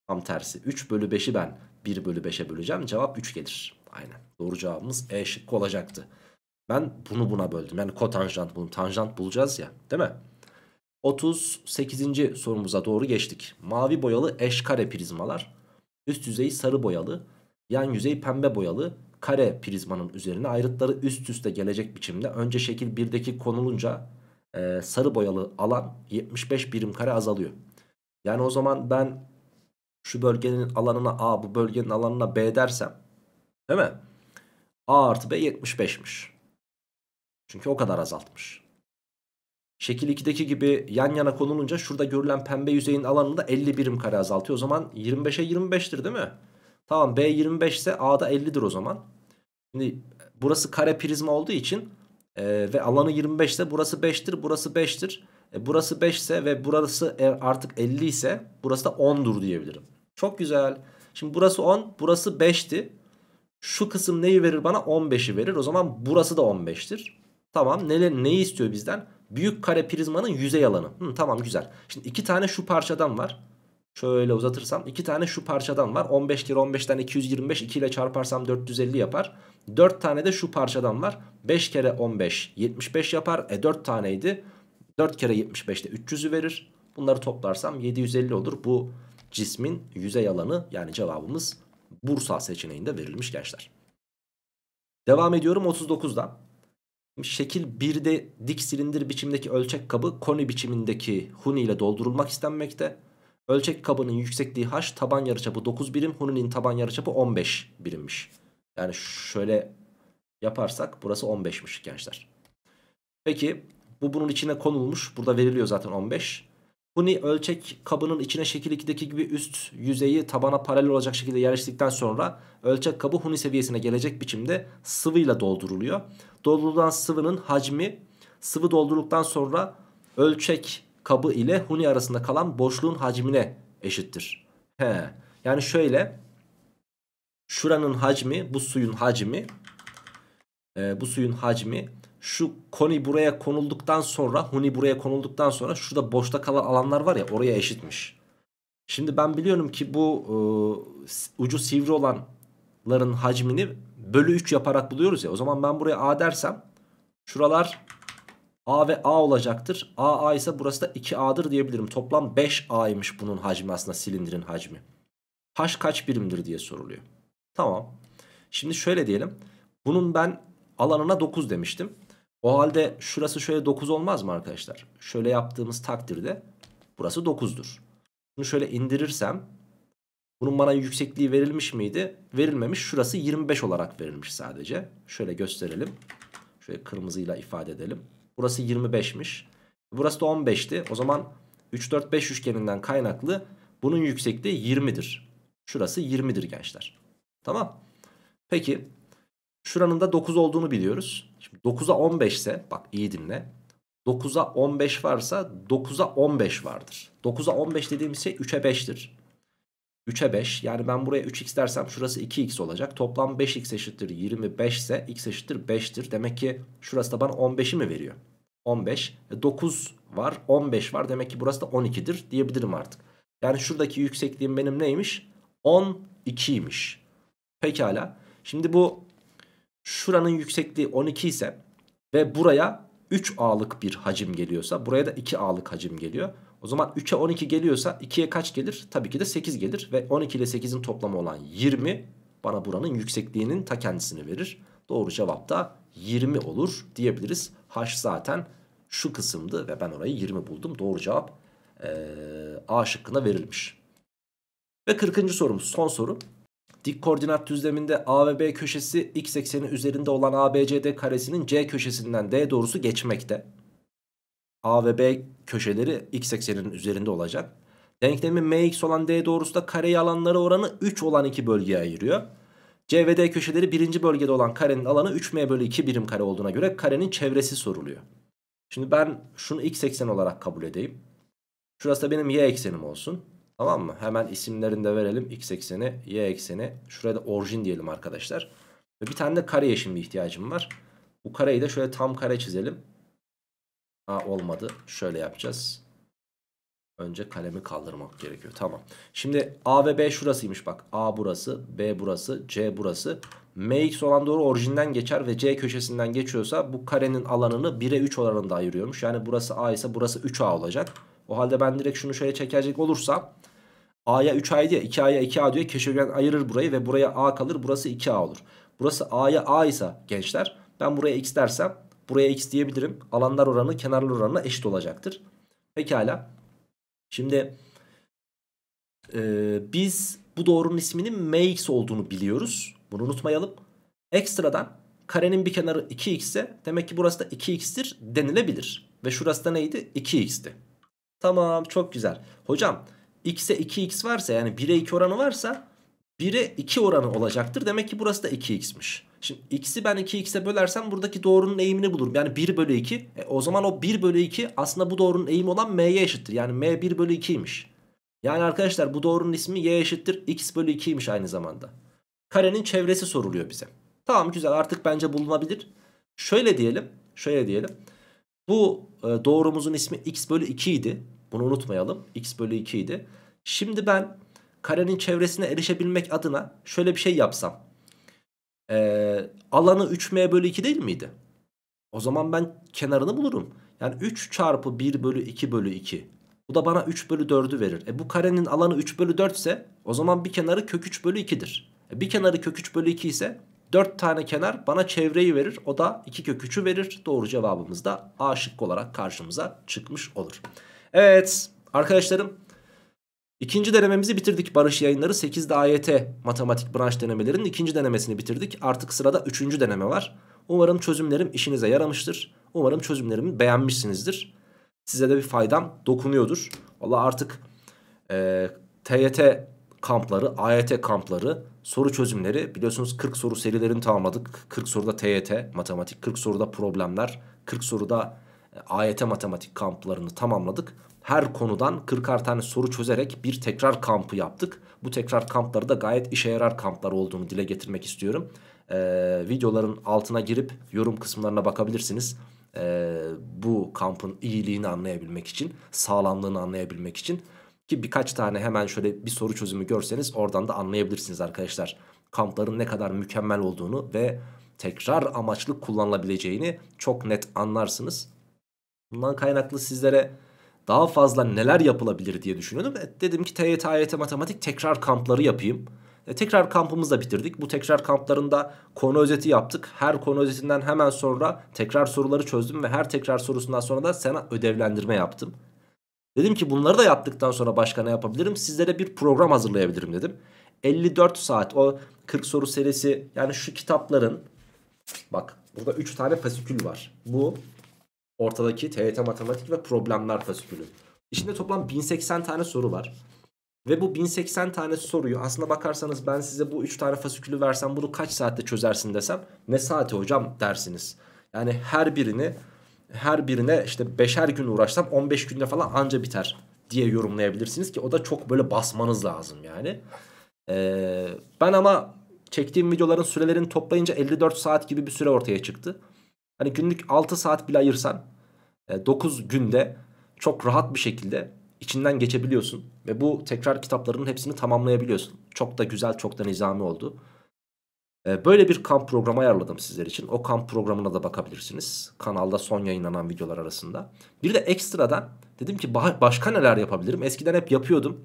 tam tersi. 3 bölü 5'i ben 1 bölü 5'e böleceğim. Cevap 3 gelir. Aynen. Doğru cevabımız E şıkkı olacaktı. Ben bunu buna böldüm. Yani kotanjant bunu tanjant bulacağız ya değil mi? 38. sorumuza doğru geçtik. Mavi boyalı eşkare prizmalar. Üst yüzeyi sarı boyalı. Yan yüzeyi pembe boyalı kare prizmanın üzerine ayrıtları üst üste gelecek biçimde önce şekil 1'deki konulunca e, sarı boyalı alan 75 birim kare azalıyor. Yani o zaman ben şu bölgenin alanına A bu bölgenin alanına B dersem değil mi? A artı B 75'miş. Çünkü o kadar azaltmış. Şekil 2'deki gibi yan yana konulunca şurada görülen pembe yüzeyin alanını da 50 birim kare azaltıyor. O zaman 25'e 25'tir değil mi? Tamam B 25 ise A'da 50'dir o zaman. Şimdi burası kare prizma olduğu için e, ve alanı 25 ise burası 5'tir burası 5'tir. E, burası 5 ise ve burası e, artık 50 ise burası da 10'dur diyebilirim. Çok güzel. Şimdi burası 10 burası 5'ti. Şu kısım neyi verir bana? 15'i verir. O zaman burası da 15'tir. Tamam ne, neyi istiyor bizden? Büyük kare prizmanın yüzey alanı. Hı, tamam güzel. Şimdi iki tane şu parçadan var. Şöyle uzatırsam 2 tane şu parçadan var. 15 kere 15'ten 225 2 ile çarparsam 450 yapar. 4 tane de şu parçadan var. 5 kere 15 75 yapar. E 4 taneydi. 4 kere 75 de 300'ü verir. Bunları toplarsam 750 olur. Bu cismin yüzey alanı yani cevabımız Bursa seçeneğinde verilmiş gençler. Devam ediyorum 39'da Şekil 1'de dik silindir biçimdeki ölçek kabı koni biçimindeki huni ile doldurulmak istenmekte. Ölçek kabının yüksekliği h, taban yarıçapı 9 birim, Hunin'in taban yarıçapı 15 birimmiş. Yani şöyle yaparsak burası 15'miş gençler. Peki bu bunun içine konulmuş. Burada veriliyor zaten 15. Huni ölçek kabının içine şekil 2'deki gibi üst yüzeyi tabana paralel olacak şekilde yerleştikten sonra ölçek kabı huni seviyesine gelecek biçimde sıvıyla dolduruluyor. Doldurulan sıvının hacmi sıvı doldurduktan sonra ölçek kabı ile huni arasında kalan boşluğun hacmine eşittir. He. Yani şöyle şuranın hacmi bu suyun hacmi e, bu suyun hacmi şu koni buraya konulduktan sonra huni buraya konulduktan sonra şurada boşta kalan alanlar var ya oraya eşitmiş. Şimdi ben biliyorum ki bu e, ucu sivri olanların hacmini bölü 3 yaparak buluyoruz ya. O zaman ben buraya A dersem şuralar A ve A olacaktır. A A ise burası da 2A'dır diyebilirim. Toplam 5A'ymış bunun hacmi aslında silindirin hacmi. H kaç birimdir diye soruluyor. Tamam. Şimdi şöyle diyelim. Bunun ben alanına 9 demiştim. O halde şurası şöyle 9 olmaz mı arkadaşlar? Şöyle yaptığımız takdirde burası 9'dur. Bunu şöyle indirirsem bunun bana yüksekliği verilmiş miydi? Verilmemiş. Şurası 25 olarak verilmiş sadece. Şöyle gösterelim. Şöyle kırmızıyla ifade edelim. Burası 25'miş. Burası da 15'ti. O zaman 3 4 5 üçgeninden kaynaklı bunun yüksekliği 20'dir. Şurası 20'dir gençler. Tamam. Peki şuranın da 9 olduğunu biliyoruz. Şimdi 9'a 15 ise bak iyi dinle. 9'a 15 varsa 9'a 15 vardır. 9'a 15 dediğimiz şey 3'e 5'tir. 3'e 5 yani ben buraya 3x dersem şurası 2x olacak. Toplam 5x eşittir 25 ise x eşittir 5'tir. Demek ki şurası da bana 15'i mi veriyor? 15. E 9 var 15 var demek ki burası da 12'dir diyebilirim artık. Yani şuradaki yüksekliğim benim neymiş? 12'ymiş. Pekala. Şimdi bu şuranın yüksekliği 12 ise ve buraya 3 ağlık bir hacim geliyorsa buraya da 2 ağlık hacim geliyor. O zaman 3'e 12 geliyorsa 2'ye kaç gelir? Tabii ki de 8 gelir. Ve 12 ile 8'in toplamı olan 20 bana buranın yüksekliğinin ta kendisini verir. Doğru cevap da 20 olur diyebiliriz. H zaten şu kısımdı ve ben orayı 20 buldum. Doğru cevap ee, A şıkkına verilmiş. Ve 40. sorumuz son soru. Dik koordinat düzleminde A ve B köşesi x ekseni üzerinde olan ABCD karesinin C köşesinden D doğrusu geçmekte. A ve B köşeleri x ekseninin üzerinde olacak. Denklemin mx olan d doğrusu da kareyi alanları oranı 3 olan iki bölgeye ayırıyor. C ve D köşeleri birinci bölgede olan karenin alanı 3m bölü 2 birim kare olduğuna göre karenin çevresi soruluyor. Şimdi ben şunu x ekseni olarak kabul edeyim. Şurası da benim y eksenim olsun. Tamam mı? Hemen isimlerini de verelim. x ekseni, y ekseni. Şuraya da orijin diyelim arkadaşlar. Ve bir tane de kareye şimdi ihtiyacım var. Bu kareyi de şöyle tam kare çizelim. Aa, olmadı. Şöyle yapacağız. Önce kalemi kaldırmak gerekiyor. Tamam. Şimdi A ve B şurasıymış bak. A burası, B burası, C burası. MX olan doğru orijinden geçer ve C köşesinden geçiyorsa bu karenin alanını 1'e 3 oranında ayırıyormuş. Yani burası A ise burası 3A olacak. O halde ben direkt şunu şöyle çekecek olursam A'ya 3A diye 2A'ya 2A diyor. Keşegen ayırır burayı ve buraya A kalır. Burası 2A olur. Burası A'ya A ise gençler ben buraya X dersem Buraya x diyebilirim. Alanlar oranı kenarlar oranına eşit olacaktır. Pekala. Şimdi e, biz bu doğrunun isminin mx olduğunu biliyoruz. Bunu unutmayalım. Ekstradan karenin bir kenarı 2x ise demek ki burası da 2x'tir denilebilir. Ve şurası da neydi? 2x'ti. Tamam çok güzel. Hocam x'e 2x varsa yani 1'e 2 oranı varsa 1'e 2 oranı olacaktır. Demek ki burası da 2x'miş. Şimdi x'i ben 2x'e bölersem buradaki doğrunun eğimini bulurum. Yani 1 bölü 2. E, o zaman o 1 bölü 2 aslında bu doğrunun eğimi olan m'ye eşittir. Yani m 1 bölü 2'ymiş. Yani arkadaşlar bu doğrunun ismi y eşittir x bölü 2'ymiş aynı zamanda. Karenin çevresi soruluyor bize. Tamam güzel artık bence bulunabilir. Şöyle diyelim. Şöyle diyelim. Bu e, doğrumuzun ismi x bölü 2 idi. Bunu unutmayalım. x bölü 2 idi. Şimdi ben karenin çevresine erişebilmek adına şöyle bir şey yapsam e, alanı 3m bölü 2 değil miydi? O zaman ben kenarını bulurum. Yani 3 çarpı 1 bölü 2 bölü 2. Bu da bana 3 bölü 4'ü verir. E bu karenin alanı 3 bölü 4 ise o zaman bir kenarı kök 3 bölü 2'dir. E bir kenarı kök 3 bölü 2 ise 4 tane kenar bana çevreyi verir. O da 2 kök 3'ü verir. Doğru cevabımız da A şıkkı olarak karşımıza çıkmış olur. Evet arkadaşlarım İkinci denememizi bitirdik. Barış yayınları 8'de AYT matematik branş denemelerinin ikinci denemesini bitirdik. Artık sırada üçüncü deneme var. Umarım çözümlerim işinize yaramıştır. Umarım çözümlerimi beğenmişsinizdir. Size de bir faydam dokunuyordur. Valla artık e, TYT kampları, AYT kampları, soru çözümleri biliyorsunuz 40 soru serilerini tamamladık. 40 soruda TYT matematik, 40 soruda problemler, 40 soruda e, AYT matematik kamplarını tamamladık her konudan 40'ar tane soru çözerek bir tekrar kampı yaptık. Bu tekrar kampları da gayet işe yarar kamplar olduğunu dile getirmek istiyorum. Ee, videoların altına girip yorum kısımlarına bakabilirsiniz. Ee, bu kampın iyiliğini anlayabilmek için, sağlamlığını anlayabilmek için. Ki birkaç tane hemen şöyle bir soru çözümü görseniz oradan da anlayabilirsiniz arkadaşlar. Kampların ne kadar mükemmel olduğunu ve tekrar amaçlı kullanılabileceğini çok net anlarsınız. Bundan kaynaklı sizlere daha fazla neler yapılabilir diye düşünüyordum. E, dedim ki TYT, AYT matematik tekrar kampları yapayım. E, tekrar kampımızı da bitirdik. Bu tekrar kamplarında konu özeti yaptık. Her konu özetinden hemen sonra tekrar soruları çözdüm ve her tekrar sorusundan sonra da sana ödevlendirme yaptım. Dedim ki bunları da yaptıktan sonra başka ne yapabilirim? Sizlere bir program hazırlayabilirim dedim. 54 saat o 40 soru serisi yani şu kitapların bak burada 3 tane fasikül var. Bu Ortadaki TYT matematik ve problemler fasikülü. İçinde toplam 1080 tane soru var. Ve bu 1080 tane soruyu aslında bakarsanız ben size bu 3 tane fasikülü versem bunu kaç saatte çözersin desem ne saati hocam dersiniz. Yani her birini her birine işte 5'er gün uğraşsam 15 günde falan anca biter diye yorumlayabilirsiniz ki o da çok böyle basmanız lazım yani. Ee, ben ama çektiğim videoların sürelerini toplayınca 54 saat gibi bir süre ortaya çıktı. Hani günlük 6 saat bile ayırsan 9 e, günde çok rahat bir şekilde içinden geçebiliyorsun. Ve bu tekrar kitaplarının hepsini tamamlayabiliyorsun. Çok da güzel çok da nizami oldu. E, böyle bir kamp programı ayarladım sizler için. O kamp programına da bakabilirsiniz. Kanalda son yayınlanan videolar arasında. Bir de ekstradan dedim ki başka neler yapabilirim? Eskiden hep yapıyordum.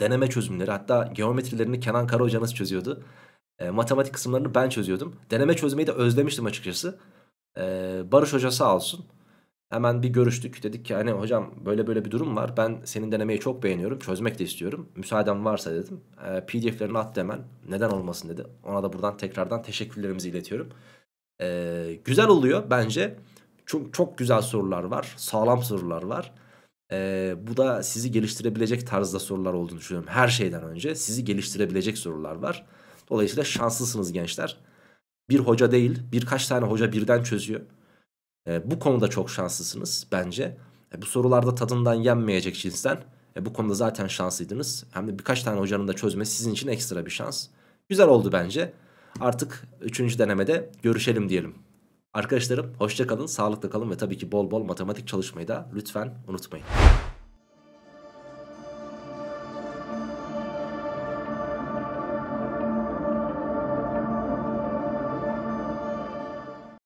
Deneme çözümleri hatta geometrilerini Kenan Kara hocanız çözüyordu. E, matematik kısımlarını ben çözüyordum. Deneme çözmeyi de özlemiştim açıkçası. Barış Hoca sağ olsun. Hemen bir görüştük. Dedik ki hani hocam böyle böyle bir durum var. Ben senin denemeyi çok beğeniyorum. Çözmek de istiyorum. Müsaaden varsa dedim. PDF'lerini at demen Neden olmasın dedi. Ona da buradan tekrardan teşekkürlerimizi iletiyorum. güzel oluyor bence. Çok, çok güzel sorular var. Sağlam sorular var. E, bu da sizi geliştirebilecek tarzda sorular olduğunu düşünüyorum. Her şeyden önce sizi geliştirebilecek sorular var. Dolayısıyla şanslısınız gençler. Bir hoca değil birkaç tane hoca birden çözüyor. E, bu konuda çok şanslısınız bence. E, bu sorularda tadından yenmeyecek cinsten. E, bu konuda zaten şanslıydınız. Hem de birkaç tane hocanın da çözmesi sizin için ekstra bir şans. Güzel oldu bence. Artık üçüncü denemede görüşelim diyelim. Arkadaşlarım hoşçakalın kalın, sağlıkla kalın ve tabii ki bol bol matematik çalışmayı da lütfen unutmayın.